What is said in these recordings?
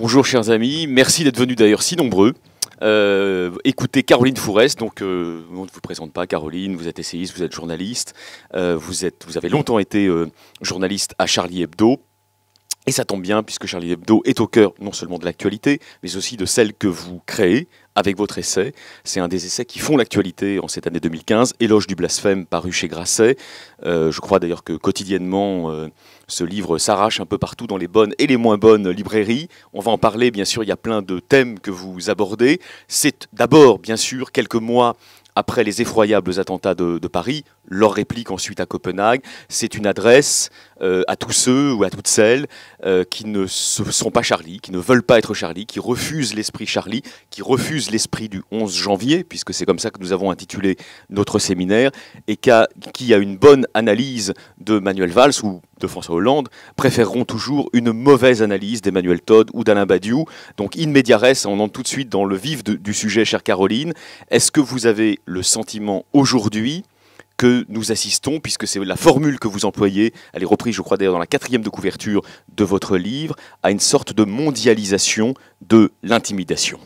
Bonjour chers amis, merci d'être venus d'ailleurs si nombreux. Euh, écoutez Caroline Fourest, donc euh, on ne vous présente pas Caroline, vous êtes essayiste, vous êtes journaliste, euh, vous, êtes, vous avez longtemps été journaliste à Charlie Hebdo, et ça tombe bien puisque Charlie Hebdo est au cœur non seulement de l'actualité, mais aussi de celle que vous créez avec votre essai. C'est un des essais qui font l'actualité en cette année 2015, Éloge du blasphème paru chez Grasset. Euh, je crois d'ailleurs que quotidiennement, euh, ce livre s'arrache un peu partout dans les bonnes et les moins bonnes librairies. On va en parler, bien sûr, il y a plein de thèmes que vous abordez. C'est d'abord, bien sûr, quelques mois après les effroyables attentats de, de Paris, leur réplique ensuite à Copenhague. C'est une adresse, euh, à tous ceux ou à toutes celles euh, qui ne sont pas Charlie, qui ne veulent pas être Charlie, qui refusent l'esprit Charlie, qui refusent l'esprit du 11 janvier, puisque c'est comme ça que nous avons intitulé notre séminaire, et qui a, une bonne analyse de Manuel Valls ou de François Hollande, préféreront toujours une mauvaise analyse d'Emmanuel Todd ou d'Alain Badiou. Donc in res, on entre tout de suite dans le vif du sujet, chère Caroline. Est-ce que vous avez le sentiment aujourd'hui que nous assistons, puisque c'est la formule que vous employez, elle est reprise, je crois, d'ailleurs, dans la quatrième de couverture de votre livre, à une sorte de mondialisation de l'intimidation.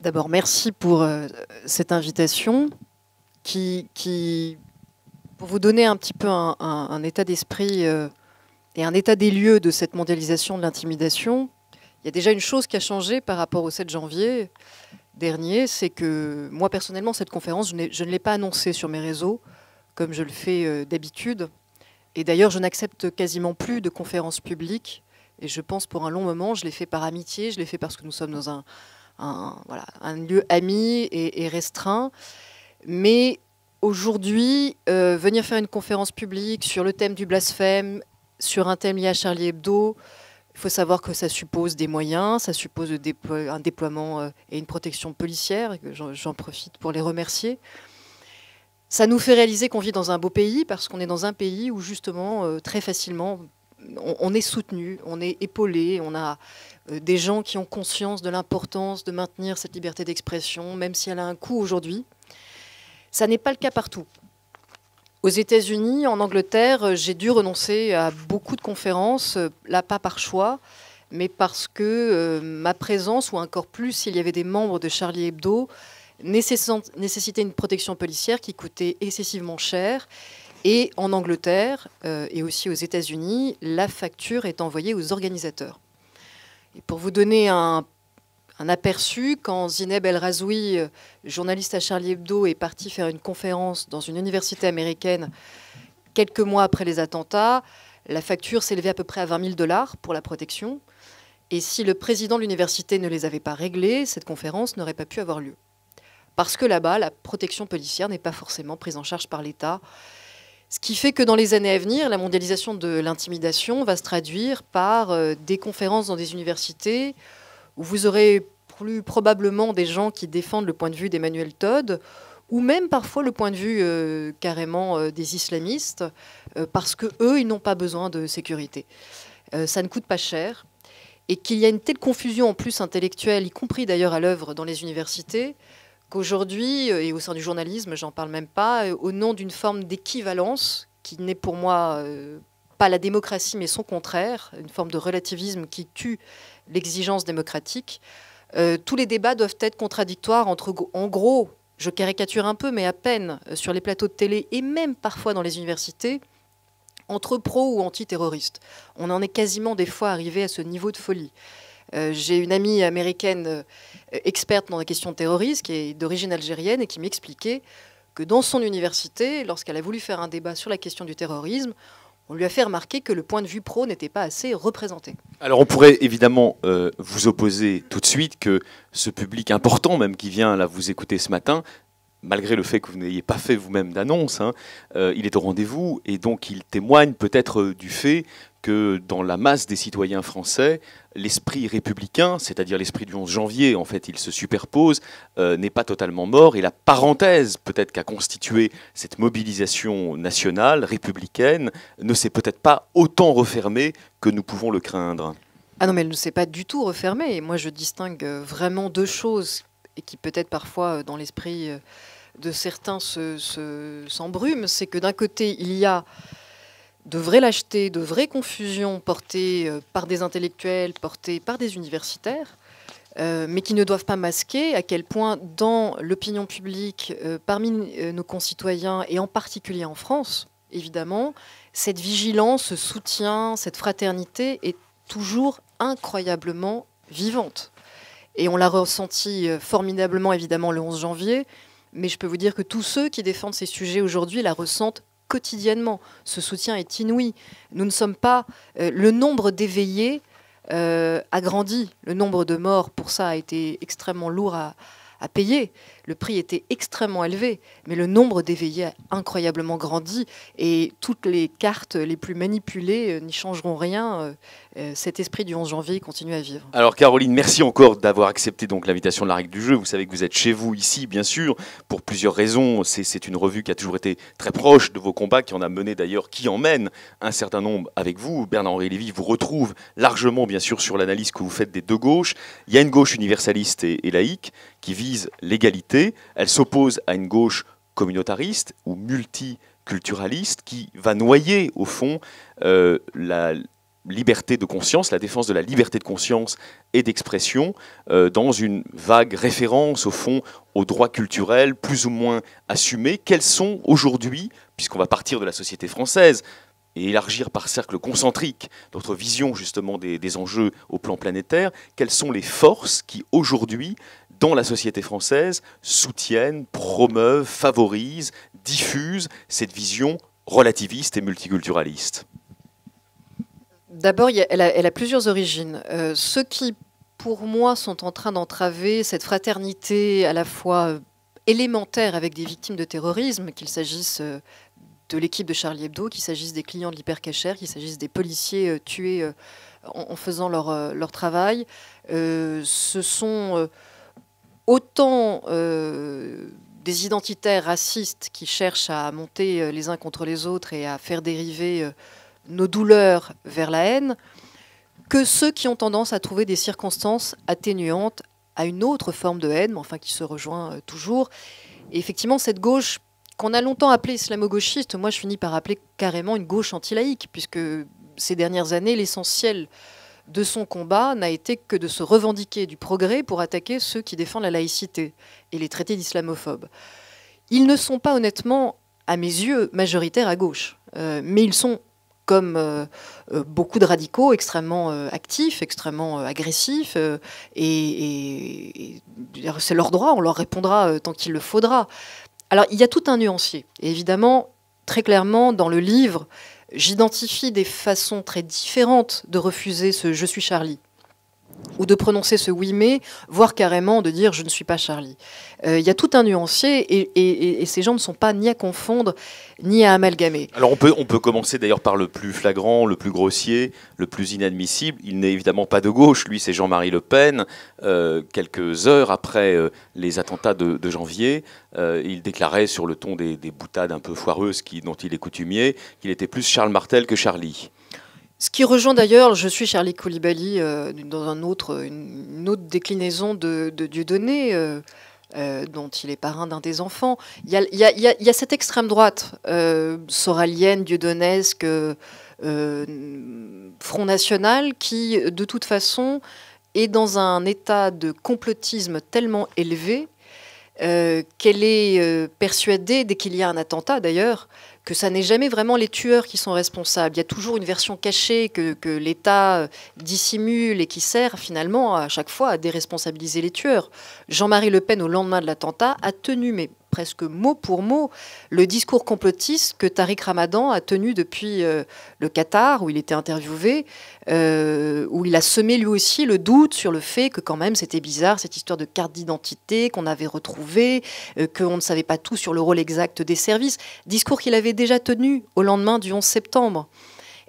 D'abord, merci pour euh, cette invitation qui, qui, pour vous donner un petit peu un, état d'esprit euh, et un état des lieux de cette mondialisation de l'intimidation, il y a déjà une chose qui a changé par rapport au 7 janvier, dernier, c'est que moi personnellement, cette conférence, je, ne l'ai pas annoncée sur mes réseaux comme je le fais euh, d'habitude. Et d'ailleurs, je n'accepte quasiment plus de conférences publiques. Et je pense pour un long moment, je l'ai fait par amitié, je l'ai fait parce que nous sommes dans un, lieu ami et, restreint. Mais aujourd'hui, euh, venir faire une conférence publique sur le thème du blasphème, sur un thème lié à Charlie Hebdo, il faut savoir que ça suppose des moyens, ça suppose un déploiement euh, et une protection policière. J'en profite pour les remercier. Ça nous fait réaliser qu'on vit dans un beau pays parce qu'on est dans un pays où justement euh, très facilement on, est soutenu, on est épaulé, on a euh, des gens qui ont conscience de l'importance de maintenir cette liberté d'expression, même si elle a un coût aujourd'hui. Ça n'est pas le cas partout. Aux États-Unis, en Angleterre, j'ai dû renoncer à beaucoup de conférences, là pas par choix, mais parce que euh, ma présence, ou encore plus s'il y avait des membres de Charlie Hebdo, nécessitait une protection policière qui coûtait excessivement cher. Et en Angleterre euh, et aussi aux États-Unis, la facture est envoyée aux organisateurs. Et pour vous donner un un aperçu quand Zineb El Razoui, journaliste à Charlie Hebdo, est parti faire une conférence dans une université américaine quelques mois après les attentats. La facture s'élevait à peu près à 20 000 dollars pour la protection. Et si le président de l'université ne les avait pas réglés, cette conférence n'aurait pas pu avoir lieu. Parce que là-bas, la protection policière n'est pas forcément prise en charge par l'État. Ce qui fait que dans les années à venir, la mondialisation de l'intimidation va se traduire par euh, des conférences dans des universités où vous aurez plus probablement des gens qui défendent le point de vue d'Emmanuel Todd ou même parfois le point de vue euh, carrément euh, des islamistes, euh, parce que eux, ils n'ont pas besoin de sécurité. ça ne coûte pas cher, et qu'il y a une telle confusion en plus intellectuelle, y compris d'ailleurs à l'œuvre dans les universités, qu'aujourd'hui, et au sein du journalisme, j'en parle même pas, au nom d'une forme d'équivalence qui n'est pour moi pas la démocratie mais son contraire, une forme de relativisme qui tue l'exigence démocratique, euh, tous les débats doivent être contradictoires entre, en gros, je caricature un peu, mais à peine, euh, sur les plateaux de télé et même parfois dans les universités, entre pro ou anti-terroristes. On en est quasiment des fois arrivé à ce niveau de folie. Euh, j'ai une amie américaine experte dans la question terroriste, qui est d'origine algérienne, et qui m'expliquait que dans son université, lorsqu'elle a voulu faire un débat sur la question du terrorisme, on lui a fait remarquer que le point de vue pro n'était pas assez représenté. Alors on pourrait évidemment euh, vous opposer tout de suite que ce public important même qui vient là vous écouter ce matin, malgré le fait que vous n'ayez pas fait vous-même d'annonce, hein, euh, il est au rendez-vous et donc il témoigne peut-être euh, du fait que dans la masse des citoyens français, l'esprit républicain, c'est-à-dire l'esprit du 11 janvier, en fait, il se superpose, euh, n'est pas totalement mort. Et la parenthèse, peut-être, qu'a constitué cette mobilisation nationale, républicaine, ne s'est peut-être pas autant refermée que nous pouvons le craindre. Ah non, mais elle ne s'est pas du tout refermée. Et moi, je distingue vraiment deux choses et qui, peut-être, parfois, euh, dans l'esprit euh, de certains, s'embrument. Se, C'est que d'un côté, il y a de vraies lâchetés, de vraies confusions portées euh, par des intellectuels, portées par des universitaires, euh, mais qui ne doivent pas masquer à quel point dans l'opinion publique, euh, parmi nos concitoyens, et en particulier en France, évidemment, cette vigilance, ce soutien, cette fraternité est toujours incroyablement vivante. Et on l'a ressenti formidablement, évidemment, le 11 janvier, mais je peux vous dire que tous ceux qui défendent ces sujets aujourd'hui la ressentent quotidiennement. Ce soutien est inouï. Nous ne sommes pas. Euh, le nombre d'éveillés euh, a grandi. Le nombre de morts, pour ça, a été extrêmement lourd à payer le prix était extrêmement élevé, mais le nombre d'éveillés a incroyablement grandi et toutes les cartes les plus manipulées euh, n'y changeront rien. Euh, euh, cet esprit du 11 janvier continue à vivre. Alors Caroline, merci encore d'avoir accepté donc l'invitation de la règle du jeu. Vous savez que vous êtes chez vous ici, bien sûr, pour plusieurs raisons. C'est une revue qui a toujours été très proche de vos combats, qui en a mené d'ailleurs, qui emmène un certain nombre avec vous. Bernard-Henri Lévy vous retrouve largement, bien sûr, sur l'analyse que vous faites des deux gauches. Il y a une gauche universaliste et laïque qui vise l'égalité elle s'oppose à une gauche communautariste ou multiculturaliste qui va noyer, au fond, euh, la liberté de conscience, la défense de la liberté de conscience et d'expression, euh, dans une vague référence, au fond, aux droits culturels plus ou moins assumés. Quels sont aujourd'hui, puisqu'on va partir de la société française, et élargir par cercle concentrique notre vision justement des, des, enjeux au plan planétaire, quelles sont les forces qui aujourd'hui dont la société française soutient, promeuvent, favorise, diffuse cette vision relativiste et multiculturaliste D'abord, elle, a, plusieurs origines. Euh, ceux qui, pour moi, sont en train d'entraver cette fraternité à la fois euh, élémentaire avec des victimes de terrorisme, qu'il s'agisse euh, de l'équipe de Charlie Hebdo, qu'il s'agisse des clients de l'hypercachère, qu'il s'agisse des policiers tués en, faisant leur, travail. ce sont autant euh, des identitaires racistes qui cherchent à monter euh, les uns contre les autres et à faire dériver euh, nos douleurs vers la haine, que ceux qui ont tendance à trouver des circonstances atténuantes à une autre forme de haine, mais enfin qui se rejoint toujours. effectivement, cette gauche qu'on a longtemps appelée islamo-gauchiste, moi je finis par appeler carrément une gauche anti-laïque, puisque ces dernières années, l'essentiel de son combat n'a été que de se revendiquer du progrès pour attaquer ceux qui défendent la laïcité et les traités d'islamophobes. Ils ne sont pas honnêtement, à mes yeux, majoritaires à gauche, euh, mais ils sont comme euh, euh, beaucoup de radicaux, extrêmement actifs, extrêmement agressifs. et, c'est leur droit, on leur répondra tant qu'il le faudra. Alors il y a tout un nuancier. Et évidemment, très clairement, dans le livre, j'identifie des façons très différentes de refuser ce je suis Charlie ou de prononcer ce oui mais, voire carrément de dire je ne suis pas Charlie. Euh, il y a tout un nuancier et, ces gens ne sont pas ni à confondre ni à amalgamer. Alors on peut, commencer d'ailleurs par le plus flagrant, le plus grossier, le plus inadmissible. Il n'est évidemment pas de gauche, lui c'est Jean-Marie Le Pen. Euh, quelques heures après euh, les attentats de, janvier, il déclarait sur le ton des, boutades un peu foireuses qui, dont il est coutumier qu'il était plus Charles Martel que Charlie. Ce qui rejoint d'ailleurs, je suis Charlie Koulibaly euh, dans un autre, une, autre déclinaison de, Dieudonné, euh, euh, dont il est parrain d'un des enfants. Il y a, il y a cette extrême droite soralienne, dieudonnesque, Front National, qui de toute façon est dans un état de complotisme tellement élevé qu'elle est persuadée, dès qu'il y a un attentat d'ailleurs, que ça n'est jamais vraiment les tueurs qui sont responsables. Il y a toujours une version cachée que, l'État euh, dissimule et qui sert finalement à chaque fois à déresponsabiliser les tueurs. Jean-Marie Le Pen, au lendemain de l'attentat, a tenu, mais presque mot pour mot le discours complotiste que Tariq Ramadan a tenu depuis euh, le Qatar, où il était interviewé, euh, où il a semé lui aussi le doute sur le fait que quand même c'était bizarre cette histoire de carte d'identité qu'on avait retrouvée, que euh, qu'on ne savait pas tout sur le rôle exact des services. Discours qu'il avait déjà tenu au lendemain du 11 septembre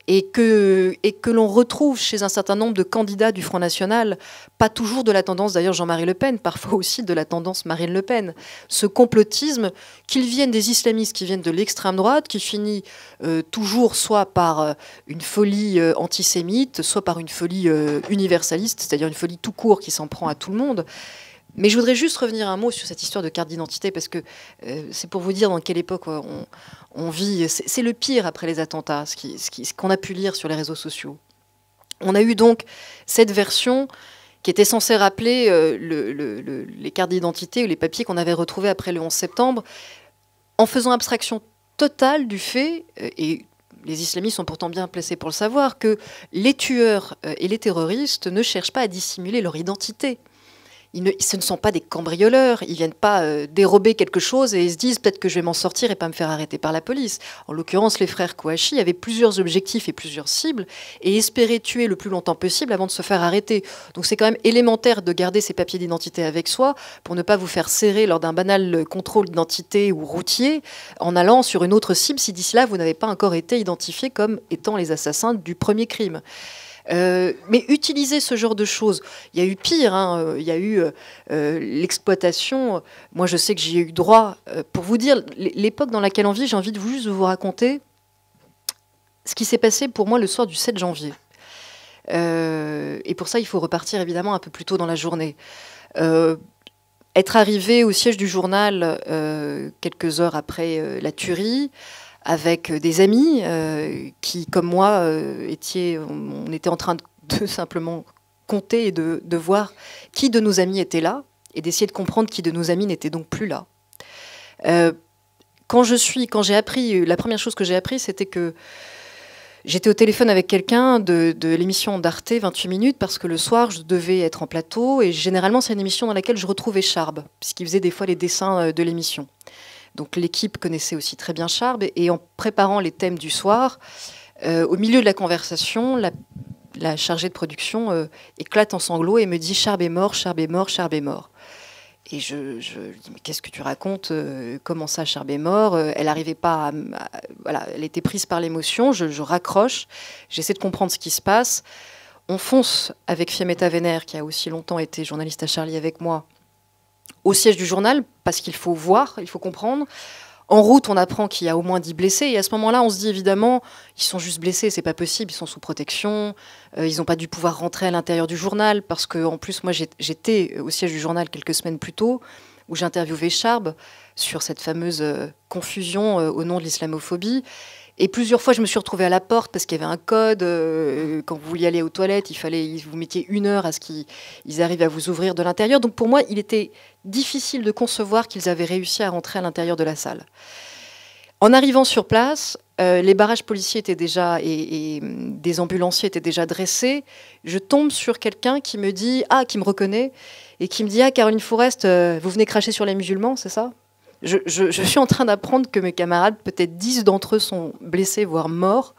et que, et que l'on retrouve chez un certain nombre de candidats du Front National, pas toujours de la tendance d'ailleurs Jean-Marie Le Pen, parfois aussi de la tendance Marine Le Pen, ce complotisme, qu'ils viennent des islamistes, qui viennent de l'extrême droite, qui finit euh, toujours soit par euh, une folie euh, antisémite, soit par une folie universaliste, c'est-à-dire une folie tout court qui s'en prend à tout le monde. Mais je voudrais juste revenir un mot sur cette histoire de carte d'identité, parce que euh, c'est pour vous dire dans quelle époque euh, on, vit. C'est le pire après les attentats, ce qu'on a pu lire sur les réseaux sociaux. On a eu donc cette version qui était censée rappeler euh, les cartes d'identité ou les papiers qu'on avait retrouvés après le 11 septembre, en faisant abstraction totale du fait, et les islamistes sont pourtant bien placés pour le savoir, que les tueurs et les terroristes ne cherchent pas à dissimuler leur identité ils ne, ce ne sont pas des cambrioleurs, ils viennent pas euh, dérober quelque chose et ils se disent peut-être que je vais m'en sortir et pas me faire arrêter par la police. En l'occurrence, les frères Kouachi avaient plusieurs objectifs et plusieurs cibles et espéraient tuer le plus longtemps possible avant de se faire arrêter. Donc c'est quand même élémentaire de garder ses papiers d'identité avec soi pour ne pas vous faire serrer lors d'un banal euh, contrôle d'identité ou routier en allant sur une autre cible si d'ici là vous n'avez pas encore été identifié comme étant les assassins du premier crime. Euh, mais utiliser ce genre de choses, il y a eu pire, hein, euh, il y a eu euh, l'exploitation. Moi, je sais que j'y ai eu droit. pour vous dire, l'époque dans laquelle on vit, j'ai envie de vous, juste vous raconter ce qui s'est passé pour moi le soir du 7 janvier. et pour ça, il faut repartir évidemment un peu plus tôt dans la journée. être arrivé au siège du journal quelques heures après la tuerie, avec euh, des amis euh, qui, comme moi, euh, on, était en train de simplement compter et de, voir qui de nos amis était là et d'essayer de comprendre qui de nos amis n'était donc plus là. quand quand j'ai appris, la première chose que j'ai appris, c'était que j'étais au téléphone avec quelqu'un de, de l'émission d'Arte 28 minutes parce que le soir je devais être en plateau et généralement c'est une émission dans laquelle je retrouvais Charb, puisqu'il faisait des fois les dessins de l'émission. Donc l'équipe connaissait aussi très bien Charb et, en préparant les thèmes du soir, euh, au milieu de la conversation, la, chargée de production euh, éclate en sanglots et me dit Charb est mort, Charb est mort, Charb est mort. Et je, dis mais qu'est-ce que tu racontes euh, Comment ça, Charb est mort Elle n'arrivait pas, à, voilà, elle était prise par l'émotion. Je, je, raccroche, j'essaie de comprendre ce qui se passe. On fonce avec Fiametta Vénère, qui a aussi longtemps été journaliste à Charlie avec moi, au siège du journal, parce qu'il faut voir, il faut comprendre. En route, on apprend qu'il y a au moins 10 blessés. Et à ce moment-là, on se dit évidemment, ils sont juste blessés, c'est pas possible, ils sont sous protection, euh, ils n'ont pas dû pouvoir rentrer à l'intérieur du journal, parce que en plus, moi, j'étais au siège du journal quelques semaines plus tôt, où j'interviewais Charb sur cette fameuse euh, confusion euh, au nom de l'islamophobie. Et plusieurs fois, je me suis retrouvée à la porte parce qu'il y avait un code. Euh, quand vous vouliez aller aux toilettes, il fallait vous mettiez une heure à ce qu'ils arrivent à vous ouvrir de l'intérieur. Donc pour moi, il était difficile de concevoir qu'ils avaient réussi à rentrer à l'intérieur de la salle. En arrivant sur place, euh, les barrages policiers étaient déjà et, des ambulanciers étaient déjà dressés. Je tombe sur quelqu'un qui me dit ah qui me reconnaît et qui me dit ah Caroline Forest, euh, vous venez cracher sur les musulmans, c'est ça je, suis en train d'apprendre que mes camarades, peut-être dix d'entre eux sont blessés, voire morts.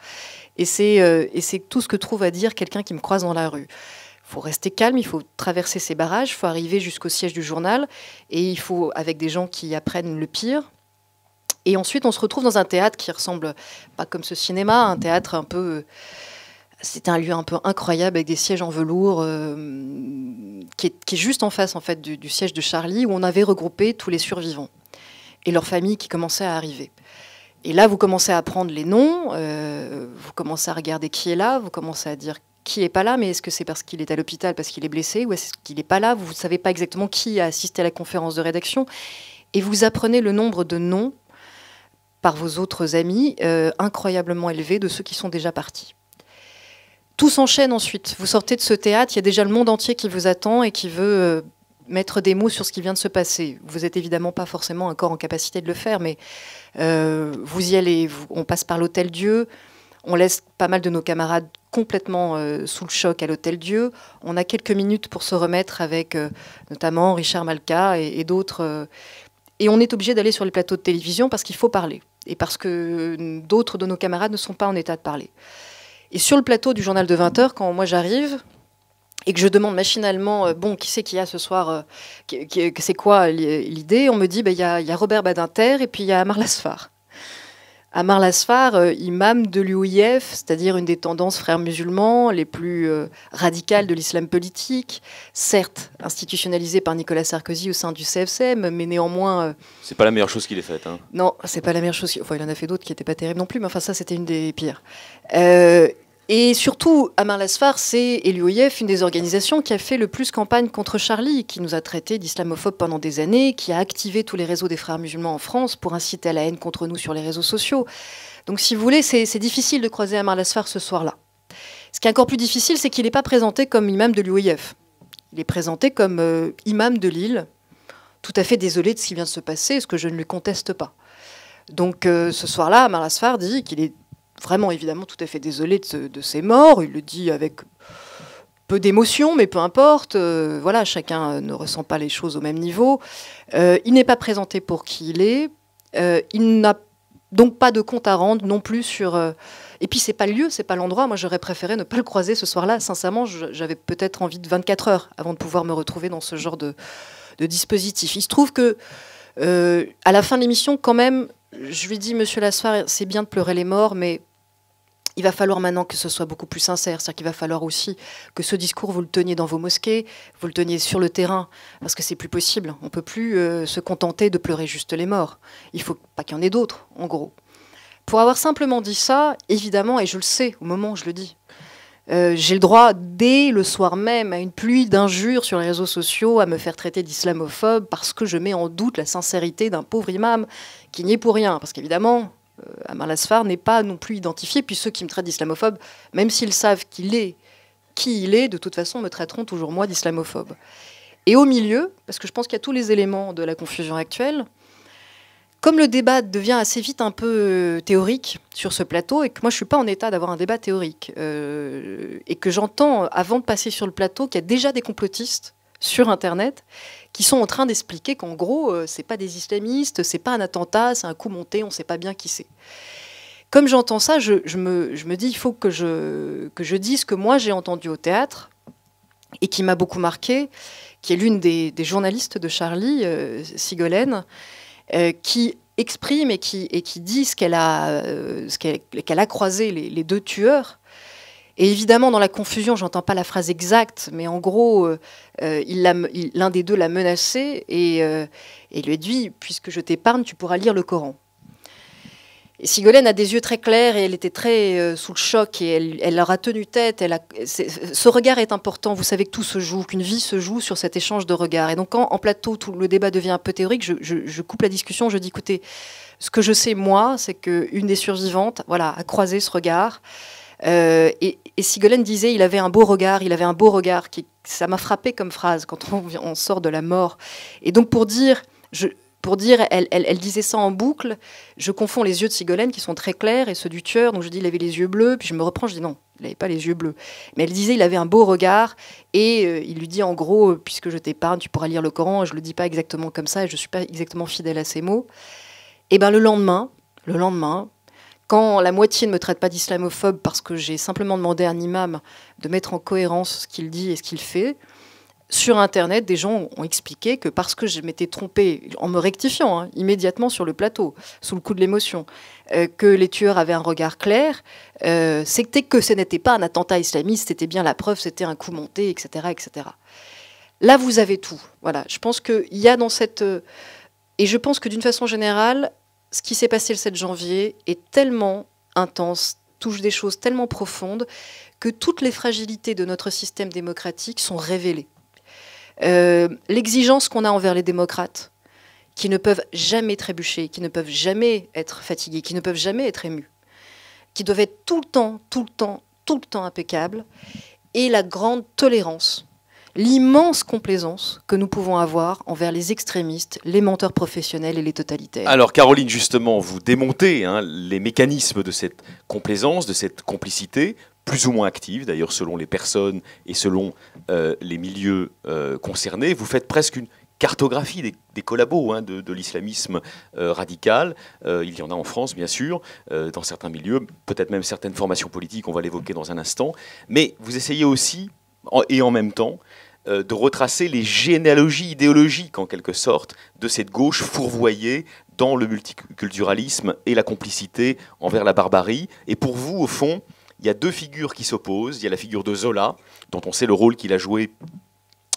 Et c'est euh, tout ce que trouve à dire quelqu'un qui me croise dans la rue. Il faut rester calme, il faut traverser ces barrages, il faut arriver jusqu'au siège du journal, et il faut, avec des gens qui apprennent le pire. Et ensuite, on se retrouve dans un théâtre qui ressemble pas comme ce cinéma, un théâtre un peu. C'est un lieu un peu incroyable avec des sièges en velours euh, qui, est, juste en face en fait du siège de Charlie où on avait regroupé tous les survivants et leurs familles qui commençaient à arriver. Et là, vous commencez à apprendre les noms, euh, vous commencez à regarder qui est là, vous commencez à dire qui n'est pas là, mais est-ce que c'est parce qu'il est à l'hôpital, parce qu'il est blessé, ou est-ce qu'il n'est pas là Vous ne savez pas exactement qui a assisté à la conférence de rédaction. Et vous apprenez le nombre de noms par vos autres amis, euh, incroyablement élevé, de ceux qui sont déjà partis. Tout s'enchaîne ensuite. Vous sortez de ce théâtre, il y a déjà le monde entier qui vous attend et qui veut euh, mettre des mots sur ce qui vient de se passer. Vous n'êtes évidemment pas forcément encore en capacité de le faire, mais euh, vous y allez, on passe par l'Hôtel Dieu, on laisse pas mal de nos camarades complètement euh, sous le choc à l'Hôtel Dieu, on a quelques minutes pour se remettre avec euh, notamment Richard Malka et, et d'autres, et on est obligé d'aller sur les plateaux de télévision parce qu'il faut parler, et parce que d'autres de nos camarades ne sont pas en état de parler. Et sur le plateau du journal de 20h, quand moi j'arrive, et que je demande machinalement, euh, bon, qui c'est qu'il y a ce soir euh, C'est quoi l'idée On me dit, bah, il y, a, Robert Badinter et puis il y a Amar Lasfar. Amar Lasfar, euh, imam de l'UIF, c'est-à-dire une des tendances frères musulmans les plus radicales de l'islam politique, certes institutionnalisée par Nicolas Sarkozy au sein du CFCM, mais néanmoins... c'est pas la meilleure chose qu'il ait faite. Hein. Non, c'est pas la meilleure chose. Enfin, il en a fait d'autres qui n'étaient pas terribles non plus, mais enfin ça, c'était une des pires. Et surtout, Amar Lasfar, c'est Elioyev, une des organisations qui a fait le plus campagne contre Charlie, qui nous a traités d'islamophobes pendant des années, qui a activé tous les réseaux des frères musulmans en France pour inciter à la haine contre nous sur les réseaux sociaux. Donc, si vous voulez, c'est difficile de croiser Amar Lasfar ce soir-là. Ce qui est encore plus difficile, c'est qu'il n'est pas présenté comme imam de l'UOIF. E Il est présenté comme euh, imam de Lille, tout à fait désolé de ce qui vient de se passer, ce que je ne lui conteste pas. Donc euh, ce soir-là, Amar Lasfar dit qu'il est vraiment évidemment tout à fait désolé de, ses ces morts. Il le dit avec peu d'émotion, mais peu importe. Euh, voilà, chacun ne ressent pas les choses au même niveau. Euh, il n'est pas présenté pour qui il est. Euh, il n'a donc pas de compte à rendre non plus sur. et puis c'est pas le lieu, c'est pas l'endroit. Moi j'aurais préféré ne pas le croiser ce soir-là. Sincèrement, j'avais peut-être envie de 24 heures avant de pouvoir me retrouver dans ce genre de, dispositif. Il se trouve que à la fin de l'émission, quand même, je lui dis, monsieur Lassoir, c'est bien de pleurer les morts, mais il va falloir maintenant que ce soit beaucoup plus sincère. C'est-à-dire qu'il va falloir aussi que ce discours, vous le teniez dans vos mosquées, vous le teniez sur le terrain, parce que c'est plus possible. On ne peut plus euh, se contenter de pleurer juste les morts. Il faut pas qu'il y en ait d'autres, en gros. Pour avoir simplement dit ça, évidemment, et je le sais au moment où je le dis, euh, j'ai le droit, dès le soir même, à une pluie d'injures sur les réseaux sociaux, à me faire traiter d'islamophobe parce que je mets en doute la sincérité d'un pauvre imam qui n'y est pour rien, parce qu'évidemment, euh, Amar Lasfar n'est pas non plus identifié, puis ceux qui me traitent d'islamophobe, même s'ils savent qu'il est qui il est, de toute façon, me traiteront toujours moi d'islamophobe. Et au milieu, parce que je pense qu'il y a tous les éléments de la confusion actuelle, comme le débat devient assez vite un peu euh, théorique sur ce plateau, et que moi je ne suis pas en état d'avoir un débat théorique, euh, et que j'entends, avant de passer sur le plateau, qu'il y a déjà des complotistes sur Internet qui sont en train d'expliquer qu'en gros, euh, c'est pas des islamistes, c'est pas un attentat, c'est un coup monté, on ne sait pas bien qui c'est. Comme j'entends ça, je, me, dis, il faut que je, que je dise ce que moi j'ai entendu au théâtre et qui m'a beaucoup marqué, qui est l'une des, journalistes de Charlie, euh, Sigolène, euh, qui exprime et qui, et qui dit ce qu'elle a, a croisé les, deux tueurs et évidemment, dans la confusion, j'entends pas la phrase exacte, mais en gros, euh, euh, l'un des deux l'a menacé euh, et, lui a dit Puisque je t'épargne, tu pourras lire le Coran. Et Sigolène a des yeux très clairs et elle était très sous le choc et elle, leur a tenu tête. Elle a, ce regard est important. Vous savez que tout se joue, qu'une vie se joue sur cet échange de regards. Et donc, quand en plateau, tout le débat devient un peu théorique, je, coupe la discussion, je dis écoutez, ce que je sais, moi, c'est qu'une des survivantes voilà, a croisé ce regard. et et Sigolène disait, il avait un beau regard, il avait un beau regard. Qui, ça m'a frappé comme phrase quand on, sort de la mort. Et donc pour dire, pour dire, elle, disait ça en boucle. Je confonds les yeux de Sigolène qui sont très clairs et ceux du tueur. Donc je dis, il avait les yeux bleus. Puis je me reprends, je dis non, il n'avait pas les yeux bleus. Mais elle disait, il avait un beau regard. Et euh, il lui dit en gros, euh, puisque je t'épargne, tu pourras lire le Coran. je le dis pas exactement comme ça. Et je ne suis pas exactement fidèle à ces mots. Et bien le lendemain, le lendemain, quand la moitié ne me traite pas d'islamophobe parce que j'ai simplement demandé à un imam de mettre en cohérence ce qu'il dit et ce qu'il fait, sur Internet, des gens ont expliqué que parce que je m'étais trompée, en me rectifiant hein, immédiatement sur le plateau, sous le coup de l'émotion, euh, que les tueurs avaient un regard clair, euh, c'était que ce n'était pas un attentat islamiste, c'était bien la preuve, c'était un coup monté, etc., etc. Là, vous avez tout. Voilà. Je pense qu'il y a dans cette... Euh, et je pense que d'une façon générale, ce qui s'est passé le 7 janvier est tellement intense, touche des choses tellement profondes, que toutes les fragilités de notre système démocratique sont révélées. Euh, l'exigence qu'on a envers les démocrates, qui ne peuvent jamais trébucher, qui ne peuvent jamais être fatigués, qui ne peuvent jamais être émus, qui doivent être tout le temps, tout le temps, tout le temps impeccables, et la grande tolérance l'immense complaisance que nous pouvons avoir envers les extrémistes, les menteurs professionnels et les totalitaires. Alors Caroline, justement, vous démontez hein, les mécanismes de cette complaisance, de cette complicité, plus ou moins active, d'ailleurs selon les personnes et selon euh, les milieux euh, concernés. Vous faites presque une cartographie des, collabos hein, de, l'islamisme euh, radical. il y en a en France, bien sûr, dans certains milieux, peut-être même certaines formations politiques, on va l'évoquer dans un instant. Mais vous essayez aussi, et en même temps, euh, de retracer les généalogies idéologiques, en quelque sorte, de cette gauche fourvoyée dans le multiculturalisme et la complicité envers la barbarie. Et pour vous, au fond, il y a deux figures qui s'opposent. Il y a la figure de Zola, dont on sait le rôle qu'il a joué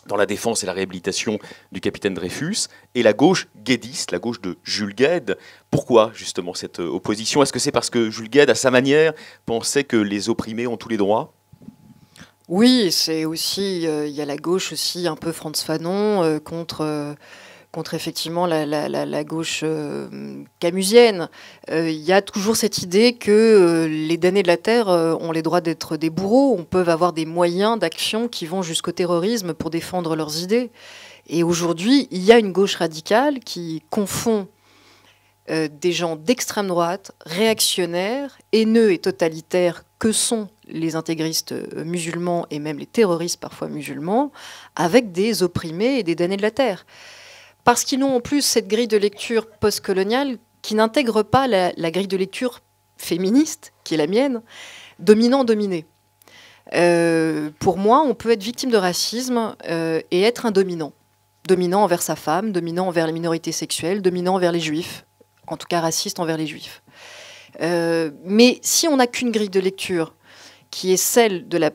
dans la défense et la réhabilitation du capitaine Dreyfus, et la gauche guédiste, la gauche de Jules Gued. Pourquoi justement cette opposition Est-ce que c'est parce que Jules Gued, à sa manière, pensait que les opprimés ont tous les droits oui, c'est aussi euh, il y a la gauche aussi un peu Franz Fanon euh, contre euh, contre effectivement la, gauche camusienne. Il y a toujours cette idée que les damnés de la Terre ont les droits d'être des bourreaux, on peut avoir des moyens d'action qui vont jusqu'au terrorisme pour défendre leurs idées. Et aujourd'hui, il y a une gauche radicale qui confond des gens d'extrême droite, réactionnaires, haineux et totalitaires que sont les intégristes euh, musulmans et même les terroristes parfois musulmans avec des opprimés et des damnés de la terre. Parce qu'ils ont en plus cette grille de lecture postcoloniale qui n'intègre pas la, grille de lecture féministe, qui est la mienne, dominant-dominé. Euh, pour moi, on peut être victime de racisme euh, et être un dominant. Dominant envers sa femme, dominant envers les minorités sexuelles, dominant envers les juifs, en tout cas raciste envers les juifs. mais si on n'a qu'une grille de lecture qui est celle de la,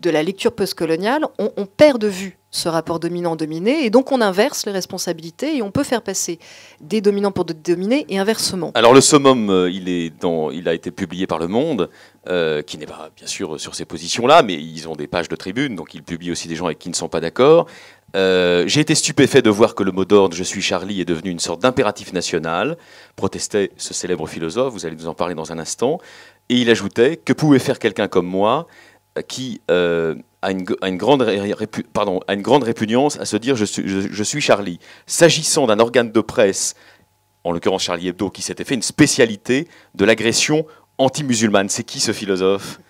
de la lecture postcoloniale, on, on perd de vue ce rapport dominant-dominé, et donc on inverse les responsabilités, et on peut faire passer des dominants pour des dominés, et inversement. Alors le summum, euh, il, est dans, il a été publié par Le Monde, euh, qui n'est pas bien sûr euh, sur ces positions-là, mais ils ont des pages de tribune, donc ils publient aussi des gens avec qui ne sont pas d'accord. j'ai été stupéfait de voir que le mot d'ordre Je suis Charlie est devenu une sorte d'impératif national. Protestait ce célèbre philosophe, vous allez nous en parler dans un instant. Et il ajoutait Que pouvait faire quelqu'un comme moi euh, qui euh, a, une, grande pardon, a, une, grande répugnance à se dire je suis, Charlie S'agissant d'un organe de presse, en l'occurrence Charlie Hebdo, qui s'était fait une spécialité de l'agression anti-musulmane, c'est qui ce philosophe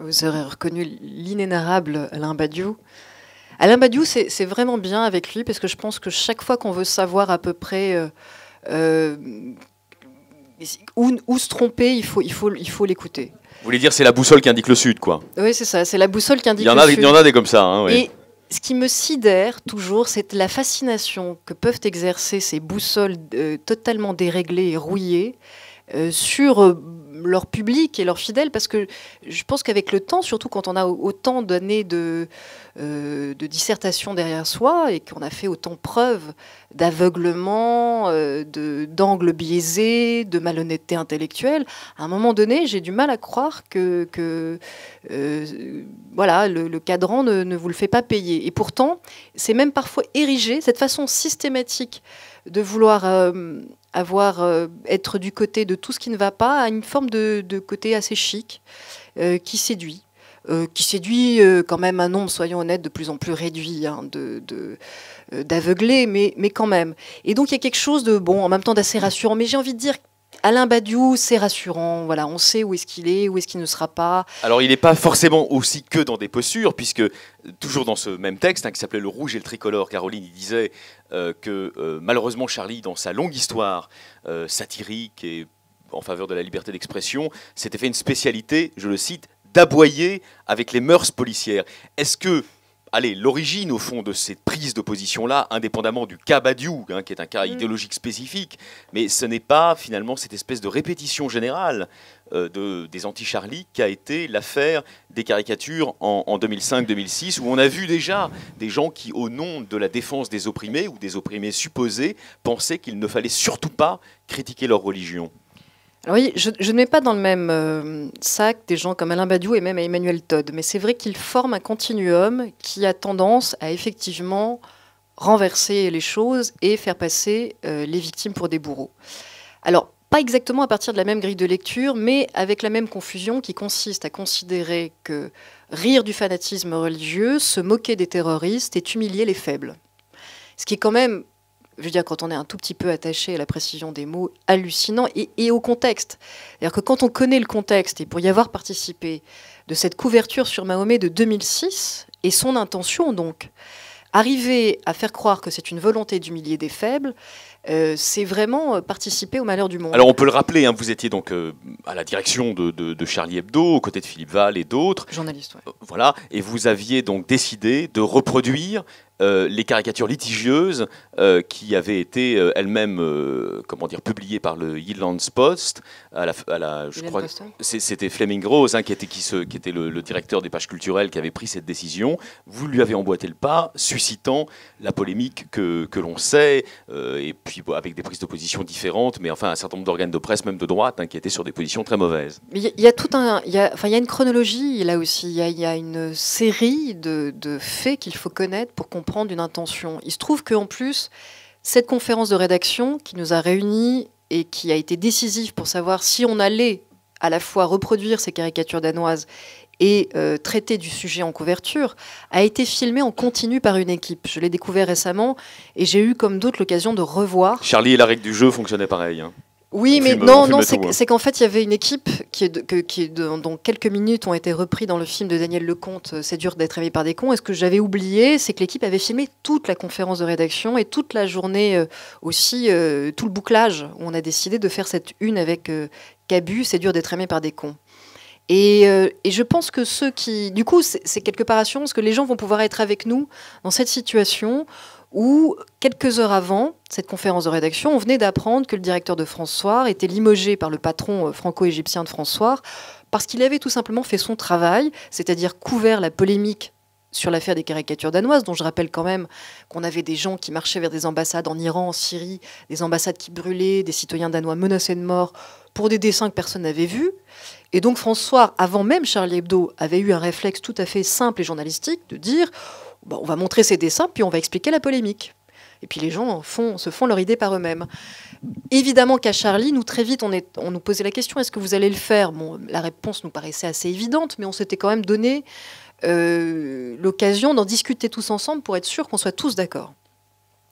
Vous aurez reconnu l'inénarrable Alain Badiou. Alain Badiou, c'est vraiment bien avec lui parce que je pense que chaque fois qu'on veut savoir à peu près euh, où, se tromper, il faut l'écouter. Vous voulez dire c'est la boussole qui indique le sud, quoi Oui, c'est ça, c'est la boussole qui indique il le sud. Il y en a des comme ça. Hein, et ce qui me sidère toujours, c'est la fascination que peuvent exercer ces boussoles euh, totalement déréglées et rouillées euh, sur euh, leur public et leurs fidèles parce que je pense qu'avec le temps, surtout quand on a autant d'années euh, de, dissertation derrière soi et qu'on a fait autant preuve d'aveuglement, de d'angle biaisé, de malhonnêteté intellectuelle, à un moment donné, j'ai du mal à croire que, voilà, le, cadran ne vous le fait pas payer. Et pourtant, c'est même parfois érigé, cette façon systématique de vouloir euh, avoir, euh, être du côté de tout ce qui ne va pas, à une forme de, côté assez chic euh, qui séduit. qui séduit quand même un nombre, soyons honnêtes, de plus en plus réduit, hein, de, mais, mais quand même. Et donc il y a quelque chose de, bon, en même temps d'assez rassurant, mais j'ai envie de dire Alain Badiou, c'est rassurant. Voilà, on sait où est-ce qu'il est, où est-ce qu'il ne sera pas. Alors, il n'est pas forcément aussi que dans des postures, puisque toujours dans ce même texte hein, qui s'appelait Le Rouge et le Tricolore, Caroline il disait euh, que euh, malheureusement Charlie, dans sa longue histoire euh, satirique et en faveur de la liberté d'expression, s'était fait une spécialité, je le cite, d'aboyer avec les mœurs policières. Est-ce que allez, l'origine au fond de cette prise de position-là, indépendamment du cas hein, qui est un cas mm. idéologique spécifique, mais ce n'est pas finalement cette espèce de répétition générale euh, des anti-Charlie qui a été l'affaire des caricatures en, en 2005-2006, où on a vu déjà des gens qui, au nom de la défense des opprimés ou des opprimés supposés, pensaient qu'il ne fallait surtout pas critiquer leur religion. Alors oui, je, ne mets pas dans le même euh, sac des gens comme Alain Badiou et même Emmanuel Todd, mais c'est vrai qu'ils forment un continuum qui a tendance à effectivement renverser les choses et faire passer euh, les victimes pour des bourreaux. Alors, pas exactement à partir de la même grille de lecture, mais avec la même confusion qui consiste à considérer que rire du fanatisme religieux, se moquer des terroristes et humilier les faibles. Ce qui est quand même je veux dire, quand on est un tout petit peu attaché à la précision des mots, hallucinant et, au contexte. C'est-à-dire que quand on connaît le contexte, et pour y avoir participé, de cette couverture sur Mahomet de 2006 et son intention donc, arriver à faire croire que c'est une volonté d'humilier des faibles, euh, c'est vraiment euh, participer au malheur du monde. Alors on peut le rappeler, hein, vous étiez donc euh, à la direction de, Charlie Hebdo, aux côtés de Philippe Val et d'autres. Journaliste, oui. Voilà, et vous aviez donc décidé de reproduire euh, les caricatures litigieuses euh, qui avaient été euh, elles-mêmes comment dire publiées par le Yiddland's Post à la, je crois hein. c'était Fleming Rose hein, qui était qui, était le, directeur des pages culturelles qui avait pris cette décision vous lui avez emboîté le pas suscitant la polémique que, que l'on sait et puis avec des prises de position différentes mais enfin un certain nombre d'organes de presse même de droite hein, qui étaient sur des positions très mauvaises il y, a tout un il enfin il y a une chronologie là aussi il y, a une série de, de faits qu'il faut connaître pour qu'on prendre une intention. Il se trouve qu'en plus, cette conférence de rédaction qui nous a réunis et qui a été décisive pour savoir si on allait à la fois reproduire ces caricatures danoises et euh, traiter du sujet en couverture, a été filmée en continu par une équipe. Je l'ai découvert récemment et j'ai eu, comme d'autres, l'occasion de revoir. Charlie et la règle du jeu fonctionnait pareil. Hein. Oui, mais non, non, c'est qu'en fait, il y avait une équipe qui, est dont quelques minutes ont été repris dans le film de Daniel Lecomte, euh, C'est dur d'être aimé par des cons. Et ce que j'avais oublié, c'est que l'équipe avait filmé toute la conférence de rédaction et toute la journée euh, aussi, euh, tout le bouclage, où on a décidé de faire cette une avec Cabu, C'est dur d'être aimé par des cons. Et, je pense que ceux qui... Du coup, c'est quelque part assurant, ce que les gens vont pouvoir être avec nous dans cette situation où, quelques heures avant cette conférence de rédaction, on venait d'apprendre que le directeur de François était limogé par le patron euh, franco-égyptien de François parce qu'il avait tout simplement fait son travail, c'est-à-dire couvert la polémique sur l'affaire des caricatures danoises, dont je rappelle quand même qu'on avait des gens qui marchaient vers des ambassades en Iran, en Syrie, des ambassades qui brûlaient, des citoyens danois menacés de mort pour des dessins que personne n'avait vus. Et donc François, avant même Charlie Hebdo, avait eu un réflexe tout à fait simple et journalistique de dire bah, on va montrer ses dessins, puis on va expliquer la polémique. Et puis les gens font, se font leur idée par eux-mêmes. Évidemment qu'à Charlie, nous très vite, on, nous posait la question est-ce que vous allez le faire La réponse nous paraissait assez évidente, mais on s'était quand même donné euh, l'occasion d'en discuter tous ensemble pour être sûr qu'on soit tous d'accord.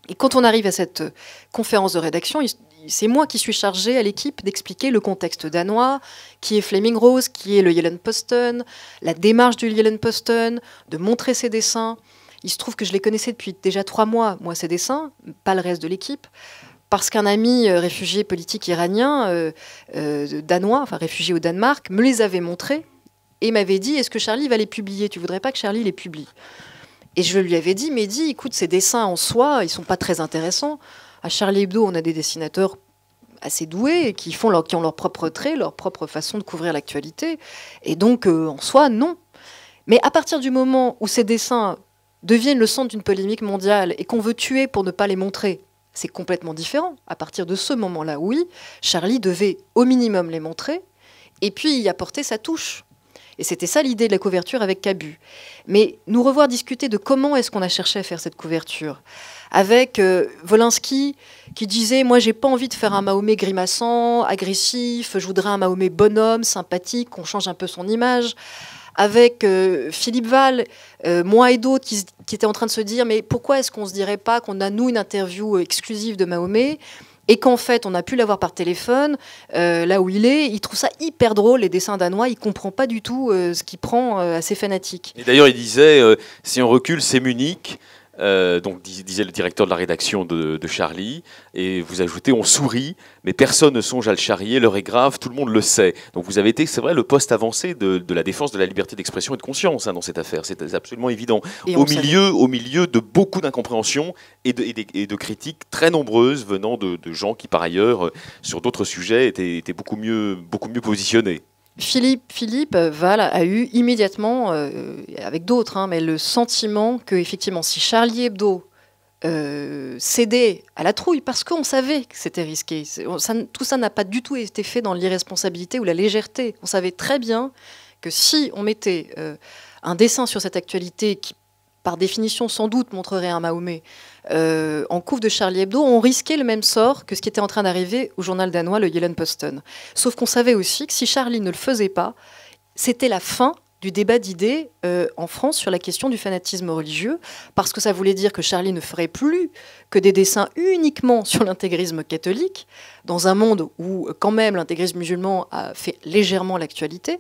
Et quand on arrive à cette euh, conférence de rédaction, c'est moi qui suis chargée à l'équipe d'expliquer le contexte danois, qui est Fleming Rose, qui est le Yellen Posten, la démarche du Yellen Posten, de montrer ses dessins. Il se trouve que je les connaissais depuis déjà trois mois, moi, ces dessins, pas le reste de l'équipe parce qu'un ami euh, réfugié politique iranien, euh, euh, danois, enfin réfugié au Danemark, me les avait montrés et m'avait dit Est-ce que Charlie va les publier Tu voudrais pas que Charlie les publie Et je lui avais dit Mais dis, écoute, ces dessins en soi, ils sont pas très intéressants. À Charlie Hebdo, on a des dessinateurs assez doués qui, font qui ont leur propre trait, leur propre façon de couvrir l'actualité. Et donc, en soi, non. Mais à partir du moment où ces dessins deviennent le centre d'une polémique mondiale et qu'on veut tuer pour ne pas les montrer, c'est complètement différent. À partir de ce moment-là, oui, Charlie devait au minimum les montrer et puis y apporter sa touche. Et c'était ça l'idée de la couverture avec Cabu. Mais nous revoir discuter de comment est-ce qu'on a cherché à faire cette couverture. Avec euh, qui disait Moi, j'ai pas envie de faire un Mahomet grimaçant, agressif, je voudrais un Mahomet bonhomme, sympathique, qu'on change un peu son image avec euh, Philippe Val, euh, moi et d'autres qui, étaient en train de se dire mais pourquoi est-ce qu'on ne se dirait pas qu'on a nous une interview euh, exclusive de Mahomet et qu'en fait on a pu l'avoir par téléphone là où il est, il trouve ça hyper drôle les dessins danois, il comprend pas du tout ce qu'il prend à ses fanatiques. Et d'ailleurs il disait si on recule c'est Munich, euh, donc disait le directeur de la rédaction de, Charlie, et vous ajoutez on sourit, mais personne ne songe à le charrier, l'heure est grave, tout le monde le sait. Donc vous avez été, c'est vrai, le poste avancé de, la défense de la liberté d'expression et de conscience hein, dans cette affaire, c'est absolument évident. au milieu, au milieu de beaucoup d'incompréhensions et de, critiques très nombreuses venant de, gens qui par ailleurs, euh, sur d'autres sujets, étaient, étaient beaucoup mieux, beaucoup mieux positionnés. Philippe, Philippe euh, Val a eu immédiatement, euh, avec d'autres, hein, mais le sentiment que effectivement, si Charlie Hebdo euh, cédait à la trouille, parce qu'on savait que c'était risqué, tout ça n'a pas du tout été fait dans l'irresponsabilité ou la légèreté. On savait très bien que si on mettait un dessin sur cette actualité qui par définition sans doute montrerait un Mahomet, euh, en couve de Charlie Hebdo, on risquait le même sort que ce qui était en train d'arriver au journal danois, le Yellen Posten. Sauf qu'on savait aussi que si Charlie ne le faisait pas, c'était la fin du débat d'idées euh, en France sur la question du fanatisme religieux, parce que ça voulait dire que Charlie ne ferait plus que des dessins uniquement sur l'intégrisme catholique, dans un monde où euh, quand même l'intégrisme musulman a fait légèrement l'actualité,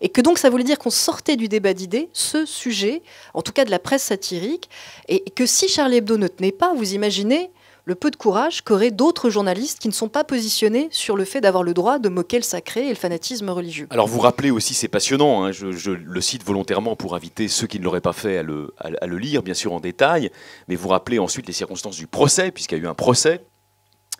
et que donc ça voulait dire qu'on sortait du débat d'idées ce sujet, en tout cas de la presse satirique, et que si Charlie Hebdo ne tenait pas, vous imaginez le peu de courage qu'auraient d'autres journalistes qui ne sont pas positionnés sur le fait d'avoir le droit de moquer le sacré et le fanatisme religieux. Alors vous rappelez aussi, c'est passionnant, hein, je, le cite volontairement pour inviter ceux qui ne l'auraient pas fait à le, lire, bien sûr en détail, mais vous rappelez ensuite les circonstances du procès, puisqu'il y a eu un procès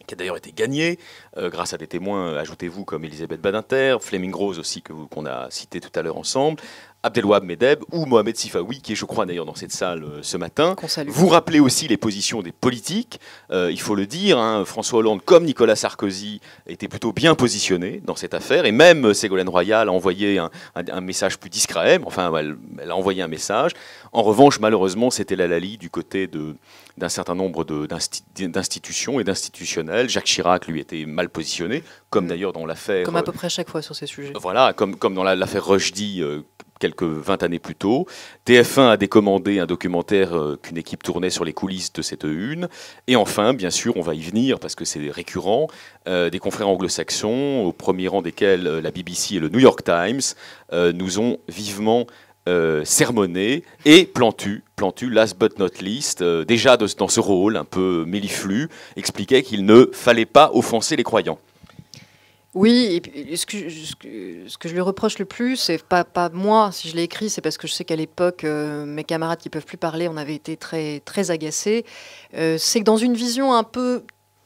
qui a d'ailleurs été gagné euh, grâce à des témoins, ajoutez-vous, comme Elisabeth Badinter, Fleming Rose aussi, que qu'on a cité tout à l'heure ensemble, Abdelouab Medeb ou Mohamed Sifawi, qui est, je crois, d'ailleurs dans cette salle euh, ce matin. Vous rappelez aussi les positions des politiques. Euh, il faut le dire, hein, François Hollande, comme Nicolas Sarkozy, était plutôt bien positionné dans cette affaire. Et même Ségolène Royal a envoyé un, message plus discret. Enfin, elle, a envoyé un message. En revanche, malheureusement, c'était la lali du côté d'un certain nombre d'institutions et d'institutionnels. Jacques Chirac, lui, était mal positionné, comme mm. d'ailleurs dans l'affaire. Comme à euh, peu près chaque fois sur ces sujets. Voilà, comme, comme dans l'affaire Rushdie, quelques 20 années plus tôt. TF1 a décommandé un documentaire euh, qu'une équipe tournait sur les coulisses de cette une. Et enfin, bien sûr, on va y venir parce que c'est récurrent, euh, des confrères anglo-saxons, au premier rang desquels euh, la BBC et le New York Times, nous ont vivement sermonné et Plantu, Plantu, last but not least, déjà dans ce rôle un peu méliflu, expliquait qu'il ne fallait pas offenser les croyants. Oui, et ce, que, je lui reproche le plus, c'est pas, moi, si je l'ai écrit, c'est parce que je sais qu'à l'époque, euh, mes camarades qui peuvent plus parler, on avait été très, très agacés. Euh, c'est que dans une vision un peu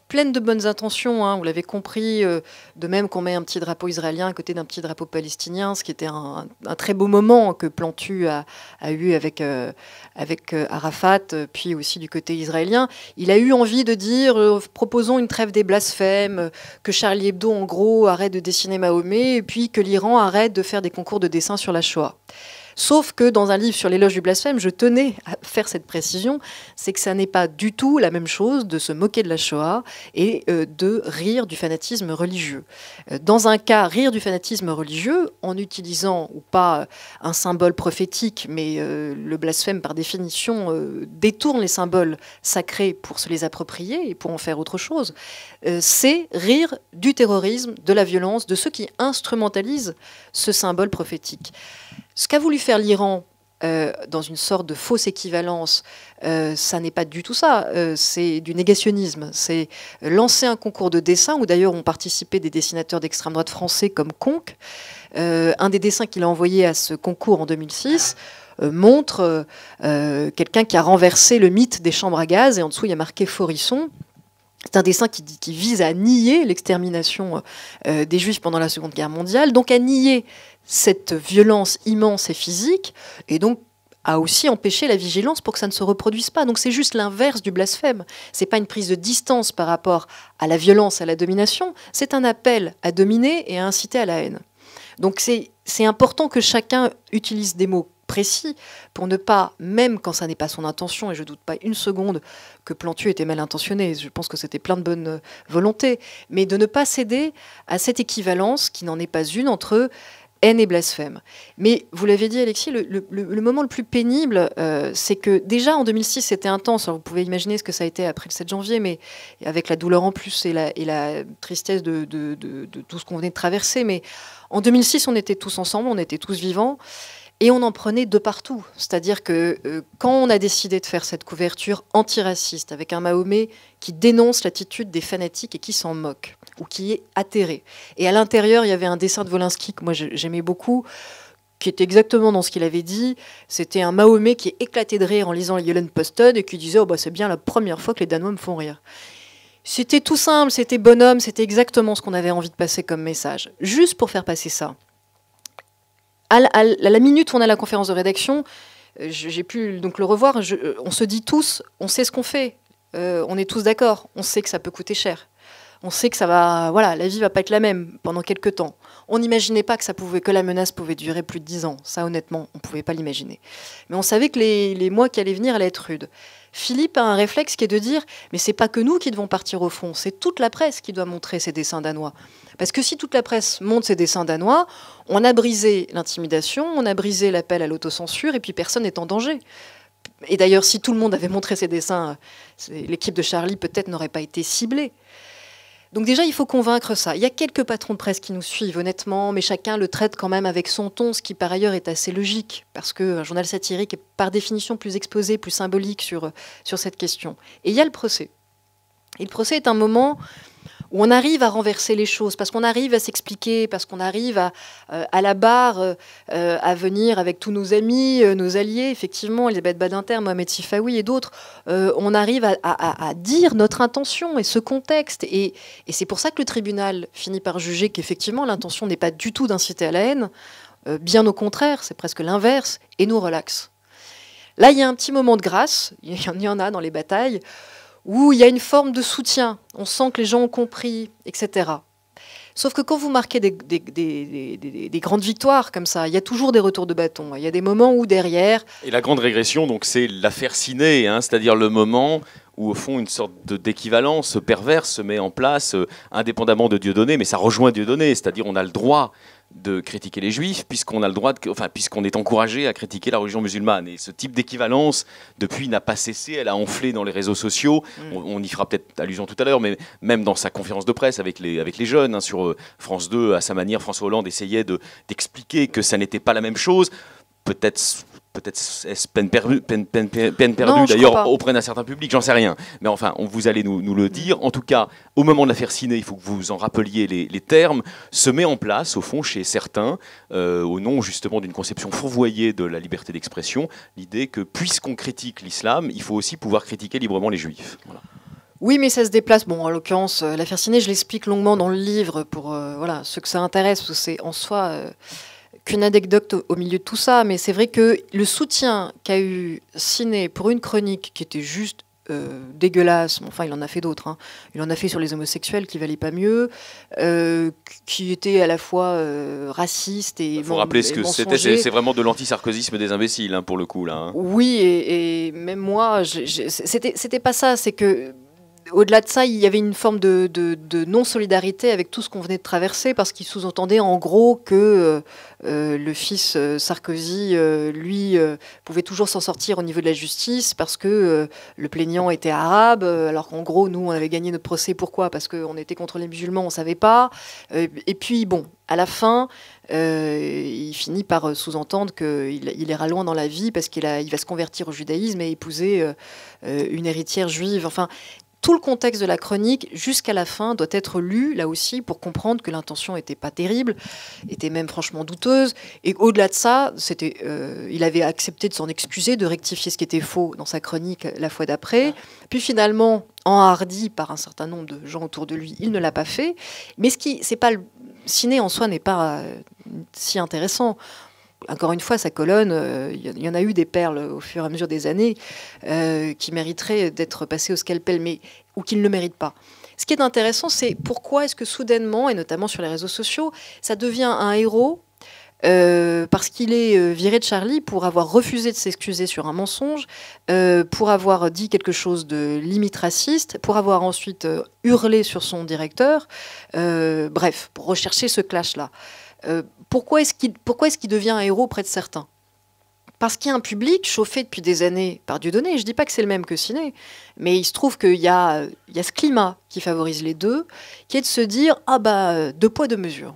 pleine de bonnes intentions. Hein, vous l'avez compris, euh, de même qu'on met un petit drapeau israélien à côté d'un petit drapeau palestinien, ce qui était un, très beau moment que Plantu a, eu avec, euh, avec euh, Arafat, puis aussi du côté israélien. Il a eu envie de dire proposons une trêve des blasphèmes, que Charlie Hebdo, en gros, arrête de dessiner Mahomet, et puis que l'Iran arrête de faire des concours de dessin sur la Shoah. Sauf que dans un livre sur l'éloge du blasphème, je tenais à faire cette précision, c'est que ça n'est pas du tout la même chose de se moquer de la Shoah et euh, de rire du fanatisme religieux. Euh, dans un cas, rire du fanatisme religieux, en utilisant ou pas un symbole prophétique, mais euh, le blasphème par définition détourne les symboles sacrés pour se les approprier et pour en faire autre chose, c'est rire du terrorisme, de la violence, de ceux qui instrumentalisent ce symbole prophétique. Ce qu'a voulu faire l'Iran euh, dans une sorte de fausse équivalence, euh, ça n'est pas du tout ça. Euh, c'est du négationnisme. C'est lancer un concours de dessin où d'ailleurs ont participé des dessinateurs d'extrême droite français comme Conque. un des dessins qu'il a envoyé à ce concours en 2006 montre quelqu'un qui a renversé le mythe des chambres à gaz et en dessous il y a marqué Forisson. C'est un dessin qui, vise à nier l'extermination euh, euh, des Juifs pendant la Seconde Guerre mondiale, donc à nier cette violence immense et physique, et donc à aussi empêcher la vigilance pour que ça ne se reproduise pas. Donc c'est juste l'inverse du blasphème. C'est pas une prise de distance par rapport à la violence, à la domination. C'est un appel à dominer et à inciter à la haine. Donc c'est important que chacun utilise des mots précis pour ne pas, même quand ça n'est pas son intention, et je ne doute pas une seconde que Plantu était mal intentionné, je pense que c'était plein de bonne euh, volonté, mais de ne pas céder à cette équivalence qui n'en est pas une entre haine et blasphème. Mais vous l'avez dit, Alexis, le, moment le plus pénible, euh, c'est que déjà en 2006, c'était intense. vous pouvez imaginer ce que ça a été après le 7 janvier, mais avec la douleur en plus et la, tristesse de tout ce qu'on venait de traverser. Mais en 2006, on était tous ensemble, on était tous vivants. Et on en prenait de partout. C'est-à-dire que euh, quand on a décidé de faire cette couverture antiraciste avec un Mahomet qui dénonce l'attitude des fanatiques et qui s'en moque, ou qui est atterré. Et à l'intérieur, il y avait un dessin de Volinsky que moi j'aimais beaucoup, qui était exactement dans ce qu'il avait dit. C'était un Mahomet qui éclatait de rire en lisant Yellen Posted et qui disait oh, bah, C'est bien la première fois que les Danois me font rire. C'était tout simple, c'était bonhomme, c'était exactement ce qu'on avait envie de passer comme message. Juste pour faire passer ça, à, la minute où on a la conférence de rédaction, euh, j'ai pu donc le revoir, euh, on se dit tous, on sait ce qu'on fait, euh, on est tous d'accord, on sait que ça peut coûter cher. On sait que ça va, voilà, la vie va pas être la même pendant quelques temps. On n'imaginait pas que ça pouvait, que la menace pouvait durer plus de dix ans. Ça, honnêtement, on ne pouvait pas l'imaginer. Mais on savait que les, les mois qui allaient venir allaient être rudes. Philippe a un réflexe qui est de dire mais c'est pas que nous qui devons partir au front, c'est toute la presse qui doit montrer ses dessins danois. Parce que si toute la presse montre ses dessins danois, on a brisé l'intimidation, on a brisé l'appel à l'autocensure et puis personne n'est en danger. Et d'ailleurs, si tout le monde avait montré ses dessins, l'équipe de Charlie peut-être n'aurait pas été ciblée. Donc déjà, il faut convaincre ça. Il y a quelques patrons de presse qui nous suivent, honnêtement, mais chacun le traite quand même avec son ton, ce qui par ailleurs est assez logique, parce qu'un euh, journal satirique est par définition plus exposé, plus symbolique sur, euh, sur cette question. Et il y a le procès. Et le procès est un moment où on arrive à renverser les choses, parce qu'on arrive à s'expliquer, parce qu'on arrive à, euh, à la barre, euh, euh, à venir avec tous nos amis, nos alliés, effectivement, Elisabeth Badinter, Mohamed Sifawi et d'autres, on arrive à, dire notre intention et ce contexte. Et, et c'est pour ça que le tribunal finit par juger qu'effectivement, l'intention n'est pas du tout d'inciter à la haine, bien au contraire, c'est presque l'inverse, et nous relaxe. Là, il y a un petit moment de grâce, il y en a dans les batailles, où il y a une forme de soutien, on sent que les gens ont compris, etc. Sauf que quand vous marquez des, grandes victoires comme ça, il y a toujours des retours de bâton. Il y a des moments où derrière. Et la grande régression, donc, c'est l'affaire ciné, hein, c'est-à-dire le moment où au fond une sorte d'équivalence perverse se met en place, euh, indépendamment de Dieu donné, mais ça rejoint Dieu donné, c'est-à-dire on a le droit de critiquer les juifs, puisqu'on a le droit, enfin, puisqu'on est encouragé à critiquer la religion musulmane. Et ce type d'équivalence, depuis, n'a pas cessé. Elle a enflé dans les réseaux sociaux. Mm. On, y fera peut-être allusion tout à l'heure, mais même dans sa conférence de presse avec les, avec les jeunes hein, sur euh, France 2, à sa manière, François Hollande essayait de, d'expliquer que ça n'était pas la même chose. Peut-être peut-être est-ce peine, perdu, perdue d'ailleurs auprès d'un certain public, j'en sais rien. Mais enfin, on, vous allez nous, le dire. En tout cas, au moment de l'affaire ciné, il faut que vous en rappeliez les, termes, se met en place, au fond, chez certains, euh, au nom justement d'une conception fourvoyée de la liberté d'expression, l'idée que puisqu'on critique l'islam, il faut aussi pouvoir critiquer librement les juifs. Oui, mais ça se déplace. Bon, en l'occurrence, euh, l'affaire ciné, je l'explique longuement dans le livre pour euh, voilà, ceux que ça intéresse, parce que c'est en soi une anecdote au, milieu de tout ça, mais c'est vrai que le soutien qu'a eu Ciné pour une chronique qui était juste euh, dégueulasse, enfin il en a fait d'autres, hein. il en a fait sur les homosexuels qui valaient pas mieux, euh, qui était à la fois euh, raciste et. Il faut rappeler ce que c'était, c'est vraiment de lanti des imbéciles hein, pour le coup là. Hein. Oui, et, et, même moi, c'était pas ça, c'est que au-delà de ça, il y avait une forme de, non-solidarité avec tout ce qu'on venait de traverser, parce qu'il sous-entendait en gros que euh, euh, le fils euh, Sarkozy, lui, pouvait toujours s'en sortir au niveau de la justice, parce que le plaignant était arabe, alors qu'en gros, nous, on avait gagné notre procès. Pourquoi Parce qu'on était contre les musulmans, on ne savait pas. et puis, bon, à la fin, il finit par sous-entendre qu'il ira loin dans la vie parce qu'il va se convertir au judaïsme et épouser une héritière juive. Enfin, tout le contexte de la chronique jusqu'à la fin doit être lu, là aussi, pour comprendre que l'intention n'était pas terrible, était même franchement douteuse. Et au-delà de ça, euh, il avait accepté de s'en excuser, de rectifier ce qui était faux dans sa chronique la fois d'après. Puis finalement, enhardi par un certain nombre de gens autour de lui, il ne l'a pas fait. Mais ce qui, c'est pas le ciné en soi n'est pas euh, si intéressant encore une fois, sa colonne, euh, il y en a eu des perles au fur et à mesure des années euh, qui mériteraient d'être passées au scalpel, mais ou qui ne le méritent pas. Ce qui est intéressant, c'est pourquoi est-ce que soudainement, et notamment sur les réseaux sociaux, ça devient un héros euh, parce qu'il est viré de Charlie pour avoir refusé de s'excuser sur un mensonge, pour avoir dit quelque chose de limite raciste, pour avoir ensuite hurlé sur son directeur, bref, pour rechercher ce clash-là. Euh, pourquoi est-ce qu'il devient un héros près de certains parce qu'il y a un public chauffé depuis des années par Dieudonné. Je ne dis pas que c'est le même que Ciné, mais il se trouve qu'il y, a, ce climat qui favorise les deux, qui est de se dire ah bah deux poids deux mesures.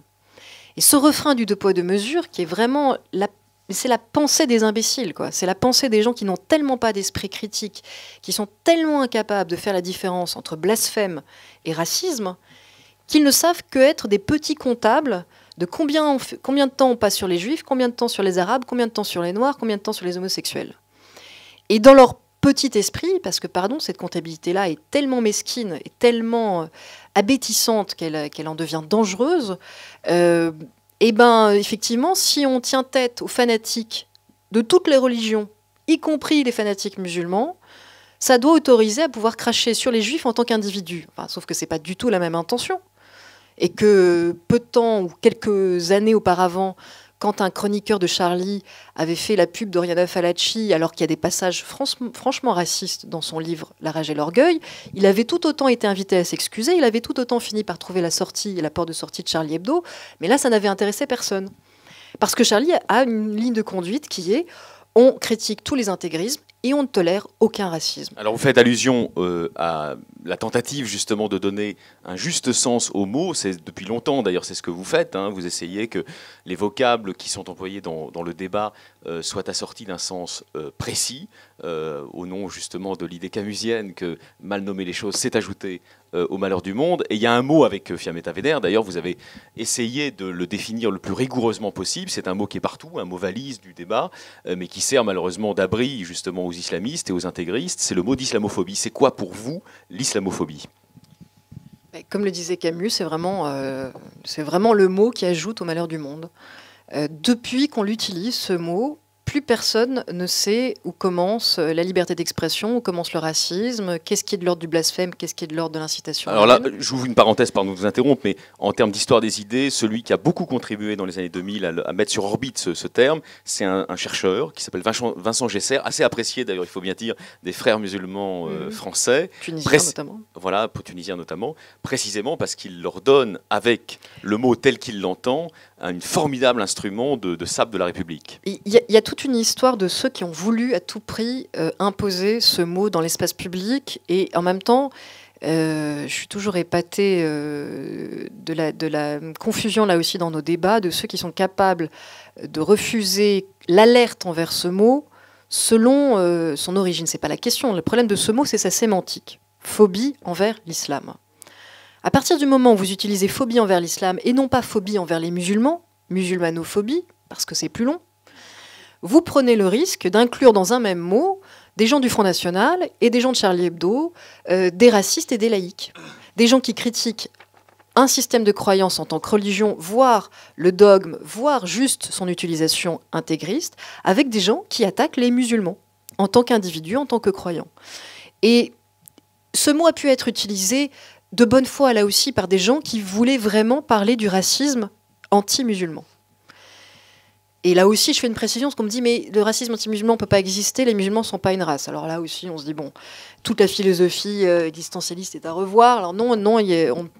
Et ce refrain du deux poids deux mesures, qui est vraiment la c'est la pensée des imbéciles, quoi. C'est la pensée des gens qui n'ont tellement pas d'esprit critique, qui sont tellement incapables de faire la différence entre blasphème et racisme, qu'ils ne savent que être des petits comptables de combien, de temps on passe sur les juifs, combien de temps sur les arabes, combien de temps sur les noirs, combien de temps sur les homosexuels. Et dans leur petit esprit, parce que pardon, cette comptabilité-là est tellement mesquine et tellement euh, abétissante euh, qu'elle en devient dangereuse, et euh, eh ben effectivement, si on tient tête aux fanatiques de toutes les religions, y compris les fanatiques musulmans, ça doit autoriser à pouvoir cracher sur les juifs en tant qu'individus. sauf que c'est pas du tout la même intention et que peu de temps ou quelques années auparavant, quand un chroniqueur de Charlie avait fait la pub d'Oriana Falacci alors qu'il y a des passages franchement racistes dans son livre La rage et l'orgueil, il avait tout autant été invité à s'excuser, il avait tout autant fini par trouver la sortie et la porte de sortie de Charlie Hebdo, mais là, ça n'avait intéressé personne. Parce que Charlie a une ligne de conduite qui est on critique tous les intégrismes et on ne tolère aucun racisme. Alors vous faites allusion euh, à la tentative justement de donner un juste sens aux mots. C'est depuis longtemps d'ailleurs, c'est ce que vous faites. Hein. Vous essayez que les vocables qui sont employés dans, le débat euh, soient assortis d'un sens euh, précis, au nom justement de l'idée camusienne que mal nommer les choses, c'est ajouter au malheur du monde. Et il y a un mot avec Fiametta Vénère, d'ailleurs, vous avez essayé de le définir le plus rigoureusement possible. C'est un mot qui est partout, un mot valise du débat, mais qui sert malheureusement d'abri justement islamistes et aux intégristes, c'est le mot d'islamophobie. C'est quoi pour vous l'islamophobie bah, Comme le disait Camus, c'est vraiment, euh, vraiment le mot qui ajoute au malheur du monde. Euh, depuis qu'on l'utilise, ce mot, plus personne ne sait où commence la liberté d'expression, où commence le racisme, qu'est-ce qui est de l'ordre du blasphème, qu'est-ce qui est de l'ordre de l'incitation. Alors là, j'ouvre une parenthèse, pardon de vous interrompre, mais en termes d'histoire des idées, celui qui a beaucoup contribué dans les années 2000 à, mettre sur orbite ce, terme, c'est un, chercheur qui s'appelle Vincent, Gesser, assez apprécié d'ailleurs, il faut bien dire, des frères musulmans euh, mhm. français. Tunisiens notamment. Voilà, pour Tunisiens notamment, précisément parce qu'il leur donne, avec le mot tel qu'il l'entend, un formidable instrument de, sable de la République. Il y, a toute une histoire de ceux qui ont voulu à tout prix euh, imposer ce mot dans l'espace public et en même temps, euh, je suis toujours épatée euh, de, la, confusion là aussi dans nos débats de ceux qui sont capables de refuser l'alerte envers ce mot selon son origine. Ce n'est pas la question. Le problème de ce mot, c'est sa sémantique. Phobie envers l'islam. À partir du moment où vous utilisez phobie envers l'islam et non pas phobie envers les musulmans, musulmanophobie, parce que c'est plus long, vous prenez le risque d'inclure dans un même mot des gens du Front National et des gens de Charlie Hebdo, euh, des racistes et des laïcs. Des gens qui critiquent un système de croyance en tant que religion, voire le dogme, voire juste son utilisation intégriste, avec des gens qui attaquent les musulmans en tant qu'individus, en tant que croyants. Et ce mot a pu être utilisé de bonne foi là aussi par des gens qui voulaient vraiment parler du racisme anti-musulman. Et là aussi, je fais une précision, parce qu'on me dit, mais le racisme anti-musulman ne peut pas exister, les musulmans ne sont pas une race. Alors là aussi, on se dit, bon, toute la philosophie euh, existentialiste est à revoir. Alors non, non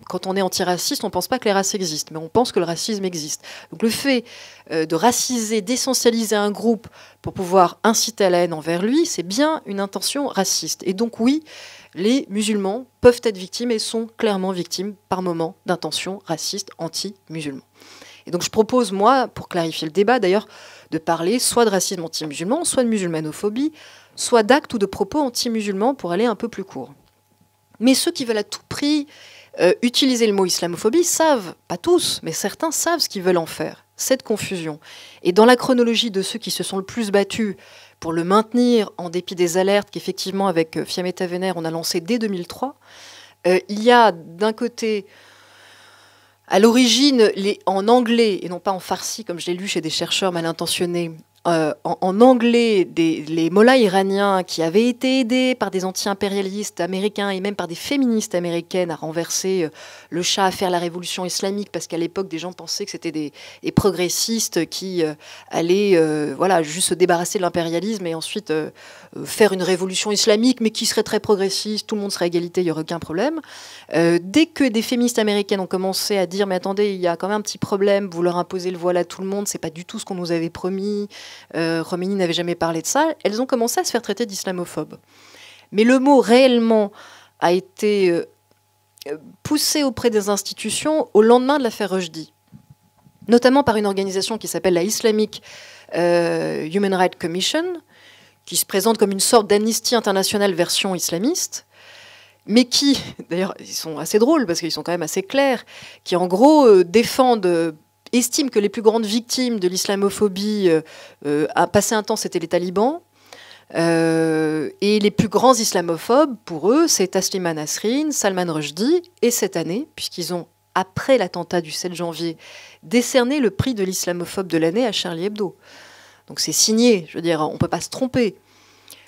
quand on est antiraciste, on ne pense pas que les races existent, mais on pense que le racisme existe. Donc le fait euh, de raciser, d'essentialiser un groupe pour pouvoir inciter à la haine envers lui, c'est bien une intention raciste. Et donc oui, les musulmans peuvent être victimes et sont clairement victimes par moment d'intentions racistes anti-musulmans. Et donc je propose, moi, pour clarifier le débat d'ailleurs, de parler soit de racisme anti-musulman, soit de musulmanophobie, soit d'actes ou de propos anti-musulmans pour aller un peu plus court. Mais ceux qui veulent à tout prix euh, utiliser le mot islamophobie savent, pas tous, mais certains savent ce qu'ils veulent en faire cette confusion. Et dans la chronologie de ceux qui se sont le plus battus pour le maintenir en dépit des alertes qu'effectivement avec euh, Fiametta Vénère on a lancé dès 2003, euh, il y a d'un côté à l'origine, en anglais et non pas en farci, comme je l'ai lu chez des chercheurs mal intentionnés, euh, en, anglais les mollahs iraniens qui avaient été aidés par des anti-impérialistes américains et même par des féministes américaines à renverser euh, le chat à faire la révolution islamique parce qu'à l'époque des gens pensaient que c'était des, des, progressistes qui euh, allaient voilà juste se débarrasser de l'impérialisme et ensuite faire une révolution islamique mais qui serait très progressiste tout le monde serait à égalité il n'y aurait aucun problème dès que des féministes américaines ont commencé à dire mais attendez il y a quand même un petit problème vous leur imposez le voile à tout le monde c'est pas du tout ce qu'on nous avait promis euh, n'avait jamais parlé de ça, elles ont commencé à se faire traiter d'islamophobes. Mais le mot réellement a été euh, euh, poussé auprès des institutions au lendemain de l'affaire Rushdie, notamment par une organisation qui s'appelle la Islamic euh, Human Rights Commission, qui se présente comme une sorte d'amnistie internationale version islamiste, mais qui, d'ailleurs, ils sont assez drôles parce qu'ils sont quand même assez clairs, qui en gros défendent estime que les plus grandes victimes de l'islamophobie, euh, euh, à passer un temps, c'était les talibans. Euh, et les plus grands islamophobes, pour eux, c'est Asliman Asrin, Salman Rushdie, et cette année, puisqu'ils ont, après l'attentat du 7 janvier, décerné le prix de l'islamophobe de l'année à Charlie Hebdo. Donc c'est signé, je veux dire, on ne peut pas se tromper.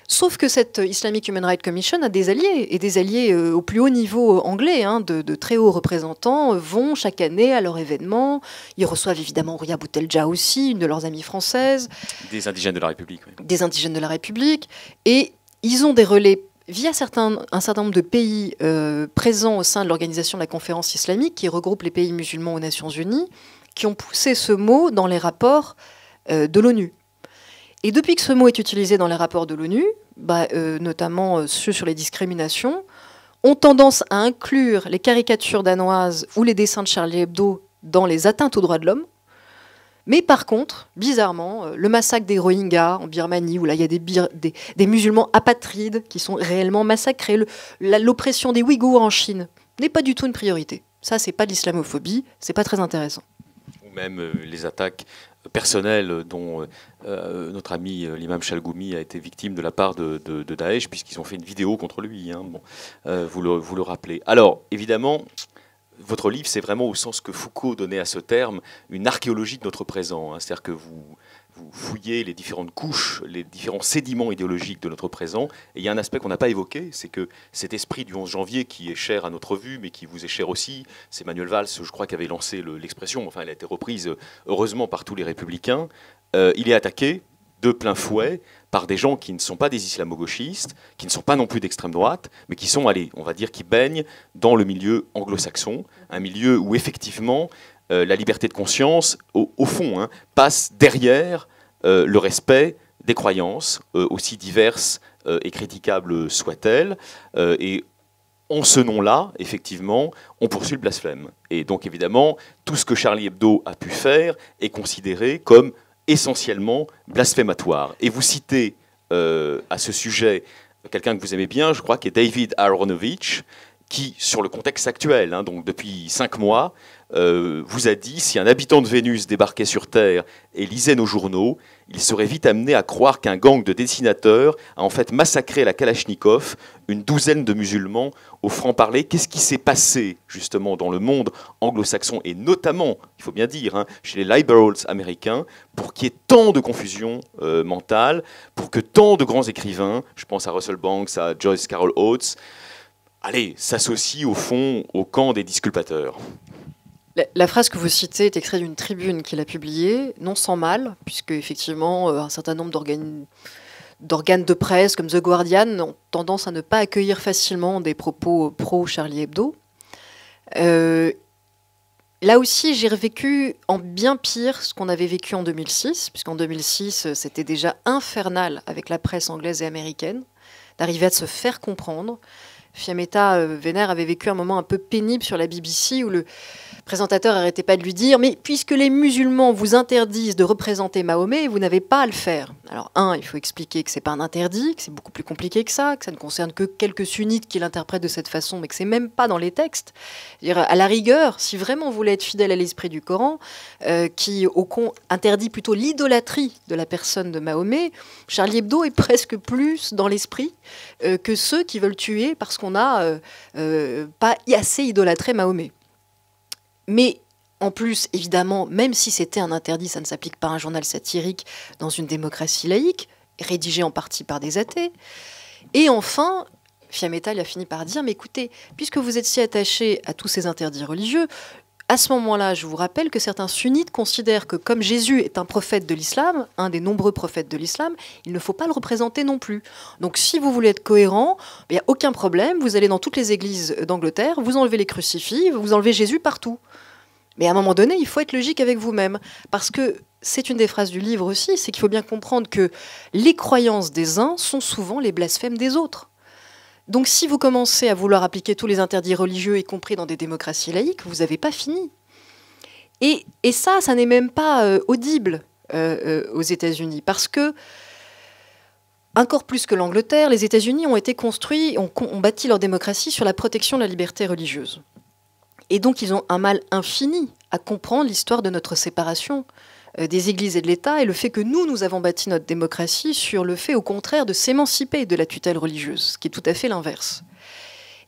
Sauf que cette Islamic Human Rights Commission a des alliés, et des alliés euh, au plus haut niveau anglais, hein, de, très hauts représentants euh, vont chaque année à leur événement. Ils reçoivent évidemment Ria Boutelja aussi, une de leurs amies françaises. Des indigènes de la République. Des indigènes de la République. Et ils ont des relais via un certain nombre de pays euh, présents au sein de l'organisation de la conférence islamique, qui regroupe les pays musulmans aux Nations Unies, qui ont poussé ce mot dans les rapports de l'ONU. Et depuis que ce mot est utilisé dans les rapports de l'ONU, bah, euh, notamment euh, ceux sur les discriminations, ont tendance à inclure les caricatures danoises ou les dessins de Charlie Hebdo dans les atteintes aux droits de l'homme. Mais par contre, bizarrement, euh, le massacre des Rohingyas en Birmanie, où là il y a des, musulmans apatrides qui sont réellement massacrés, l'oppression des Ouïghours en Chine n'est pas du tout une priorité. Ça, c'est pas de l'islamophobie, c'est pas très intéressant. Ou même les attaques personnel dont euh, notre ami euh, l'imam Chalgoumi a été victime de la part de, de, Daesh, puisqu'ils ont fait une vidéo contre lui, hein. bon, euh, vous, le, vous, le, rappelez. Alors, évidemment, votre livre, c'est vraiment au sens que Foucault donnait à ce terme, une archéologie de notre présent. Hein. C'est-à-dire que vous, vous fouillez les différentes couches, les différents sédiments idéologiques de notre présent, et il y a un aspect qu'on n'a pas évoqué, c'est que cet esprit du 11 janvier qui est cher à notre vue, mais qui vous est cher aussi, c'est Manuel Valls, je crois, qui avait lancé l'expression, enfin elle a été reprise euh, heureusement par tous les républicains, euh, il est attaqué de plein fouet par des gens qui ne sont pas des islamo-gauchistes, qui ne sont pas non plus d'extrême droite, mais qui sont, allés, on va dire, qui baignent dans le milieu anglo-saxon, un milieu où effectivement euh, la liberté de conscience, au, fond, hein, passe derrière euh, le respect des croyances, euh, aussi diverses et critiquables soient-elles. et en ce nom-là, effectivement, on poursuit le blasphème. Et donc, évidemment, tout ce que Charlie Hebdo a pu faire est considéré comme essentiellement blasphématoire. Et vous citez à ce sujet quelqu'un que vous aimez bien, je crois, qui est David Aronovich qui, sur le contexte actuel, hein, donc depuis cinq mois, euh, vous a dit si un habitant de Vénus débarquait sur Terre et lisait nos journaux, il serait vite amené à croire qu'un gang de dessinateurs a en fait massacré la Kalachnikov une douzaine de musulmans au franc-parler. Qu'est-ce qui s'est passé justement dans le monde anglo-saxon et notamment, il faut bien dire, hein, chez les liberals américains, pour qu'il y ait tant de confusion euh, mentale, pour que tant de grands écrivains, je pense à Russell Banks, à Joyce Carol Oates, allez, s'associe au fond au camp des disculpateurs. La, phrase que vous citez est extraite d'une tribune qu'il a publiée, non sans mal, puisque effectivement euh, un certain nombre d'organes de presse comme The Guardian ont tendance à ne pas accueillir facilement des propos pro-Charlie Hebdo. Euh, là aussi, j'ai revécu en bien pire ce qu'on avait vécu en 2006, puisqu'en 2006, c'était déjà infernal avec la presse anglaise et américaine d'arriver à se faire comprendre, Fiametta euh, Vénère avait vécu un moment un peu pénible sur la BBC où le, présentateur n'arrêtait pas de lui dire Mais puisque les musulmans vous interdisent de représenter Mahomet, vous n'avez pas à le faire. Alors, un, il faut expliquer que ce n'est pas un interdit, que c'est beaucoup plus compliqué que ça, que ça ne concerne que quelques sunnites qui l'interprètent de cette façon, mais que c'est même pas dans les textes. -à, la rigueur, si vraiment vous voulez être fidèle à l'esprit du Coran, euh, qui au con interdit plutôt l'idolâtrie de la personne de Mahomet, Charlie Hebdo est presque plus dans l'esprit euh, que ceux qui veulent tuer parce qu'on n'a euh, pas assez idolâtré Mahomet. Mais en plus, évidemment, même si c'était un interdit, ça ne s'applique pas à un journal satirique dans une démocratie laïque, rédigé en partie par des athées. Et enfin, il a fini par dire, mais écoutez, puisque vous êtes si attaché à tous ces interdits religieux, à ce moment-là, je vous rappelle que certains sunnites considèrent que comme Jésus est un prophète de l'islam, un des nombreux prophètes de l'islam, il ne faut pas le représenter non plus. Donc si vous voulez être cohérent, il n'y a aucun problème, vous allez dans toutes les églises d'Angleterre, vous enlevez les crucifix, vous enlevez Jésus partout. Mais à un moment donné, il faut être logique avec vous-même. Parce que c'est une des phrases du livre aussi, c'est qu'il faut bien comprendre que les croyances des uns sont souvent les blasphèmes des autres. Donc si vous commencez à vouloir appliquer tous les interdits religieux, y compris dans des démocraties laïques, vous n'avez pas fini. Et, ça, ça n'est même pas euh, audible euh, euh, aux États-Unis, parce que encore plus que l'Angleterre, les États-Unis ont été construits, ont bâti leur démocratie sur la protection de la liberté religieuse. Et donc, ils ont un mal infini à comprendre l'histoire de notre séparation euh, des églises et de l'État et le fait que nous, nous avons bâti notre démocratie sur le fait, au contraire, de s'émanciper de la tutelle religieuse, ce qui est tout à fait l'inverse.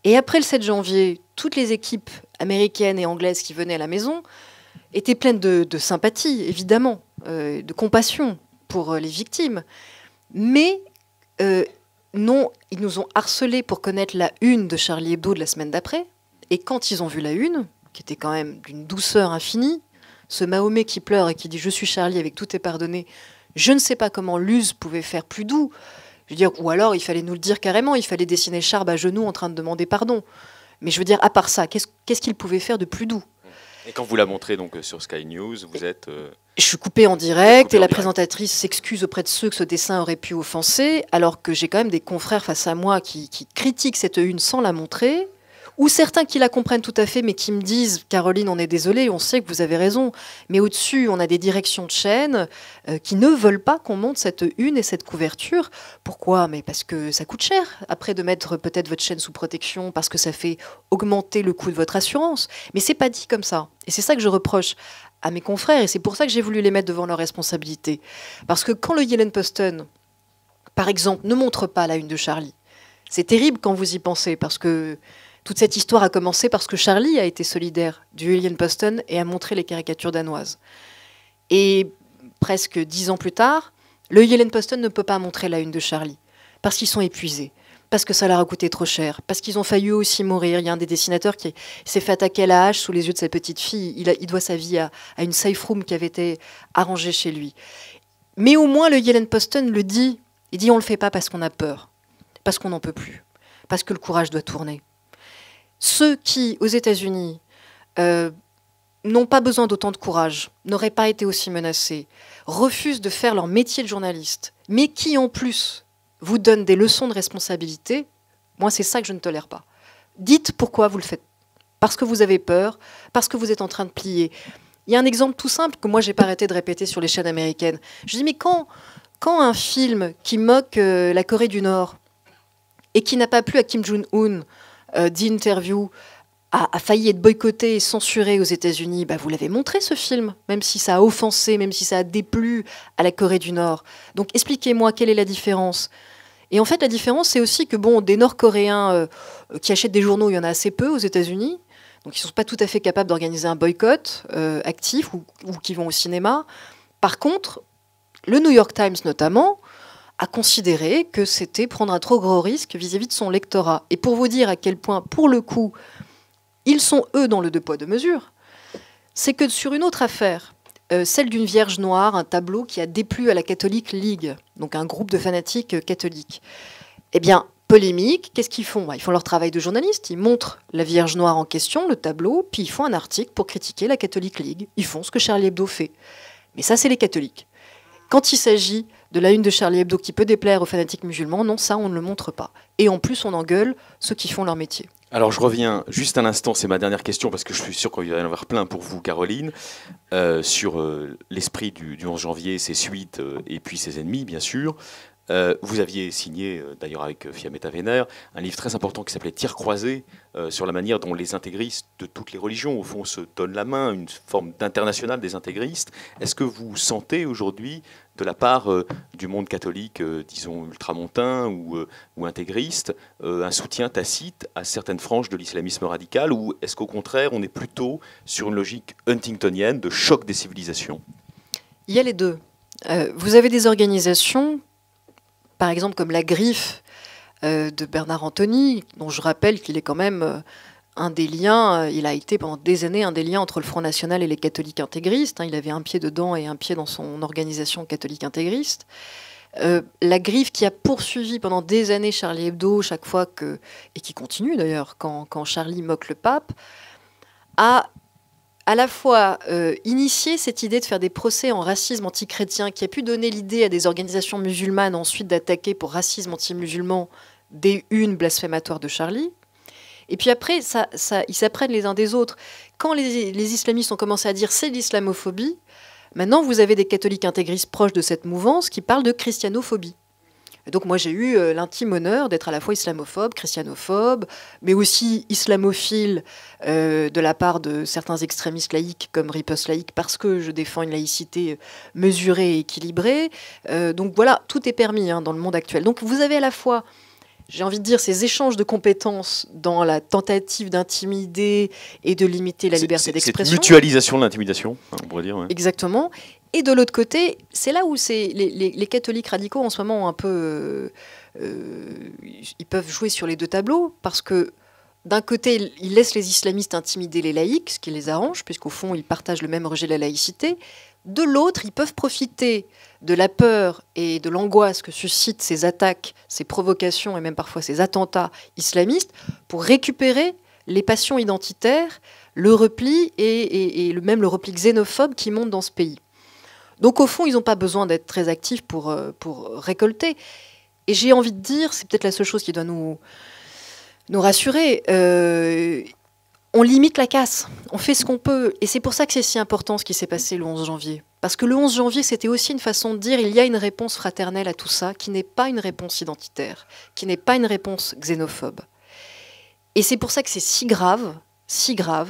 Et après le 7 janvier, toutes les équipes américaines et anglaises qui venaient à la maison étaient pleines de, sympathie, évidemment, euh, de compassion pour euh, les victimes. Mais non, ils nous ont harcelés pour connaître la une de Charlie Hebdo de la semaine d'après, et quand ils ont vu la une, qui était quand même d'une douceur infinie, ce Mahomet qui pleure et qui dit Je suis Charlie avec tout est pardonné, je ne sais pas comment l'use pouvait faire plus doux. Je veux dire, ou alors il fallait nous le dire carrément, il fallait dessiner Charb à genoux en train de demander pardon. Mais je veux dire, à part ça, qu'est-ce qu'il pouvait faire de plus doux Et quand vous la montrez donc euh, sur Sky News, vous êtes. Euh, je suis coupée en direct et la présentatrice s'excuse auprès de ceux que ce dessin aurait pu offenser, alors que j'ai quand même des confrères face à moi qui critiquent cette une sans la montrer ou certains qui la comprennent tout à fait, mais qui me disent, Caroline, on est désolé, on sait que vous avez raison, mais au-dessus, on a des directions de chaîne euh, qui ne veulent pas qu'on monte cette une et cette couverture. Pourquoi Mais parce que ça coûte cher, après, de mettre peut-être votre chaîne sous protection, parce que ça fait augmenter le coût de votre assurance. Mais c'est pas dit comme ça. Et c'est ça que je reproche à mes confrères, et c'est pour ça que j'ai voulu les mettre devant leurs responsabilités. Parce que quand le Yellen Poston, par exemple, ne montre pas la une de Charlie, c'est terrible quand vous y pensez, parce que toute cette histoire a commencé parce que Charlie a été solidaire du Alien Poston et a montré les caricatures danoises. Et presque dix ans plus tard, le Helen Poston ne peut pas montrer la une de Charlie, parce qu'ils sont épuisés, parce que ça leur a coûté trop cher, parce qu'ils ont failli aussi mourir. Il y a un des dessinateurs qui s'est fait attaquer à la hache sous les yeux de sa petite fille. Il, doit sa vie à, une safe room qui avait été arrangée chez lui. Mais au moins, le Helen Poston le dit. Il dit on le fait pas parce qu'on a peur, parce qu'on n'en peut plus, parce que le courage doit tourner, ceux qui, aux États-Unis, euh, n'ont pas besoin d'autant de courage, n'auraient pas été aussi menacés, refusent de faire leur métier de journaliste, mais qui en plus vous donnent des leçons de responsabilité, moi c'est ça que je ne tolère pas. Dites pourquoi vous le faites. Parce que vous avez peur, parce que vous êtes en train de plier. Il y a un exemple tout simple que moi j'ai pas arrêté de répéter sur les chaînes américaines. Je dis mais quand, quand un film qui moque euh, la Corée du Nord et qui n'a pas plu à Kim Jong-un, euh, d'interview a, failli être boycotté et censuré aux États-Unis, bah, vous l'avez montré ce film, même si ça a offensé, même si ça a déplu à la Corée du Nord. Donc expliquez-moi quelle est la différence. Et en fait, la différence, c'est aussi que bon, des Nord-Coréens euh, qui achètent des journaux, il y en a assez peu aux États-Unis. Donc ils ne sont pas tout à fait capables d'organiser un boycott euh, actif ou, ou qui vont au cinéma. Par contre, le New York Times notamment, a considéré que c'était prendre un trop gros risque vis-à-vis de son lectorat. Et pour vous dire à quel point, pour le coup, ils sont eux dans le deux poids deux mesures, c'est que sur une autre affaire, euh, celle d'une Vierge noire, un tableau qui a déplu à la Catholic League, donc un groupe de fanatiques euh, catholiques. Eh bien, polémique, qu'est-ce qu'ils font bah, Ils font leur travail de journaliste, ils montrent la Vierge noire en question, le tableau, puis ils font un article pour critiquer la Catholic League. Ils font ce que Charlie Hebdo fait. Mais ça, c'est les catholiques. Quand il s'agit de la une de Charlie Hebdo qui peut déplaire aux fanatiques musulmans, non, ça, on ne le montre pas. Et en plus, on engueule ceux qui font leur métier. Alors je reviens juste un instant, c'est ma dernière question parce que je suis sûr qu'il va y en avoir plein pour vous, Caroline, euh, sur euh, l'esprit du, 11 janvier, ses suites euh, et puis ses ennemis, bien sûr. Euh, vous aviez signé, euh, d'ailleurs avec euh, Fiametta Véner, un livre très important qui s'appelait Tirs croisés, sur la manière dont les intégristes de toutes les religions, au fond, se donnent la main, une forme d'international des intégristes. Est-ce que vous sentez aujourd'hui, de la part du monde catholique, disons, ultramontain ou, ou intégriste, un soutien tacite à certaines franges de l'islamisme radical, ou est-ce qu'au contraire, on est plutôt sur une logique huntingtonienne de choc des civilisations Il y a les deux. vous avez des organisations par exemple comme La Griffe euh, de Bernard Anthony, dont je rappelle qu'il est quand même euh, un des liens, euh, il a été pendant des années un des liens entre le Front National et les catholiques intégristes. Hein. il avait un pied dedans et un pied dans son organisation catholique intégriste. la griffe qui a poursuivi pendant des années Charlie Hebdo, chaque fois que, et qui continue d'ailleurs quand, quand Charlie moque le pape, a à la fois euh, initier cette idée de faire des procès en racisme antichrétien qui a pu donner l'idée à des organisations musulmanes ensuite d'attaquer pour racisme anti-musulman des Une blasphématoires de Charlie. Et puis après, ça, ça, ils s'apprennent les uns des autres. Quand les islamistes ont commencé à dire c'est l'islamophobie, maintenant vous avez des catholiques intégristes proches de cette mouvance qui parlent de christianophobie donc moi j'ai eu euh, l'intime honneur d'être à la fois islamophobe, christianophobe, mais aussi islamophile euh, de la part de certains extrémistes laïques comme Riposte laïque, parce que je défends une laïcité euh, mesurée et équilibrée. donc voilà, tout est permis hein, dans le monde actuel. Donc vous avez à la fois j'ai envie de dire, ces échanges de compétences dans la tentative d'intimider et de limiter la liberté d'expression. Cette mutualisation de l'intimidation, hein, on pourrait dire. Exactement. Et de l'autre côté, c'est là où les, les, catholiques radicaux en ce moment ont un peu... Euh, euh, ils peuvent jouer sur les deux tableaux parce que d'un côté, ils laissent les islamistes intimider les laïcs, ce qui les arrange, puisqu'au fond, ils partagent le même rejet de la laïcité. De l'autre, ils peuvent profiter de la peur et de l'angoisse que suscitent ces attaques, ces provocations et même parfois ces attentats islamistes pour récupérer les passions identitaires, le repli et, et même le repli xénophobe qui monte dans ce pays. Donc au fond, ils n'ont pas besoin d'être très actifs pour, euh, pour récolter. Et j'ai envie de dire, c'est peut-être la seule chose qui doit nous, nous rassurer, euh, on limite la casse, on fait ce qu'on peut. Et c'est pour ça que c'est si important ce qui s'est passé le 11 janvier. Parce que le 11 janvier, c'était aussi une façon de dire il y a une réponse fraternelle à tout ça, qui n'est pas une réponse identitaire, qui n'est pas une réponse xénophobe. Et c'est pour ça que c'est si grave, si grave,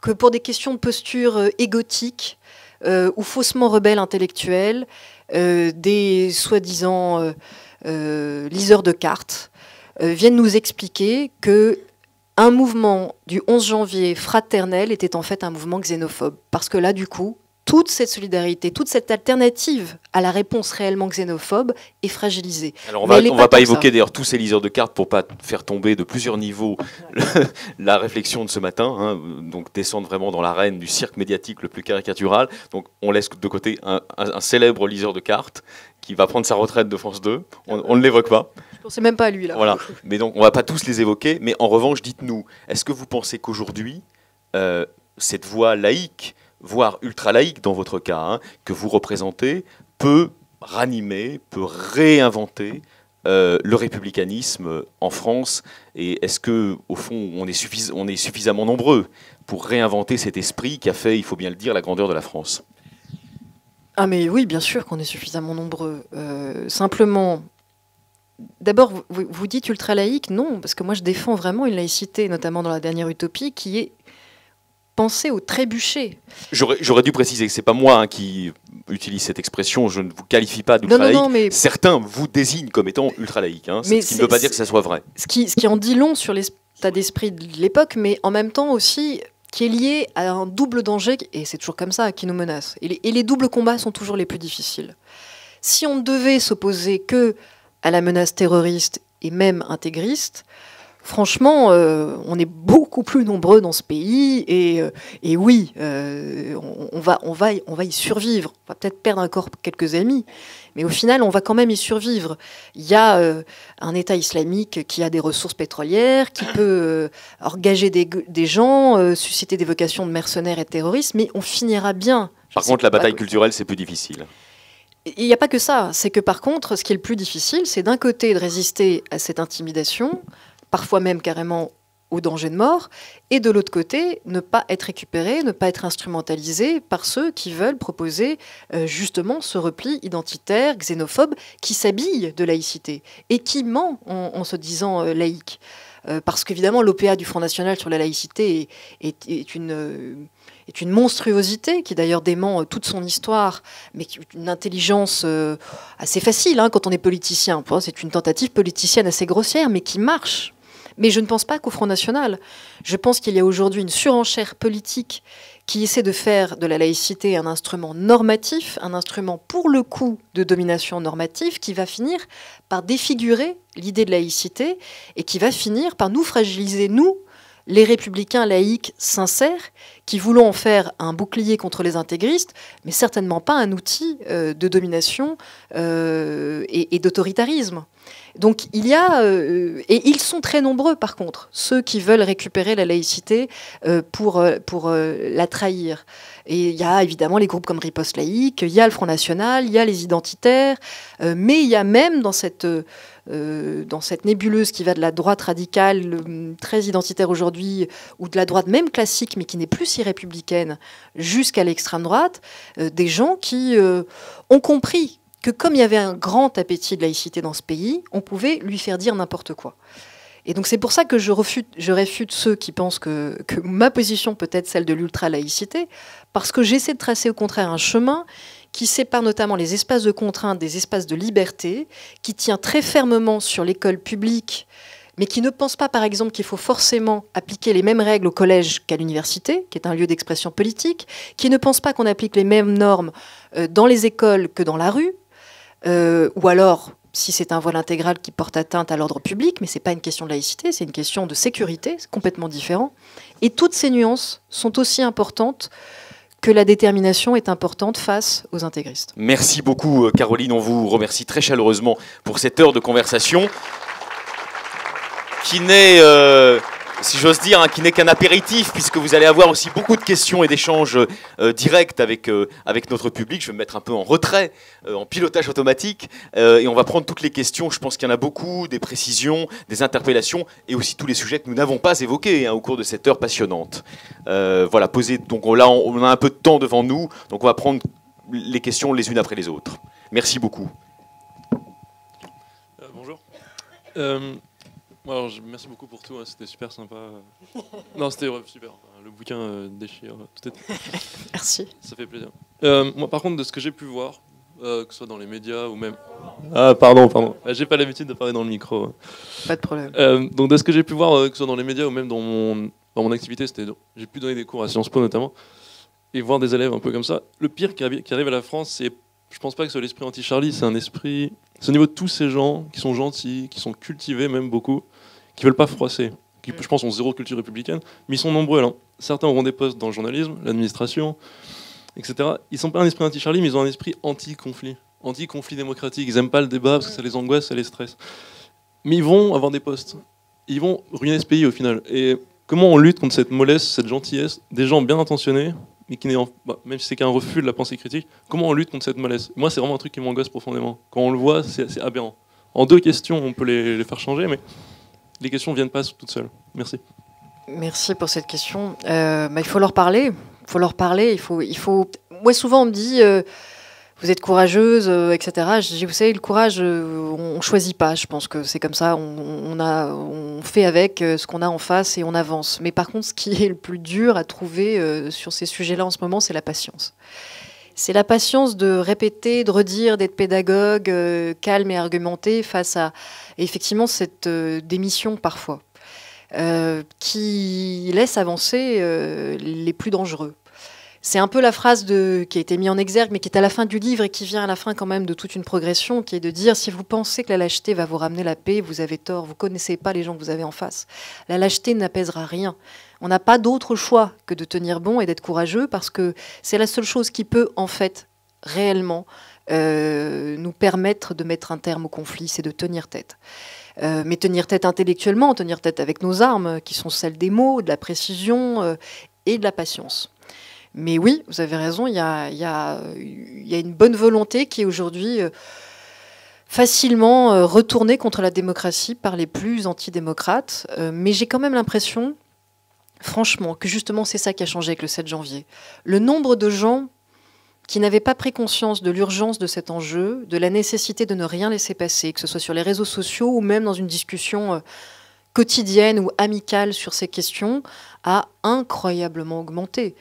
que pour des questions de posture euh, égotique, euh, ou faussement rebelles intellectuels, euh, des soi-disant euh, liseurs de cartes, viennent nous expliquer que un mouvement du 11 janvier fraternel était en fait un mouvement xénophobe. Parce que là, du coup, toute cette solidarité, toute cette alternative à la réponse réellement xénophobe est fragilisée. Alors on va, va pas, évoquer d'ailleurs tous ces liseurs de cartes pour pas faire tomber de plusieurs niveaux la réflexion de ce matin, hein. donc descendre vraiment dans l'arène du cirque médiatique le plus caricatural. Donc on laisse de côté un, célèbre liseur de cartes qui va prendre sa retraite de France 2. On, ne l'évoque pas. Je pensais même pas à lui là. Voilà. Mais donc on va pas tous les évoquer, mais en revanche, dites-nous, est-ce que vous pensez qu'aujourd'hui euh, cette voix laïque voire ultra-laïque dans votre cas, hein, que vous représentez, peut ranimer, peut réinventer euh, le républicanisme en France Et est-ce que, au fond, on est, on est suffisamment nombreux pour réinventer cet esprit qui a fait, il faut bien le dire, la grandeur de la France Ah mais oui, bien sûr qu'on est suffisamment nombreux. Euh, simplement, d'abord, vous, dites ultra laïque, non, parce que moi je défends vraiment une laïcité, notamment dans la dernière utopie, qui est penser au trébuchet. J'aurais dû préciser que ce n'est pas moi hein, qui utilise cette expression, je ne vous qualifie pas d'ultra-laïque. Mais... Certains vous désignent comme étant ultra-laïque, hein, ce qui ne veut pas dire que ça soit vrai. Ce qui, en dit long sur l'état d'esprit de l'époque, mais en même temps aussi qui est lié à un double danger, et c'est toujours comme ça, qui nous menace. Et les, doubles combats sont toujours les plus difficiles. Si on ne devait s'opposer que à la menace terroriste et même intégriste, franchement, euh, on est beaucoup plus nombreux dans ce pays et, euh, oui, euh, on, va, on, va, on va y survivre. On va peut-être perdre encore quelques amis, mais au final, on va quand même y survivre. Il y a un État islamique qui a des ressources pétrolières, qui peut engager des, gens, susciter des vocations de mercenaires et de terroristes, mais on finira bien. par contre, la bataille culturelle, c'est plus difficile. Il n'y a pas que ça. C'est que par contre, ce qui est le plus difficile, c'est d'un côté de résister à cette intimidation parfois même carrément au danger de mort, et de l'autre côté, ne pas être récupéré, ne pas être instrumentalisé par ceux qui veulent proposer euh, justement ce repli identitaire, xénophobe, qui s'habille de laïcité et qui ment en, se disant euh, laïque. Euh, parce qu'évidemment, l'OPA du Front National sur la laïcité est, une monstruosité qui d'ailleurs dément toute son histoire, mais qui une intelligence assez facile hein, quand on est politicien. C'est une tentative politicienne assez grossière, mais qui marche mais je ne pense pas qu'au Front National. Je pense qu'il y a aujourd'hui une surenchère politique qui essaie de faire de la laïcité un instrument normatif, un instrument pour le coup de domination normative qui va finir par défigurer l'idée de laïcité et qui va finir par nous fragiliser, nous, les républicains laïques sincères, qui voulons en faire un bouclier contre les intégristes, mais certainement pas un outil euh, de domination euh, et d'autoritarisme. Donc il y a, euh, et ils sont très nombreux par contre, ceux qui veulent récupérer la laïcité euh, pour, euh, pour la trahir. Et il y a évidemment les groupes comme Riposte Laïque, il y a le Front National, il y a les identitaires, mais il y a même dans cette, dans cette nébuleuse qui va de la droite radicale, très identitaire aujourd'hui, ou de la droite même classique, mais qui n'est plus si républicaine, jusqu'à l'extrême droite, des gens qui ont compris que comme il y avait un grand appétit de laïcité dans ce pays, on pouvait lui faire dire n'importe quoi. Et donc c'est pour ça que je refuse je réfute ceux qui pensent que, que ma position peut être celle de l'ultra-laïcité, parce que j'essaie de tracer au contraire un chemin qui sépare notamment les espaces de contrainte des espaces de liberté, qui tient très fermement sur l'école publique, mais qui ne pense pas par exemple qu'il faut forcément appliquer les mêmes règles au collège qu'à l'université, qui est un lieu d'expression politique, qui ne pense pas qu'on applique les mêmes normes euh, dans les écoles que dans la rue, euh, ou alors si c'est un voile intégral qui porte atteinte à l'ordre public, mais ce n'est pas une question de laïcité, c'est une question de sécurité, c'est complètement différent. Et toutes ces nuances sont aussi importantes que la détermination est importante face aux intégristes. Merci beaucoup euh, Caroline, on vous remercie très chaleureusement pour cette heure de conversation qui n'est... Euh, si j'ose dire, hein, qui n'est qu'un apéritif, puisque vous allez avoir aussi beaucoup de questions et d'échanges euh, directs avec, euh, avec notre public. Je vais me mettre un peu en retrait, euh, en pilotage automatique, et on va prendre toutes les questions. Je pense qu'il y en a beaucoup, des précisions, des interpellations, et aussi tous les sujets que nous n'avons pas évoqués hein, au cours de cette heure passionnante. voilà, posé, donc là, on, a un peu de temps devant nous, donc on va prendre les questions les unes après les autres. Merci beaucoup. bonjour. Alors, merci beaucoup pour tout, hein, c'était super sympa. non, c'était super. Le bouquin euh, déchire. Euh, tout Merci. ça fait plaisir. Euh, moi, par contre, de ce que j'ai pu voir, que ce soit dans les médias ou même. Ah, pardon, pardon. Ah, j'ai pas l'habitude de parler dans le micro. Pas de problème. donc de ce que j'ai pu voir, que ce soit dans les médias ou même dans mon, dans mon activité, c'était j'ai pu donner des cours à Sciences Po notamment, et voir des élèves un peu comme ça. Le pire qui, qui arrive à la France, c'est, je pense pas que ce soit l'esprit anti-Charlie, c'est un esprit, c'est au niveau de tous ces gens qui sont gentils, qui sont cultivés même beaucoup, qui veulent pas froisser, qui, je pense, ont zéro culture républicaine, mais ils sont nombreux. là. Hein. certains auront des postes dans le journalisme, l'administration, etc. Ils sont pas un esprit anti-Charlie, mais ils ont un esprit anti-conflit, anti-conflit démocratique. Ils aiment pas le débat parce que ça les angoisse, ça les stresse. Mais ils vont avoir des postes. Ils vont ruiner ce pays au final. Et comment on lutte contre cette mollesse, cette gentillesse des gens bien intentionnés, mais qui n'est bah, même si c'est qu'un refus de la pensée critique, comment on lutte contre cette mollesse Moi, c'est vraiment un truc qui m'angoisse profondément. Quand on le voit, c'est aberrant. En deux questions, on peut les, les faire changer, mais les questions ne viennent pas toutes seules. Merci. Merci pour cette question. Euh, bah, il faut leur parler. faut leur parler. Il faut, Moi, souvent, on me dit euh, Vous êtes courageuse, euh, etc. Je Vous savez, le courage, on ne choisit pas. Je pense que c'est comme ça. On, a, on fait avec ce qu'on a en face et on avance. Mais par contre, ce qui est le plus dur à trouver sur ces sujets-là en ce moment, c'est la patience c'est la patience de répéter, de redire, d'être pédagogue, euh, calme et argumenté face à effectivement cette euh, démission parfois, euh, qui laisse avancer les plus dangereux. C'est un peu la phrase de, qui a été mise en exergue, mais qui est à la fin du livre et qui vient à la fin quand même de toute une progression, qui est de dire si vous pensez que la lâcheté va vous ramener la paix, vous avez tort, vous connaissez pas les gens que vous avez en face. La lâcheté n'apaisera rien. On n'a pas d'autre choix que de tenir bon et d'être courageux parce que c'est la seule chose qui peut, en fait, réellement euh, nous permettre de mettre un terme au conflit, c'est de tenir tête. Euh, mais tenir tête intellectuellement, tenir tête avec nos armes, qui sont celles des mots, de la précision euh, et de la patience. Mais oui, vous avez raison, il y a, une bonne volonté qui est aujourd'hui facilement retournée contre la démocratie par les plus antidémocrates. mais j'ai quand même l'impression franchement, que justement c'est ça qui a changé avec le 7 janvier. Le nombre de gens qui n'avaient pas pris conscience de l'urgence de cet enjeu, de la nécessité de ne rien laisser passer, que ce soit sur les réseaux sociaux ou même dans une discussion euh, quotidienne ou amicale sur ces questions, a incroyablement augmenté.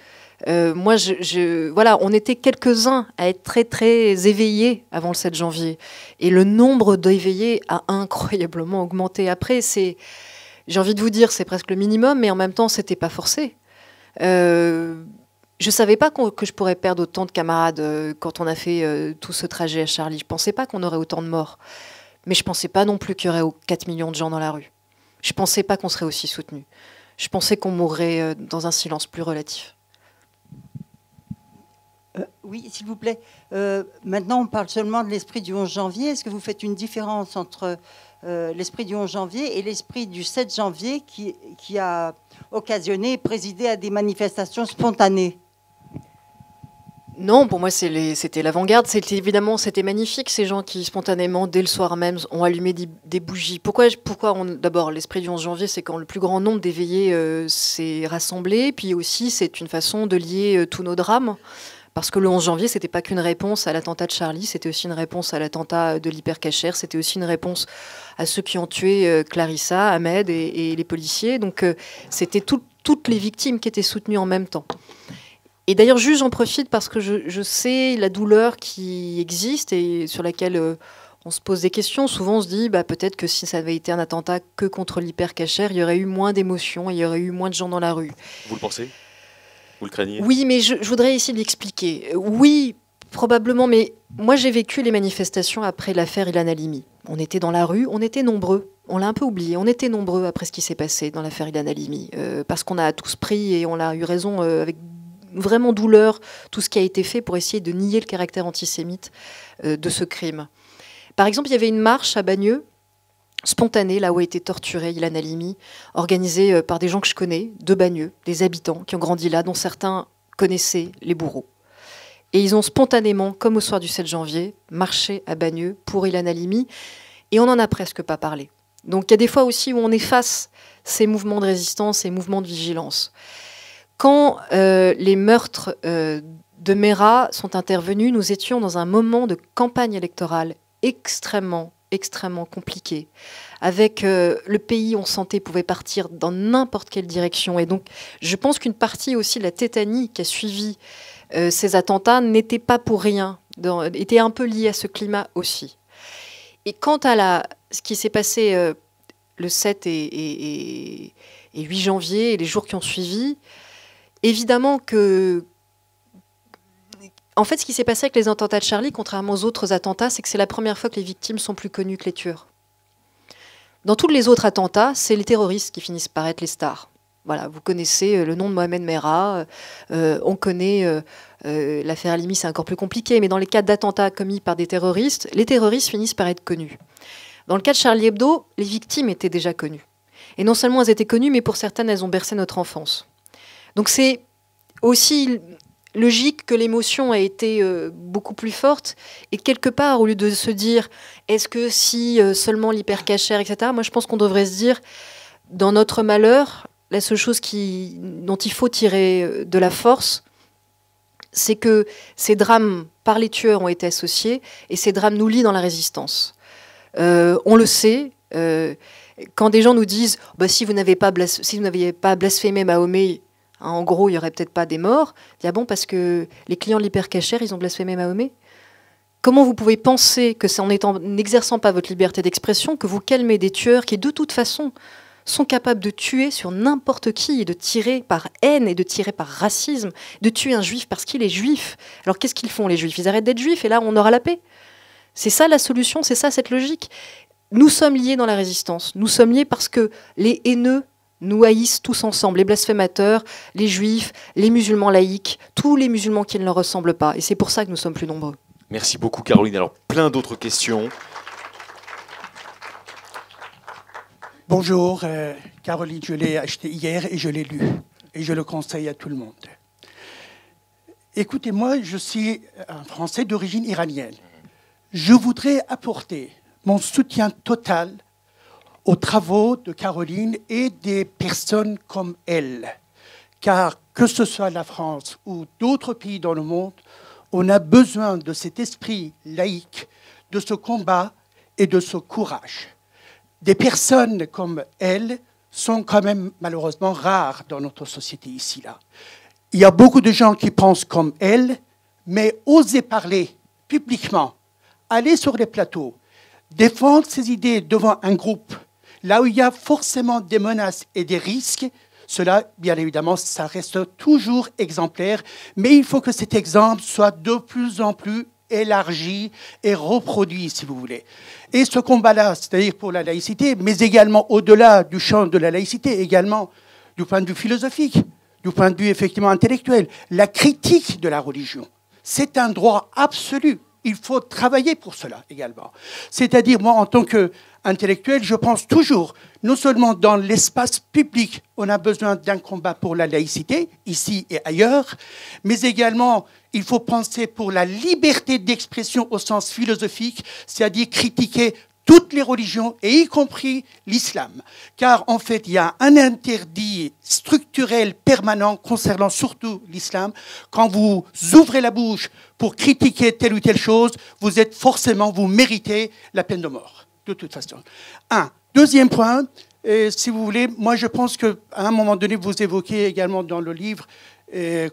Euh, moi, je, voilà, on était quelques-uns à être très, très éveillés avant le 7 janvier. Et le nombre d'éveillés a incroyablement augmenté. Après, c'est j'ai envie de vous dire, c'est presque le minimum, mais en même temps, c'était pas forcé. Je euh, je savais pas que je pourrais perdre autant de camarades euh, quand on a fait euh, tout ce trajet à Charlie. Je pensais pas qu'on aurait autant de morts. Mais je pensais pas non plus qu'il y aurait 4 millions de gens dans la rue. Je pensais pas qu'on serait aussi soutenu. Je pensais qu'on mourrait dans un silence plus relatif. oui, s'il vous plaît. maintenant, on parle seulement de l'esprit du 11 janvier. Est-ce que vous faites une différence entre euh, l'esprit du 11 janvier et l'esprit du 7 janvier qui, a occasionné et présidé à des manifestations spontanées non, pour moi, c'était l'avant-garde. C'était évidemment, c'était magnifique ces gens qui spontanément, dès le soir même, ont allumé des, bougies. Pourquoi, pourquoi D'abord, l'esprit du 11 janvier, c'est quand le plus grand nombre d'éveillés euh, s'est rassemblé. Puis aussi, c'est une façon de lier euh, tous nos drames. Parce que le 11 janvier, ce n'était pas qu'une réponse à l'attentat de Charlie, c'était aussi une réponse à l'attentat euh, de l'hypercachère, c'était aussi une réponse à ceux qui ont tué euh, Clarissa, Ahmed et, les policiers. Donc euh, c'était toutes les victimes qui étaient soutenues en même temps. Et d'ailleurs, juste j'en profite parce que je, sais la douleur qui existe et sur laquelle on se pose des questions. Souvent, on se dit bah, peut-être que si ça avait été un attentat que contre l'hypercachère, il y aurait eu moins d'émotions, il y aurait eu moins de gens dans la rue. Vous le pensez oui, mais je, voudrais essayer de l'expliquer. Oui, probablement, mais moi j'ai vécu les manifestations après l'affaire Ilan Halimi. On était dans la rue, on était nombreux. On l'a un peu oublié, on était nombreux après ce qui s'est passé dans l'affaire Ilan Halimi, euh, parce qu'on a tous pris et on a eu raison euh, avec vraiment douleur tout ce qui a été fait pour essayer de nier le caractère antisémite euh, de ce crime. Par exemple, il y avait une marche à Bagneux spontané, là où a été torturé Ilan Halimi, organisé euh, par des gens que je connais, de Bagneux, des habitants qui ont grandi là, dont certains connaissaient les bourreaux. Et ils ont spontanément, comme au soir du 7 janvier, marché à Bagneux pour Ilan Halimi, et on n'en a presque pas parlé. Donc il y a des fois aussi où on efface ces mouvements de résistance, ces mouvements de vigilance. Quand euh, les meurtres euh, de Mera sont intervenus, nous étions dans un moment de campagne électorale extrêmement extrêmement compliqué. Avec euh, le pays, on sentait pouvait partir dans n'importe quelle direction. Et donc, je pense qu'une partie aussi de la tétanie qui a suivi euh, ces attentats n'était pas pour rien, était un peu liée à ce climat aussi. Et quant à la, ce qui s'est passé euh, le 7 et, et, 8 janvier et les jours qui ont suivi, évidemment que en fait, ce qui s'est passé avec les attentats de Charlie, contrairement aux autres attentats, c'est que c'est la première fois que les victimes sont plus connues que les tueurs. Dans tous les autres attentats, c'est les terroristes qui finissent par être les stars. Voilà, vous connaissez euh, le nom de Mohamed Merah, euh, euh, on connaît l'affaire Alimi, c'est encore plus compliqué, mais dans les cas d'attentats commis par des terroristes, les terroristes finissent par être connus. Dans le cas de Charlie Hebdo, les victimes étaient déjà connues. Et non seulement elles étaient connues, mais pour certaines, elles ont bercé notre enfance. Donc c'est aussi logique que l'émotion a été euh, beaucoup plus forte. Et quelque part, au lieu de se dire est-ce que si euh, seulement l'hypercachère, etc., moi je pense qu'on devrait se dire dans notre malheur, la seule chose qui, dont il faut tirer euh, de la force, c'est que ces drames par les tueurs ont été associés et ces drames nous lient dans la résistance. on le sait. quand des gens nous disent bah, si vous n'aviez pas, si pas blasphémé Mahomet, Hein, en gros, il n'y aurait peut-être pas des morts. Il y a bon, parce que les clients de ils ont blasphémé Mahomet Comment vous pouvez penser que c'est en n'exerçant pas votre liberté d'expression que vous calmez des tueurs qui, de toute façon, sont capables de tuer sur n'importe qui et de tirer par haine et de tirer par racisme, de tuer un juif parce qu'il est juif. Alors qu'est-ce qu'ils font les juifs Ils arrêtent d'être juifs et là on aura la paix. C'est ça la solution, c'est ça cette logique. Nous sommes liés dans la résistance. Nous sommes liés parce que les haineux nous haïssent tous ensemble, les blasphémateurs, les juifs, les musulmans laïcs, tous les musulmans qui ne leur ressemblent pas. Et c'est pour ça que nous sommes plus nombreux. Merci beaucoup Caroline. Alors plein d'autres questions. Bonjour, euh, Caroline, je l'ai acheté hier et je l'ai lu. Et je le conseille à tout le monde. Écoutez-moi, je suis un Français d'origine iranienne. Je voudrais apporter mon soutien total aux travaux de Caroline et des personnes comme elle. Car que ce soit la France ou d'autres pays dans le monde, on a besoin de cet esprit laïque, de ce combat et de ce courage. Des personnes comme elle sont quand même malheureusement rares dans notre société ici-là. Il y a beaucoup de gens qui pensent comme elle, mais oser parler publiquement, aller sur les plateaux, défendre ses idées devant un groupe, Là où il y a forcément des menaces et des risques, cela, bien évidemment, ça reste toujours exemplaire, mais il faut que cet exemple soit de plus en plus élargi et reproduit, si vous voulez. Et ce combat-là, c'est-à-dire pour la laïcité, mais également au-delà du champ de la laïcité, également du point de vue philosophique, du point de vue effectivement intellectuel, la critique de la religion, c'est un droit absolu. Il faut travailler pour cela également. C'est-à-dire, moi, en tant que Intellectuel, je pense toujours, non seulement dans l'espace public, on a besoin d'un combat pour la laïcité, ici et ailleurs, mais également, il faut penser pour la liberté d'expression au sens philosophique, c'est-à-dire critiquer toutes les religions, et y compris l'islam. Car en fait, il y a un interdit structurel permanent concernant surtout l'islam. Quand vous ouvrez la bouche pour critiquer telle ou telle chose, vous êtes forcément, vous méritez la peine de mort de toute façon. Un. Deuxième point, si vous voulez, moi je pense qu'à un moment donné, vous évoquez également dans le livre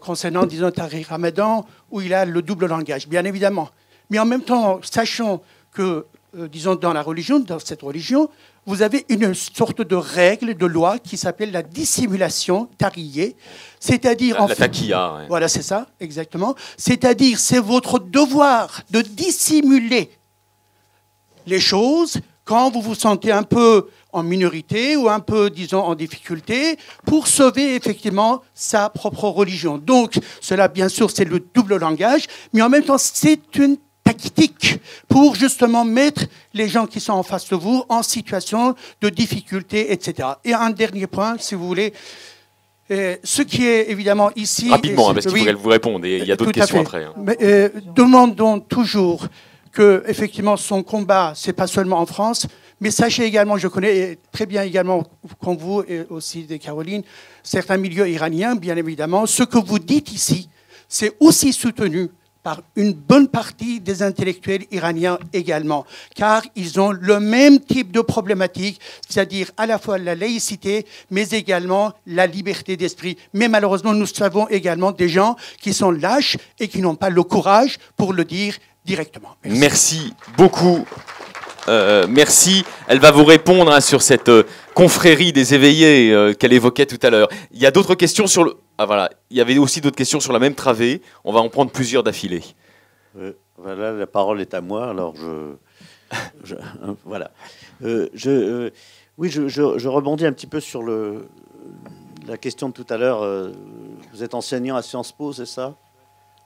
concernant, disons, Tariq Ramadan, où il a le double langage, bien évidemment. Mais en même temps, sachant que, euh, disons, dans la religion, dans cette religion, vous avez une sorte de règle, de loi qui s'appelle la dissimulation tarillée, c'est-à-dire ah, en voilà, c'est ça, exactement. C'est-à-dire, c'est votre devoir de dissimuler les choses quand vous vous sentez un peu en minorité ou un peu, disons, en difficulté, pour sauver effectivement sa propre religion. Donc, cela, bien sûr, c'est le double langage, mais en même temps, c'est une tactique pour justement mettre les gens qui sont en face de vous en situation de difficulté, etc. Et un dernier point, si vous voulez. Euh, ce qui est évidemment ici. Rapidement, hein, parce qu'il vous répondre. et il y a euh, d'autres questions après. Hein. Mais, euh, demandons toujours que effectivement son combat, c'est pas seulement en France, mais sachez également, je connais très bien également, comme vous et aussi des Carolines, certains milieux iraniens, bien évidemment. Ce que vous dites ici, c'est aussi soutenu par une bonne partie des intellectuels iraniens également, car ils ont le même type de problématique, c'est-à-dire à la fois la laïcité, mais également la liberté d'esprit. Mais malheureusement, nous savons également des gens qui sont lâches et qui n'ont pas le courage pour le dire directement. Merci, beaucoup. Euh, merci. Elle va vous répondre hein, sur cette euh, confrérie des éveillés euh, qu'elle évoquait tout à l'heure. Il y a d'autres questions sur le. Ah voilà, il y avait aussi d'autres questions sur la même travée. On va en prendre plusieurs d'affilée. voilà, la parole est à moi. Alors je, voilà. je, oui, je, rebondis un petit peu sur le la question de tout à l'heure. vous êtes enseignant à Sciences Po, c'est ça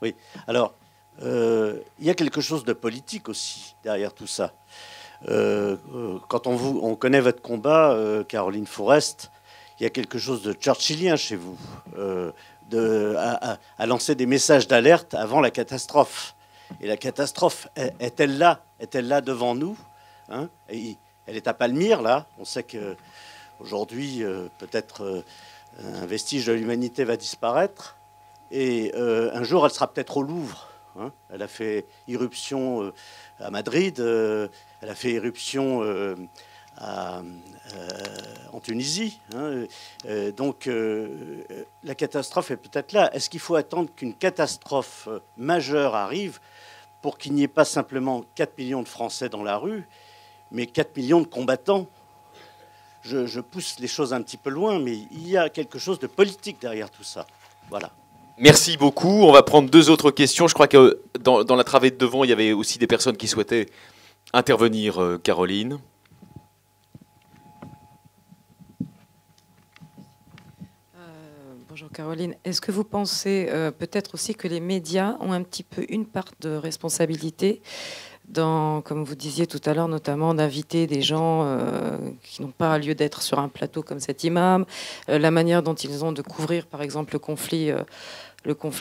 Oui. Alors euh, il y a quelque chose de politique aussi derrière tout ça. Euh, euh, quand on, vous, on, connaît votre combat, Caroline Forest, il y a quelque chose de churchillien chez vous, de, à, lancer des messages d'alerte avant la catastrophe. Et la catastrophe, est-elle là Est-elle là devant nous hein? Elle est à Palmyre, là. On sait que aujourd'hui, peut-être un vestige de l'humanité va disparaître. Et un jour, elle sera peut-être au Louvre. Hein. Elle a fait irruption euh, à Madrid, euh, elle a fait irruption euh, en Tunisie. Hein. donc la catastrophe est peut-être là. Est-ce qu'il faut attendre qu'une catastrophe majeure arrive pour qu'il n'y ait pas simplement 4 millions de Français dans la rue, mais 4 millions de combattants je, je pousse les choses un petit peu loin, mais il y a quelque chose de politique derrière tout ça. Voilà. Merci beaucoup. On va prendre deux autres questions. Je crois que dans, la travée de devant, il y avait aussi des personnes qui souhaitaient intervenir. Euh, Caroline. Euh, bonjour Caroline. Est-ce que vous pensez euh, peut-être aussi que les médias ont un petit peu une part de responsabilité dans, comme vous disiez tout à l'heure, notamment d'inviter des gens euh, qui n'ont pas lieu d'être sur un plateau comme cet imam, euh, la manière dont ils ont de couvrir, par exemple, le conflit, euh,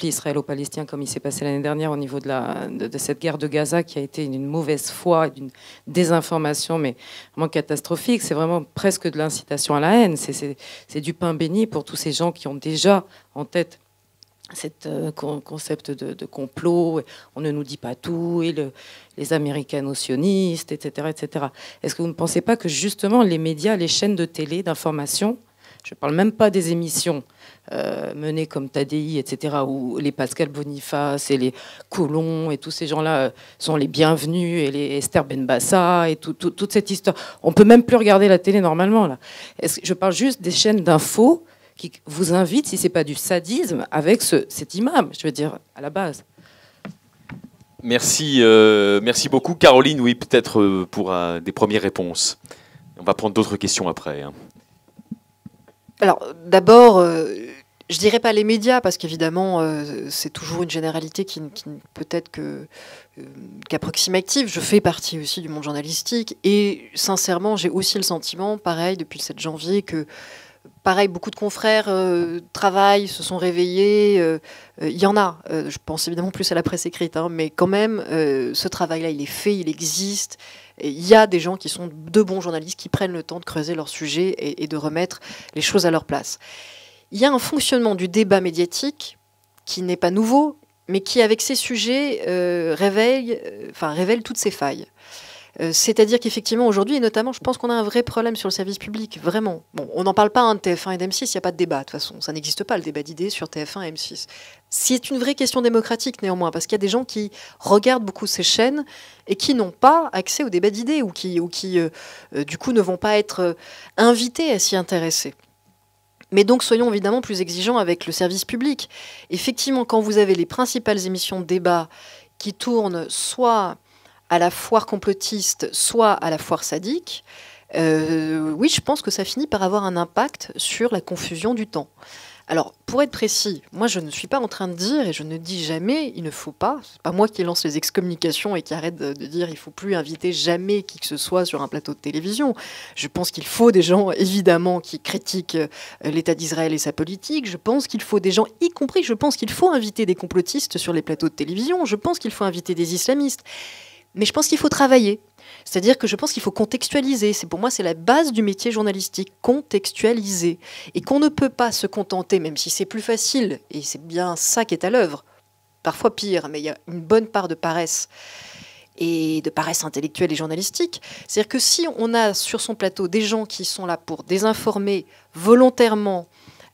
israélo palestinien comme il s'est passé l'année dernière au niveau de, cette guerre de Gaza, qui a été une mauvaise foi, d'une désinformation, mais vraiment catastrophique. C'est vraiment presque de l'incitation à la haine. C'est du pain béni pour tous ces gens qui ont déjà en tête cet euh, concept de, complot, on ne nous dit pas tout, et les américains sionistes etc. etc. Est-ce que vous ne pensez pas que justement les médias, les chaînes de télé, d'information, je ne parle même pas des émissions euh, menées comme Tadi, etc., où les Pascal Boniface et les Colons et tous ces gens-là euh, sont les bienvenus, et les Esther Benbassa et toute cette histoire. On peut même plus regarder la télé normalement, là. Que, je parle juste des chaînes d'infos qui vous invite, si c'est pas du sadisme, avec cet imam, je veux dire, à la base. Merci, euh, merci beaucoup. Caroline, oui, peut-être euh, pour euh, des premières réponses. On va prendre d'autres questions après. Hein. Alors, d'abord, je je dirais pas les médias, parce qu'évidemment, c'est toujours une généralité qui, ne peut être qu'approximative. Je fais partie aussi du monde journalistique, et sincèrement, j'ai aussi le sentiment, pareil, depuis le 7 janvier, que pareil, beaucoup de confrères euh, travaillent, se sont réveillés. Euh, euh, il y en a. je pense évidemment plus à la presse écrite, hein, mais quand même, ce travail-là, il est fait, il existe. Il y a des gens qui sont de bons journalistes qui prennent le temps de creuser leurs sujet et, de remettre les choses à leur place. Il y a un fonctionnement du débat médiatique qui n'est pas nouveau, mais qui, avec ses sujets, réveille, enfin, révèle toutes ses failles. Euh, c'est-à-dire qu'effectivement, aujourd'hui, et notamment, je pense qu'on a un vrai problème sur le service public, vraiment. Bon, on n'en parle pas hein, de TF1 et d'M6, il n'y a pas de débat, de toute façon. Ça n'existe pas, le débat d'idées sur TF1 et M6. C'est une vraie question démocratique, néanmoins, parce qu'il y a des gens qui regardent beaucoup ces chaînes et qui n'ont pas accès au débat d'idées ou qui, ou qui euh, euh, du coup, ne vont pas être invités à s'y intéresser. Mais donc soyons évidemment plus exigeants avec le service public. Effectivement, quand vous avez les principales émissions de débat qui tournent soit à la foire complotiste, soit à la foire sadique, euh, oui, je pense que ça finit par avoir un impact sur la confusion du temps. Alors, pour être précis, moi je ne suis pas en train de dire et je ne dis jamais il ne faut pas, c'est pas moi qui lance les excommunications et qui arrête de, dire il faut plus inviter jamais qui que ce soit sur un plateau de télévision. Je pense qu'il faut des gens évidemment qui critiquent euh, l'État d'Israël et sa politique, je pense qu'il faut des gens y compris, je pense qu'il faut inviter des complotistes sur les plateaux de télévision, je pense qu'il faut inviter des islamistes. Mais je pense qu'il faut travailler. C'est-à-dire que je pense qu'il faut contextualiser. C'est pour moi c'est la base du métier journalistique, contextualiser, et qu'on ne peut pas se contenter, même si c'est plus facile, et c'est bien ça qui est à l'œuvre. Parfois pire, mais il y a une bonne part de paresse et de paresse intellectuelle et journalistique. C'est-à-dire que si on a sur son plateau des gens qui sont là pour désinformer volontairement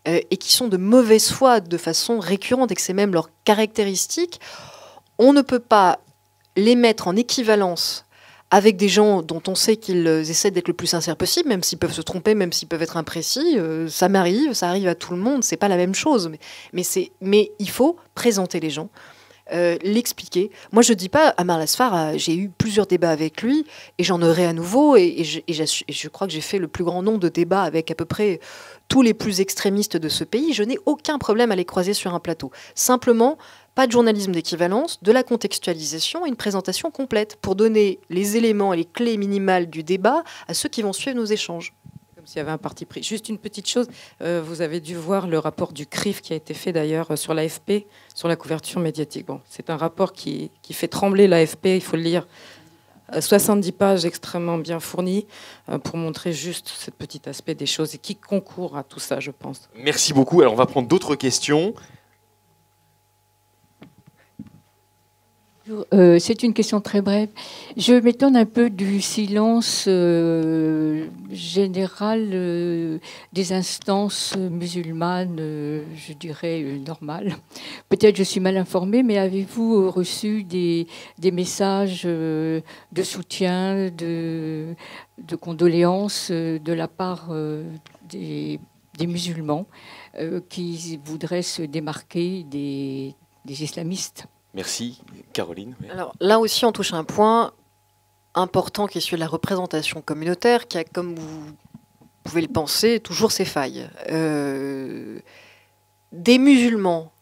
euh, et qui sont de mauvaise foi de façon récurrente et que c'est même leur caractéristique, on ne peut pas les mettre en équivalence avec des gens dont on sait qu'ils essaient d'être le plus sincères possible, même s'ils peuvent se tromper, même s'ils peuvent être imprécis, euh, ça m'arrive, ça arrive à tout le monde, c'est pas la même chose. Mais, il faut présenter les gens, euh, l'expliquer. Moi, je dis pas, Amar Lasfar, euh, j'ai eu plusieurs débats avec lui, et j'en aurai à nouveau, et, je, et je crois que j'ai fait le plus grand nombre de débats avec à peu près tous les plus extrémistes de ce pays. Je n'ai aucun problème à les croiser sur un plateau. Simplement, pas de journalisme d'équivalence, de la contextualisation et une présentation complète pour donner les éléments et les clés minimales du débat à ceux qui vont suivre nos échanges s'il y avait un parti pris. Juste une petite chose, euh, vous avez dû voir le rapport du CRIF qui a été fait d'ailleurs euh, sur l'AFP, sur la couverture médiatique. Bon, c'est un rapport qui, qui fait trembler l'AFP, il faut le lire. 70 euh, pages extrêmement bien fournies pour montrer juste ce petit aspect des choses et qui concourt à tout ça, je pense. Merci beaucoup. Alors, on va prendre d'autres questions. Euh, c'est une question très brève. Je m'étonne un peu du silence euh, général euh, des instances musulmanes, je dirais normales. Peut-être je suis mal informée, mais avez-vous reçu des, messages de soutien, de, condoléances de la part des, musulmans qui voudraient se démarquer des islamistes Merci. Caroline Alors là aussi, on touche à un point important qui est celui de la représentation communautaire, qui a, comme vous pouvez le penser, toujours ses failles. Euh, des musulmans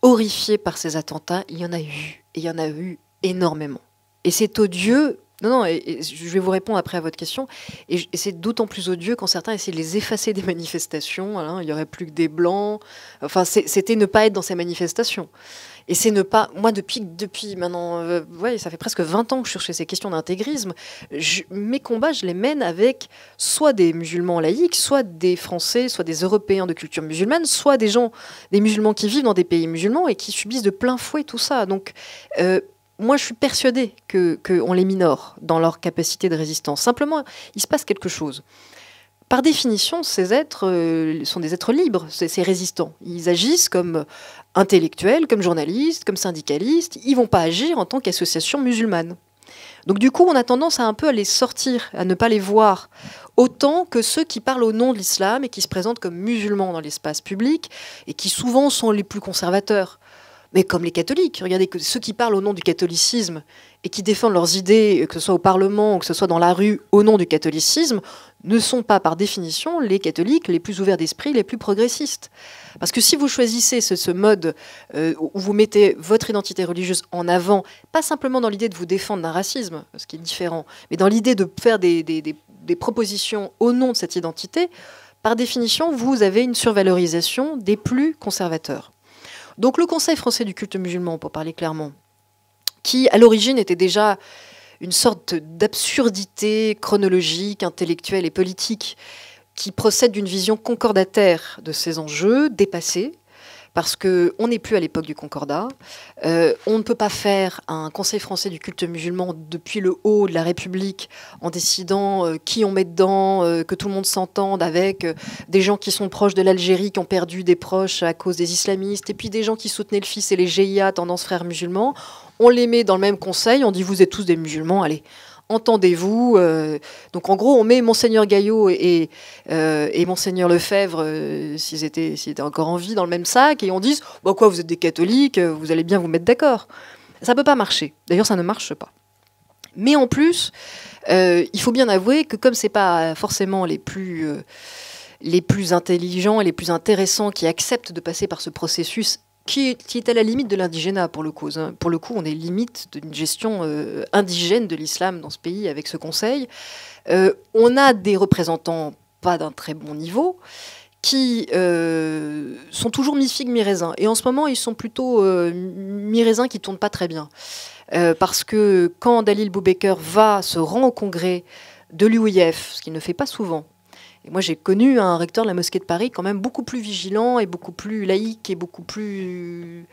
horrifiés par ces attentats, il y en a eu, et il y en a eu énormément. Et c'est odieux. Non, non, je vais vous répondre après à votre question. Et, c'est d'autant plus odieux quand certains essaient de les effacer des manifestations. Hein, il n'y aurait plus que des blancs. Enfin, c'était ne pas être dans ces manifestations. Et c'est ne pas. Moi, depuis, depuis maintenant, euh, ouais, ça fait presque 20 ans que je cherche ces questions d'intégrisme. Mes combats, je les mène avec soit des musulmans laïcs, soit des Français, soit des Européens de culture musulmane, soit des gens, des musulmans qui vivent dans des pays musulmans et qui subissent de plein fouet tout ça. Donc, euh, moi, je suis persuadée qu'on les minore dans leur capacité de résistance. Simplement, il se passe quelque chose. Par définition, ces êtres euh, sont des êtres libres, ces, résistants. Ils agissent comme intellectuels, comme journalistes, comme syndicalistes, ils vont pas agir en tant qu'association musulmane. Donc du coup, on a tendance à un peu à les sortir, à ne pas les voir, autant que ceux qui parlent au nom de l'islam et qui se présentent comme musulmans dans l'espace public et qui souvent sont les plus conservateurs mais comme les catholiques. Regardez que ceux qui parlent au nom du catholicisme et qui défendent leurs idées, que ce soit au Parlement ou que ce soit dans la rue, au nom du catholicisme, ne sont pas par définition les catholiques les plus ouverts d'esprit, les plus progressistes. Parce que si vous choisissez ce, mode euh, où vous mettez votre identité religieuse en avant, pas simplement dans l'idée de vous défendre d'un racisme, ce qui est différent, mais dans l'idée de faire des propositions au nom de cette identité, par définition, vous avez une survalorisation des plus conservateurs. Donc le Conseil français du culte musulman, pour parler clairement, qui à l'origine était déjà une sorte d'absurdité chronologique, intellectuelle et politique, qui procède d'une vision concordataire de ces enjeux dépassés, parce qu'on n'est plus à l'époque du Concordat. Euh, on ne peut pas faire un Conseil français du culte musulman depuis le haut de la République en décidant euh, qui on met dedans, euh, que tout le monde s'entende avec des gens qui sont proches de l'Algérie, qui ont perdu des proches à cause des islamistes, et puis des gens qui soutenaient le fils et les GIA, tendance frères musulmans. On les met dans le même conseil, on dit vous êtes tous des musulmans, allez, entendez-vous euh, Donc en gros, on met Monseigneur Gaillot et, et euh, Monseigneur Lefebvre, euh, s'ils étaient, s'ils étaient encore en vie, dans le même sac, et on dit bah quoi, vous êtes des catholiques, vous allez bien vous mettre d'accord. Ça peut pas marcher. D'ailleurs, ça ne marche pas. Mais en plus, il faut bien avouer que comme c'est pas forcément les plus les plus intelligents et les plus intéressants qui acceptent de passer par ce processus qui, est à la limite de l'indigénat pour le, cause, hein. pour le coup. On est limite d'une gestion euh, indigène de l'islam dans ce pays avec ce conseil. Euh, on a des représentants pas d'un très bon niveau qui euh, sont toujours mi-figue, mi-raisin. Et en ce moment, ils sont plutôt mi-raisin qui tournent pas très bien. parce que quand Dalil Boubaker va, se rend au congrès de l'UIF, ce qu'il ne fait pas souvent, moi, j'ai connu un recteur de la mosquée de Paris quand même beaucoup plus vigilant et beaucoup plus laïque et beaucoup plus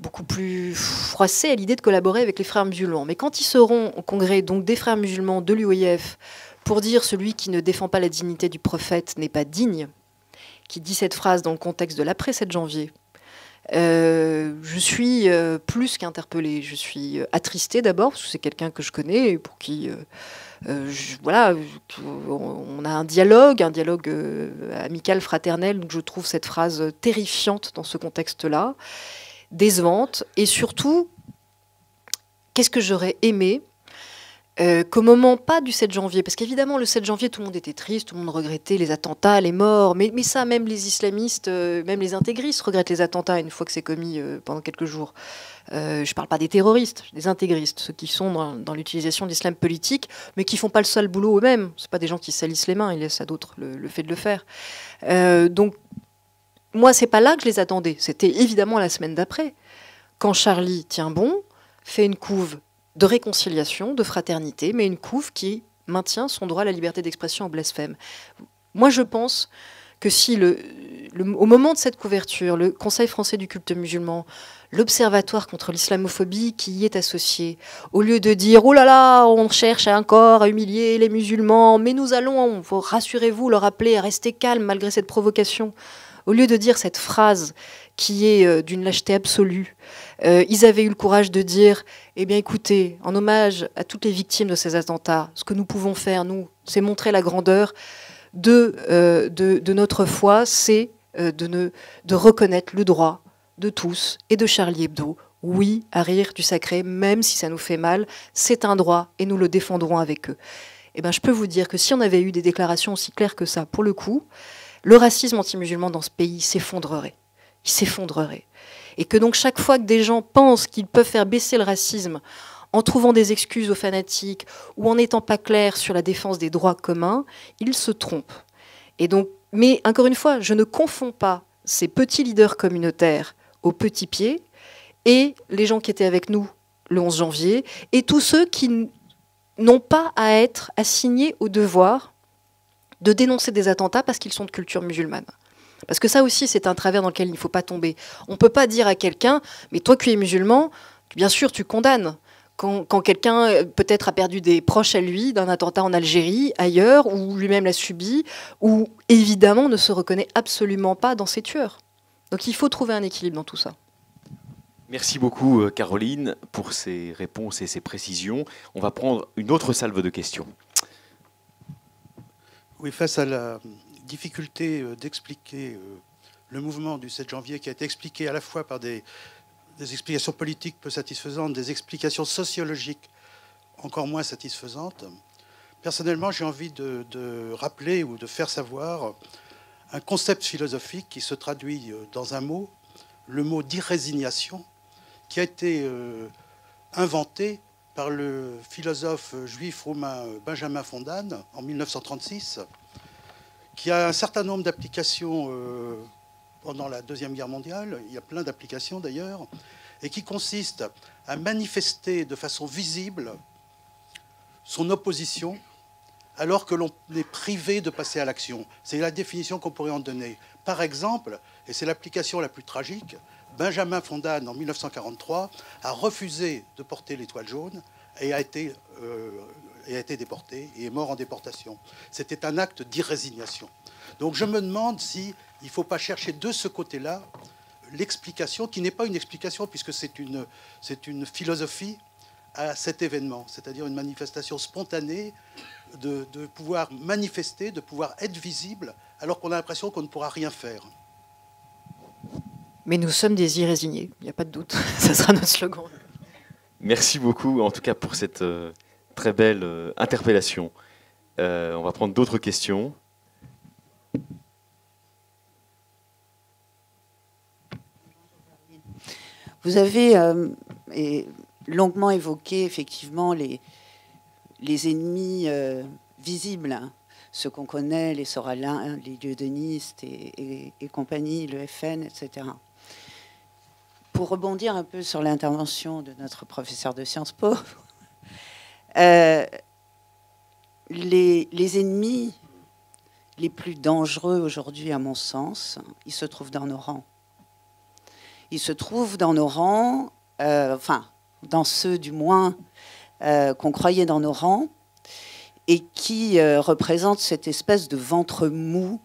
beaucoup plus froissé à l'idée de collaborer avec les frères musulmans. Mais quand ils seront au congrès donc des frères musulmans de l'UOIF e pour dire celui qui ne défend pas la dignité du prophète n'est pas digne, qui dit cette phrase dans le contexte de l'après 7 janvier, euh, je suis euh, plus qu'interpellée. Je suis euh, attristée d'abord, parce que c'est quelqu'un que je connais, et pour qui euh, voilà, on a un dialogue, un dialogue euh, amical, fraternel. Donc je trouve cette phrase terrifiante dans ce contexte-là, décevante. Et surtout, qu'est-ce que j'aurais aimé euh, qu'au moment pas du 7 janvier, parce qu'évidemment le 7 janvier tout le monde était triste, tout le monde regrettait les attentats, les morts, mais, ça même les islamistes, même les intégristes regrettent les attentats une fois que c'est commis pendant quelques jours. Euh, je ne parle pas des terroristes, des intégristes, ceux qui sont dans, l'utilisation de l'islam politique, mais qui ne font pas le sale boulot eux-mêmes. Ce pas des gens qui salissent les mains, ils laissent à d'autres le, fait de le faire. Euh, donc, moi, c'est pas là que je les attendais. C'était évidemment la semaine d'après. Quand Charlie tient bon, fait une couve de réconciliation, de fraternité, mais une couve qui maintient son droit à la liberté d'expression en blasphème. Moi, je pense que si, le, au moment de cette couverture, le Conseil français du culte musulman l'Observatoire contre l'islamophobie qui y est associé. Au lieu de dire oh là là, on cherche encore à humilier les musulmans, mais nous allons, rassurez-vous, leur appeler à rester calme malgré cette provocation. Au lieu de dire cette phrase qui est euh, d'une lâcheté absolue, euh, ils avaient eu le courage de dire eh bien écoutez, en hommage à toutes les victimes de ces attentats, ce que nous pouvons faire, nous, c'est montrer la grandeur de, euh, de, de notre foi, c'est de, ne, de reconnaître le droit de tous et de Charlie Hebdo. Oui, à rire du sacré, même si ça nous fait mal, c'est un droit et nous le défendrons avec eux. Eh bien je peux vous dire que si on avait eu des déclarations aussi claires que ça, pour le coup, le racisme anti-musulman dans ce pays s'effondrerait. Il s'effondrerait. Et que donc chaque fois que des gens pensent qu'ils peuvent faire baisser le racisme en trouvant des excuses aux fanatiques ou en n'étant pas clairs sur la défense des droits communs, ils se trompent. Et donc, mais encore une fois, je ne confonds pas ces petits leaders communautaires aux petit pied, et les gens qui étaient avec nous le 11 janvier, et tous ceux qui n'ont pas à être assignés au devoir de dénoncer des attentats parce qu'ils sont de culture musulmane. Parce que ça aussi, c'est un travers dans lequel il ne faut pas tomber. On ne peut pas dire à quelqu'un, mais toi qui es musulman, bien sûr, tu condamnes. Quand, quand quelqu'un euh, peut-être a perdu des proches à lui d'un attentat en Algérie, ailleurs, ou lui-même l'a subi, ou évidemment ne se reconnaît absolument pas dans ses tueurs. Donc il faut trouver un équilibre dans tout ça. Merci beaucoup euh, Caroline pour ces réponses et ces précisions. On va prendre une autre salve de questions. Oui, face à la difficulté euh, d'expliquer euh, le mouvement du 7 janvier qui a été expliqué à la fois par des, explications politiques peu satisfaisantes, des explications sociologiques encore moins satisfaisantes, personnellement j'ai envie de, de, rappeler ou de faire savoir un concept philosophique qui se traduit euh, dans un mot, le mot d'irrésignation, qui a été euh, inventé par le philosophe juif romain Benjamin Fondane en 1936, qui a un certain nombre d'applications euh, pendant la Deuxième Guerre mondiale, il y a plein d'applications d'ailleurs, et qui consiste à manifester de façon visible son opposition alors que l'on est privé de passer à l'action. C'est la définition qu'on pourrait en donner. Par exemple, et c'est l'application la plus tragique, Benjamin Fondane, en 1943, a refusé de porter l'étoile jaune euh, et a été, déporté et est mort en déportation. C'était un acte d'irrésignation. Donc je me demande s'il ne faut pas chercher de ce côté-là l'explication, qui n'est pas une explication puisque c'est une philosophie à cet événement, c'est-à-dire une manifestation spontanée, de, pouvoir manifester, de pouvoir être visible, alors qu'on a l'impression qu'on ne pourra rien faire. Mais nous sommes des irrésignés, il n'y a pas de doute, Ce sera notre slogan. Merci beaucoup, en tout cas, pour cette euh, très belle euh, interpellation. Euh, on va prendre d'autres questions. Vous avez, et longuement évoqué effectivement les, les ennemis euh, visibles, hein. ceux qu'on connaît, les Soralins, les lieux et, et, compagnie, le FN, etc. Pour rebondir un peu sur l'intervention de notre professeur de Sciences Po, euh, les, ennemis les plus dangereux aujourd'hui, à mon sens, ils se trouvent dans nos rangs. Ils se trouvent dans nos rangs, euh, enfin, dans ceux du moins euh, qu'on croyait dans nos rangs, et qui euh, représentent représente cette espèce de ventre mou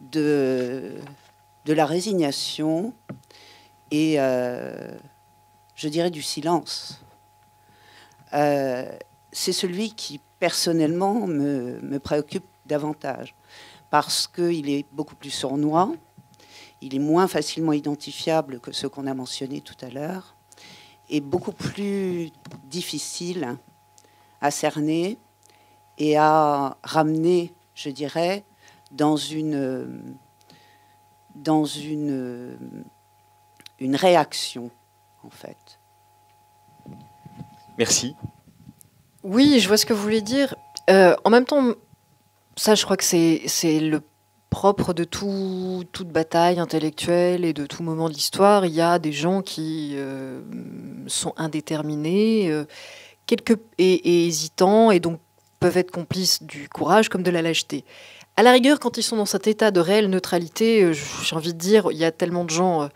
de, de la résignation et, euh, je dirais, du silence. C'est celui qui, personnellement, me, me préoccupe davantage, parce qu'il est beaucoup plus sournois, il est moins facilement identifiable que ceux qu'on a mentionnés tout à l'heure, est beaucoup plus difficile à cerner et à ramener, je dirais, dans une, dans une, une réaction, en fait. Merci. Oui, je vois ce que vous voulez dire. Euh, en même temps, ça, je crois que c'est le propre de toute bataille intellectuelle et de tout moment de l'histoire, il y a des gens qui euh, sont indéterminés euh, et, hésitants et donc peuvent être complices du courage comme de la lâcheté. À la rigueur, quand ils sont dans cet état de réelle neutralité, euh, j'ai envie de dire, il y a tellement de gens...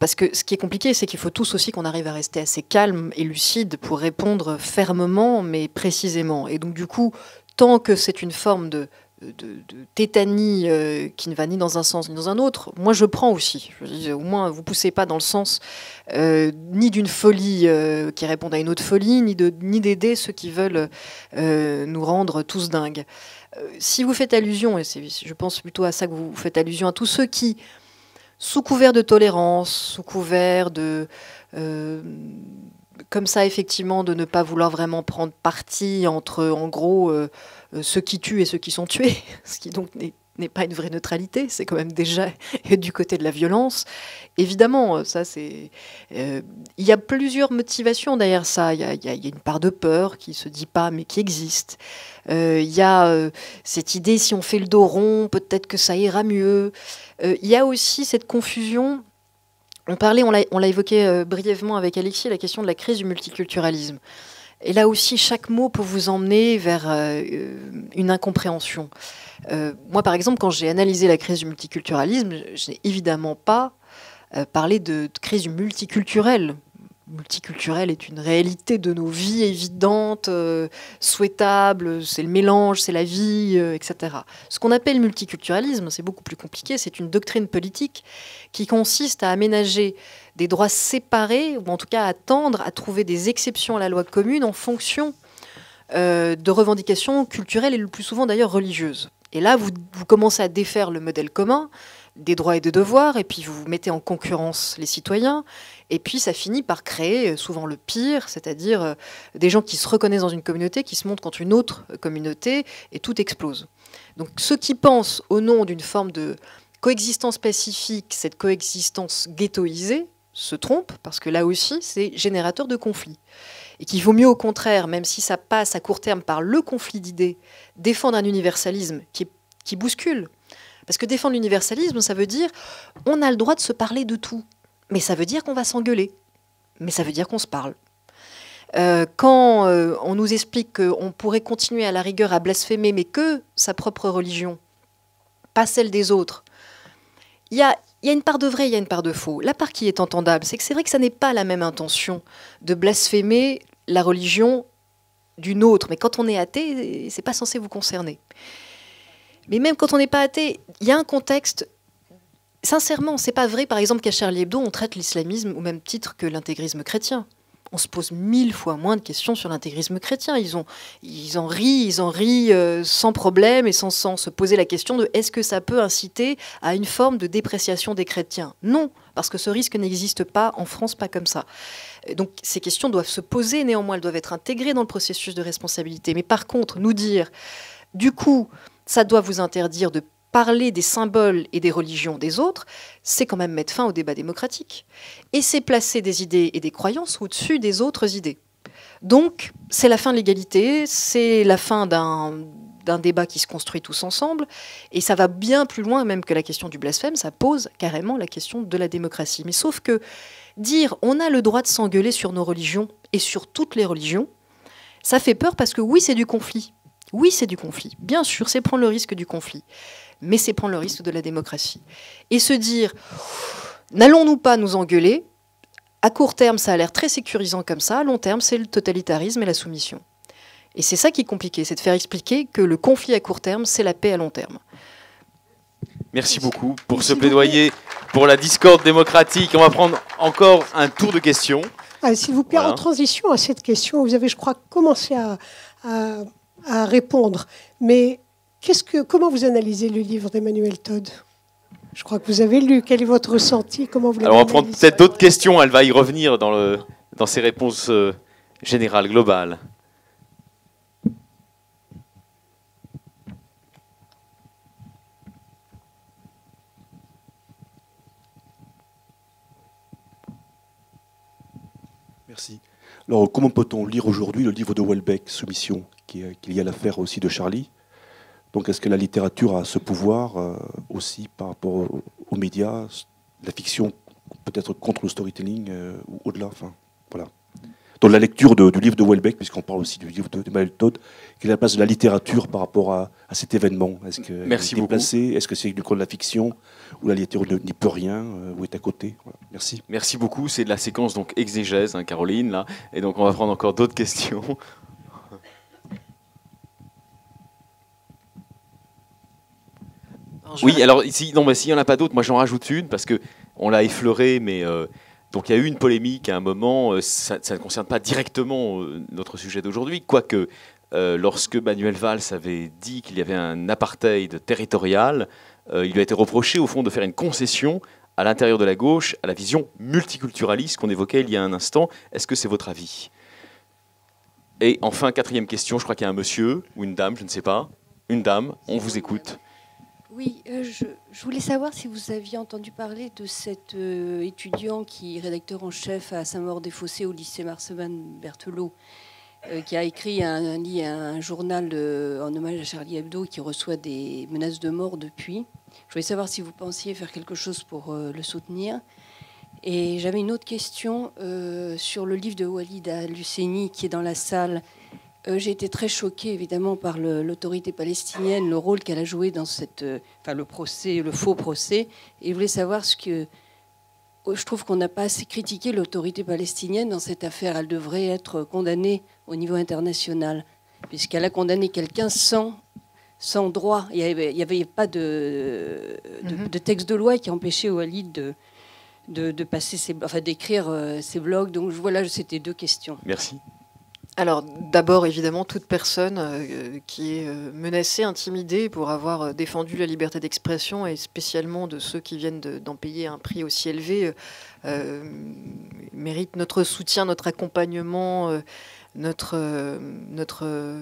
parce que ce qui est compliqué, c'est qu'il faut tous aussi qu'on arrive à rester assez calme et lucide pour répondre fermement, mais précisément. Et donc, du coup, tant que c'est une forme de de, tétanie euh, qui ne va ni dans un sens ni dans un autre, moi je prends aussi. au moins, vous poussez pas dans le sens euh, ni d'une folie euh, qui répond à une autre folie, ni d'aider ni ceux qui veulent nous rendre tous dingues. si vous faites allusion, et je pense plutôt à ça que vous faites allusion, à tous ceux qui, sous couvert de tolérance, sous couvert de comme ça effectivement de ne pas vouloir vraiment prendre parti entre en gros euh, ceux qui tuent et ceux qui sont tués, ce qui donc n'est pas une vraie neutralité, c'est quand même déjà du côté de la violence. Évidemment, euh, ça c'est. Euh, il y a plusieurs motivations derrière ça. Il y, a une part de peur qui se dit pas, mais qui existe. Il y a cette idée si on fait le dos rond, peut-être que ça ira mieux. Il y a aussi cette confusion on parlait, on l'a évoqué brièvement avec Alexis, la question de la crise du multiculturalisme. Et là aussi, chaque mot peut vous emmener vers euh, une incompréhension. Euh, moi, par exemple, quand j'ai analysé la crise du multiculturalisme, je n'ai évidemment pas euh, parlé de, crise multiculturelle. Multiculturelle est une réalité de nos vies évidente, souhaitable, c'est le mélange, c'est la vie, etc. Ce qu'on appelle multiculturalisme, c'est beaucoup plus compliqué, c'est une doctrine politique qui consiste à aménager des droits séparés, ou en tout cas attendre à trouver des exceptions à la loi commune en fonction euh, de revendications culturelles et le plus souvent d'ailleurs religieuses. Et là, vous, vous commencez à défaire le modèle commun des droits et des devoirs, et puis vous mettez en concurrence les citoyens, et puis ça finit par créer euh, souvent le pire, c'est-à-dire euh, des gens qui se reconnaissent dans une communauté, qui se montrent contre une autre communauté, et tout explose. Donc ceux qui pensent au nom d'une forme de coexistence pacifique, cette coexistence ghettoisée, se trompe, parce que là aussi, c'est générateur de conflits. Et qu'il vaut mieux, au contraire, même si ça passe à court terme par le conflit d'idées, défendre un universalisme qui, qui bouscule. Parce que défendre l'universalisme, ça veut dire on a le droit de se parler de tout. Mais ça veut dire qu'on va s'engueuler. Mais ça veut dire qu'on se parle. Euh, quand euh, on nous explique qu'on pourrait continuer à la rigueur à blasphémer, mais que sa propre religion, pas celle des autres, il y a, il y a une part de vrai, il y a une part de faux. La part qui est entendable, c'est que c'est vrai que ça n'est pas la même intention de blasphémer la religion d'une autre. Mais quand on est athée, c'est pas censé vous concerner. Mais même quand on n'est pas athée, il y a un contexte. Sincèrement, c'est pas vrai, par exemple, qu'à Charlie Hebdo, on traite l'islamisme au même titre que l'intégrisme chrétien on se pose mille fois moins de questions sur l'intégrisme chrétien. Ils, en rient, ils en rient euh, sans problème et sans, sans se poser la question de est-ce que ça peut inciter à une forme de dépréciation des chrétiens Non, parce que ce risque n'existe pas en France, pas comme ça. Donc ces questions doivent se poser, néanmoins elles doivent être intégrées dans le processus de responsabilité. Mais par contre, nous dire, du coup, ça doit vous interdire de parler des symboles et des religions des autres, c'est quand même mettre fin au débat démocratique. Et c'est placer des idées et des croyances au-dessus des autres idées. Donc, c'est la fin de l'égalité, c'est la fin d'un débat qui se construit tous ensemble. Et ça va bien plus loin même que la question du blasphème, ça pose carrément la question de la démocratie. Mais sauf que dire on a le droit de s'engueuler sur nos religions et sur toutes les religions, ça fait peur parce que oui, c'est du conflit. Oui, c'est du conflit. Bien sûr, c'est prendre le risque du conflit mais c'est prendre le risque de la démocratie. Et se dire, n'allons-nous pas nous engueuler À court terme, ça a l'air très sécurisant comme ça, à long terme, c'est le totalitarisme et la soumission. Et c'est ça qui est compliqué, c'est de faire expliquer que le conflit à court terme, c'est la paix à long terme. Merci beaucoup pour ce plaidoyer pour la discorde démocratique. On va prendre encore un tour de questions. Ah, s'il vous plaît, en transition à cette question, vous avez, je crois, commencé à, à répondre. Mais ce que, comment vous analysez le livre d'Emmanuel Todd Je crois que vous avez lu. Quel est votre ressenti Comment vous Alors, on va prendre peut-être d'autres questions. Elle va y revenir dans, dans ses réponses euh, générales, globales. Merci. Alors, comment peut-on lire aujourd'hui le livre de Welbeck, Soumission, qui y qui à l'affaire aussi de Charlie donc est-ce que la littérature a ce pouvoir euh, aussi par rapport aux, médias, la fiction peut-être contre le storytelling euh, ou au-delà voilà. Dans la lecture du livre de Welbeck, puisqu'on parle aussi du livre de, Maël Todd, quelle est la place de la littérature par rapport à, cet événement Est-ce que Merci est Est-ce que c'est du coup de la fiction ou la littérature n'y peut rien, euh, ou est à côté Merci. Merci beaucoup. C'est de la séquence donc exégèse, hein, Caroline là, et donc on va prendre encore d'autres questions. Oui, alors ici, non, mais s'il n'y en a pas d'autres, moi j'en rajoute une parce que on l'a effleuré, mais euh, donc il y a eu une polémique à un moment. Euh, ça, ne concerne pas directement euh, notre sujet d'aujourd'hui, quoique lorsque Manuel Valls avait dit qu'il y avait un apartheid territorial, il lui a été reproché au fond de faire une concession à l'intérieur de la gauche à la vision multiculturaliste qu'on évoquait il y a un instant. Est-ce que c'est votre avis Et enfin, quatrième question, je crois qu'il y a un monsieur ou une dame, je ne sais pas, une dame, on vous écoute. Oui, euh, je, voulais savoir si vous aviez entendu parler de cet euh, étudiant qui est rédacteur en chef à Saint-Maur-des-Fossés au lycée Marceban-Berthelot, euh, qui a écrit un, journal en hommage à Charlie Hebdo qui reçoit des menaces de mort depuis. Je voulais savoir si vous pensiez faire quelque chose pour le soutenir. Et j'avais une autre question sur le livre de Walid Al-Husseini qui est dans la salle euh, j'ai été très choquée évidemment par l'autorité palestinienne, le rôle qu'elle a joué dans cette, euh, enfin, le procès, le faux procès. Et je voulais savoir ce que. Oh, je trouve qu'on n'a pas assez critiqué l'autorité palestinienne dans cette affaire. Elle devrait être condamnée au niveau international, puisqu'elle a condamné quelqu'un sans, sans droit. Il n'y avait, pas mm-hmm. de, texte de loi qui empêchait Walid de, de, de passer ses, enfin, d'écrire euh, ses blogs. Donc voilà, c'était deux questions. Merci alors d'abord évidemment toute personne euh, qui est euh, menacée, intimidée pour avoir euh, défendu la liberté d'expression et spécialement de ceux qui viennent d'en payer un prix aussi élevé mérite notre soutien, notre accompagnement, notre,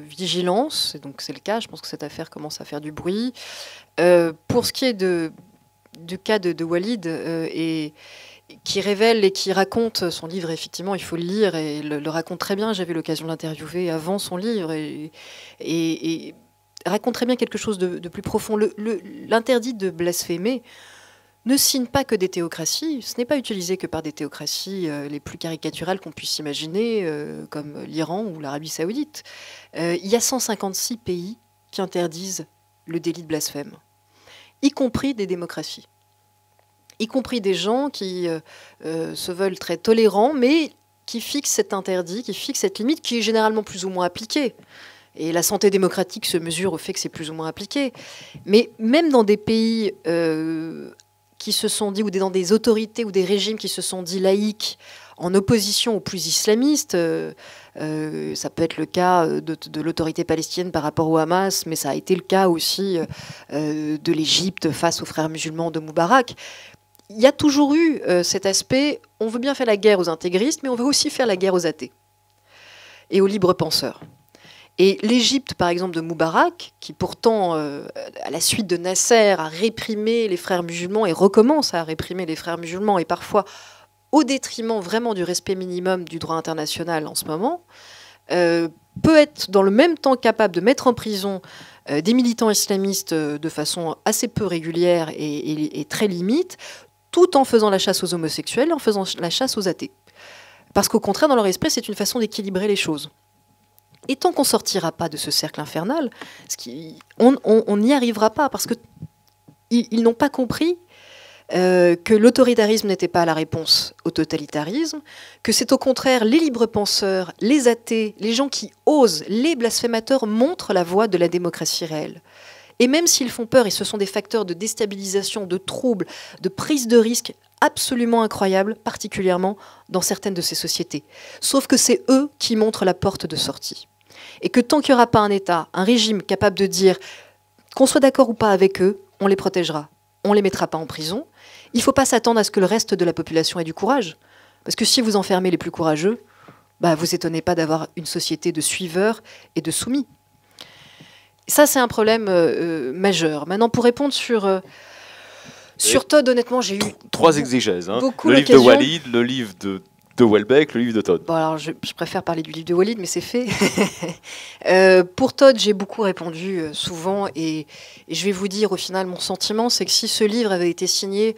vigilance. Et donc c'est le cas, je pense que cette affaire commence à faire du bruit. pour ce qui est de, du cas de Walid et qui révèle et qui raconte son livre, effectivement, il faut le lire et le, raconte très bien. J'avais l'occasion de l'interviewer avant son livre et, raconte très bien quelque chose de, plus profond. L'interdit de blasphémer ne signe pas que des théocraties. Ce n'est pas utilisé que par des théocraties euh, les plus caricaturales qu'on puisse imaginer, euh, comme l'Iran ou l'Arabie saoudite. Euh, il y a 156 pays qui interdisent le délit de blasphème, y compris des démocraties y compris des gens qui euh, euh, se veulent très tolérants, mais qui fixent cet interdit, qui fixent cette limite, qui est généralement plus ou moins appliquée. Et la santé démocratique se mesure au fait que c'est plus ou moins appliqué. Mais même dans des pays euh, qui se sont dit, ou dans des autorités ou des régimes qui se sont dit laïques, en opposition aux plus islamistes, ça peut être le cas de, de l'autorité palestinienne par rapport au Hamas, mais ça a été le cas aussi de l'Égypte face aux frères musulmans de Moubarak il y a toujours eu euh, cet aspect, on veut bien faire la guerre aux intégristes, mais on veut aussi faire la guerre aux athées et aux libres penseurs. Et l'Égypte, par exemple, de Moubarak, qui pourtant, euh, à la suite de Nasser, a réprimé les frères musulmans et recommence à réprimer les frères musulmans, et parfois au détriment vraiment du respect minimum du droit international en ce moment, euh, peut être dans le même temps capable de mettre en prison des militants islamistes de façon assez peu régulière et, très limite, tout en faisant la chasse aux homosexuels, en faisant la chasse aux athées. Parce qu'au contraire, dans leur esprit, c'est une façon d'équilibrer les choses. Et tant qu'on sortira pas de ce cercle infernal, on n'y arrivera pas parce que ils, n'ont pas compris euh, que l'autoritarisme n'était pas la réponse au totalitarisme, que c'est au contraire les libres penseurs, les athées, les gens qui osent, les blasphémateurs montrent la voie de la démocratie réelle. Et même s'ils font peur, et ce sont des facteurs de déstabilisation, de troubles, de prise de risque absolument incroyables, particulièrement dans certaines de ces sociétés. Sauf que c'est eux qui montrent la porte de sortie. Et que tant qu'il n'y aura pas un État, un régime capable de dire qu'on soit d'accord ou pas avec eux, on les protégera, on ne les mettra pas en prison, il ne faut pas s'attendre à ce que le reste de la population ait du courage. Parce que si vous enfermez les plus courageux, bah, vous étonnez pas d'avoir une société de suiveurs et de soumis. Ça, c'est un problème euh, euh, majeur. Maintenant, pour répondre sur... Euh, sur Todd, honnêtement, j'ai eu. Trois exégèses. Hein. le livre de Walid, le livre de, de Welbeck, le livre de Todd. Bon, alors je, préfère parler du livre de Walid, mais c'est fait. pour Todd, j'ai beaucoup répondu souvent, et, je vais vous dire au final, mon sentiment, c'est que si ce livre avait été signé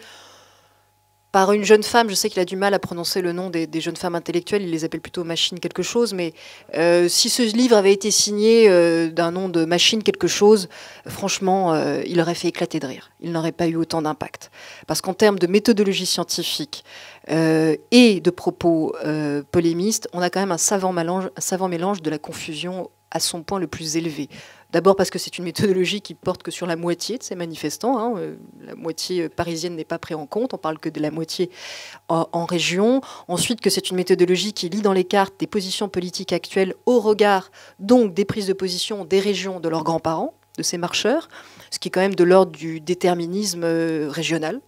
par une jeune femme. Je sais qu'il a du mal à prononcer le nom des, jeunes femmes intellectuelles, il les appelle plutôt machine quelque chose, mais euh, si ce livre avait été signé euh, d'un nom de machine quelque chose, franchement, euh, il aurait fait éclater de rire. Il n'aurait pas eu autant d'impact. Parce qu'en termes de méthodologie scientifique et de propos polémistes, on a quand même savant, un savant mélange de la confusion à son point le plus élevé. D'abord parce que c'est une méthodologie qui porte que sur la moitié de ces manifestants. Hein, euh, la moitié euh, parisienne n'est pas prise en compte. On parle que de la moitié en, région. Ensuite, que c'est une méthodologie qui lit dans les cartes des positions politiques actuelles au regard donc des prises de position des régions de leurs grands-parents, de ces marcheurs, ce qui est quand même de l'ordre du déterminisme euh, régional.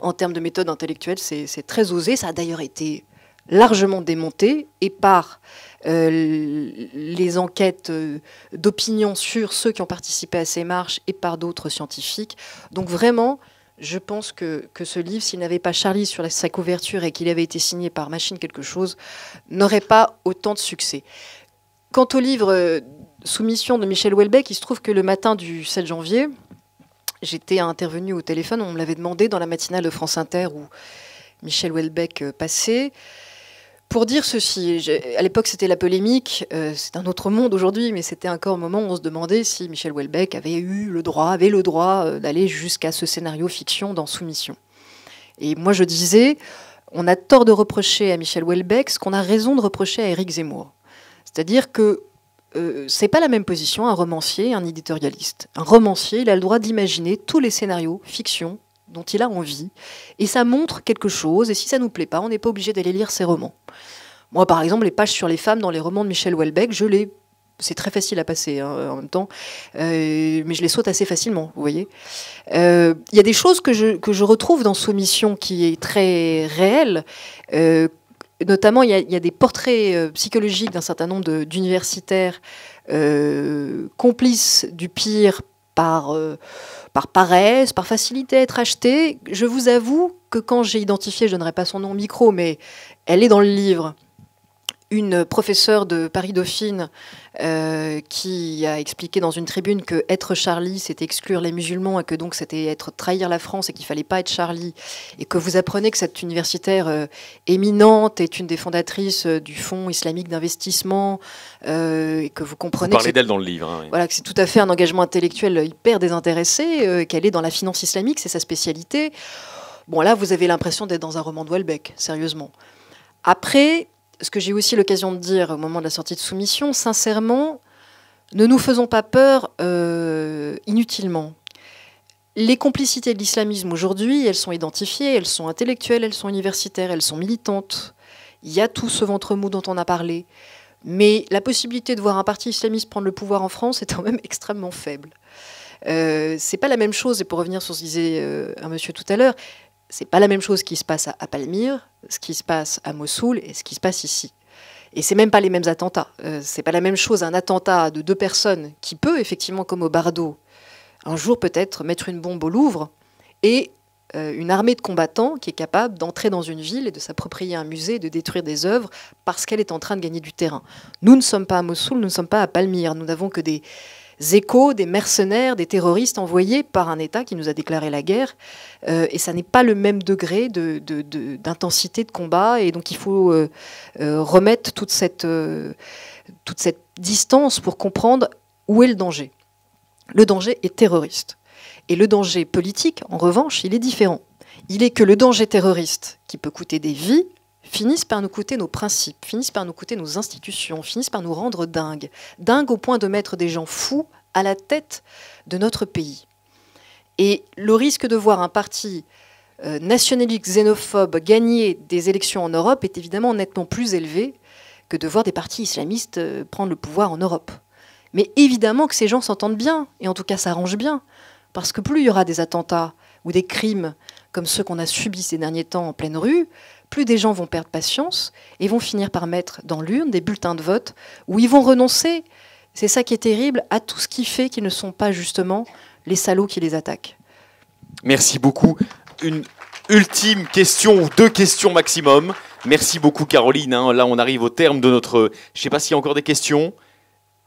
En termes de méthode intellectuelle, c'est très osé. Ça a d'ailleurs été largement démonté et par euh, les enquêtes euh, d'opinion sur ceux qui ont participé à ces marches et par d'autres scientifiques. Donc vraiment, je pense que, ce livre, s'il n'avait pas Charlie sur sa couverture et qu'il avait été signé par Machine quelque chose, n'aurait pas autant de succès. Quant au livre euh, Soumission de Michel Houellebecq, il se trouve que le matin du 7 janvier, j'étais intervenue au téléphone, on me l'avait demandé dans la matinale de France Inter où Michel Houellebecq passait pour dire ceci, à l'époque c'était la polémique, euh, c'est un autre monde aujourd'hui, mais c'était encore un moment où on se demandait si Michel Houellebecq avait eu le droit, avait le droit euh, d'aller jusqu'à ce scénario fiction dans Soumission. Et moi je disais, on a tort de reprocher à Michel Houellebecq ce qu'on a raison de reprocher à Éric Zemmour. C'est-à-dire que euh, c'est pas la même position un romancier et un éditorialiste. Un romancier, il a le droit d'imaginer tous les scénarios fiction dont il a envie, et ça montre quelque chose, et si ça nous plaît pas, on n'est pas obligé d'aller lire ses romans. Moi, par exemple, les pages sur les femmes dans les romans de Michel Houellebecq, je les c'est très facile à passer hein, en même temps, euh, mais je les saute assez facilement, vous voyez. Euh, il y a des choses que je, que je retrouve dans Soumission qui est très réelle. Euh, notamment, il y, y, a des portraits psychologiques d'un certain nombre d'universitaires complices du pire par par paresse, par facilité à être achetée. Je vous avoue que quand j'ai identifié, je ne donnerai pas son nom au micro, mais elle est dans le livre une professeure de Paris Dauphine euh, qui a expliqué dans une tribune que être Charlie, c'était exclure les musulmans et que donc c'était être trahir la France et qu'il fallait pas être Charlie. Et que vous apprenez que cette universitaire euh, éminente est une des fondatrices euh, du Fonds islamique d'investissement et que vous comprenez. Vous parlez d'elle dans le livre. Hein, voilà, que c'est tout à fait un engagement intellectuel hyper désintéressé, qu'elle est dans la finance islamique, c'est sa spécialité. Bon, là, vous avez l'impression d'être dans un roman de Welbeck, sérieusement. Après, ce que j'ai aussi l'occasion de dire au moment de la sortie de Soumission, sincèrement, ne nous faisons pas peur euh, inutilement. Les complicités de l'islamisme aujourd'hui, elles sont identifiées, elles sont intellectuelles, elles sont universitaires, elles sont militantes. Il y a tout ce ventre mou dont on a parlé. Mais la possibilité de voir un parti islamiste prendre le pouvoir en France est quand même extrêmement faible. Euh, c'est pas la même chose, et pour revenir sur ce que disait euh, un monsieur tout à l'heure, c'est pas la même chose qui se passe à, Palmyre, ce qui se passe à Mossoul et ce qui se passe ici. Et c'est même pas les mêmes attentats. Euh, c'est pas la même chose un attentat de deux personnes qui peut effectivement, comme au Bardo, un jour peut-être mettre une bombe au Louvre et euh, une armée de combattants qui est capable d'entrer dans une ville et de s'approprier un musée, de détruire des œuvres parce qu'elle est en train de gagner du terrain. Nous ne sommes pas à Mossoul, nous ne sommes pas à Palmyre, nous n'avons que des, échos des mercenaires, des terroristes envoyés par un État qui nous a déclaré la guerre. Euh, et ça n'est pas le même degré d'intensité de, combat. Et donc il faut euh, euh, remettre toute cette, toute cette distance pour comprendre où est le danger. Le danger est terroriste. Et le danger politique, en revanche, il est différent. Il est que le danger terroriste, qui peut coûter des vies, finissent par nous coûter nos principes, finissent par nous coûter nos institutions, finissent par nous rendre dingues. Dingues au point de mettre des gens fous à la tête de notre pays. Et le risque de voir un parti euh, nationaliste xénophobe gagner des élections en Europe est évidemment nettement plus élevé que de voir des partis islamistes euh, prendre le pouvoir en Europe. Mais évidemment que ces gens s'entendent bien, et en tout cas s'arrangent bien, parce que plus il y aura des attentats ou des crimes comme ceux qu'on a subis ces derniers temps en pleine rue, plus des gens vont perdre patience et vont finir par mettre dans l'urne des bulletins de vote où ils vont renoncer, c'est ça qui est terrible, à tout ce qui fait qu'ils ne sont pas justement les salauds qui les attaquent. Merci beaucoup. Une ultime question, ou deux questions maximum. Merci beaucoup Caroline. Hein. Là, on arrive au terme de notre... Je ne sais pas s'il y a encore des questions.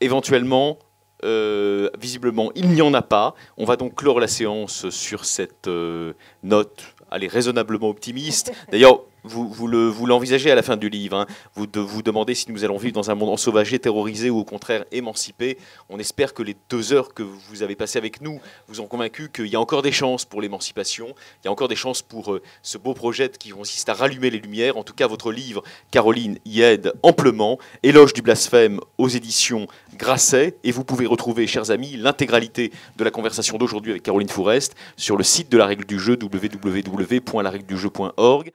Éventuellement, euh, visiblement, il n'y en a pas. On va donc clore la séance sur cette euh, note, est raisonnablement optimiste. D'ailleurs, vous, vous l'envisagez à la fin du livre. Hein. Vous vous demandez si nous allons vivre dans un monde ensauvagé, terrorisé ou au contraire émancipé. On espère que les deux heures que vous avez passées avec nous vous ont convaincu qu'il y a encore des chances pour l'émancipation, il y a encore des chances pour euh, ce beau projet qui consiste à rallumer les lumières. En tout cas, votre livre, Caroline, y aide amplement. Éloge du blasphème aux éditions Grasset. Et vous pouvez retrouver, chers amis, l'intégralité de la conversation d'aujourd'hui avec Caroline Fourest sur le site de la règle du jeu www.laregledujeu.org.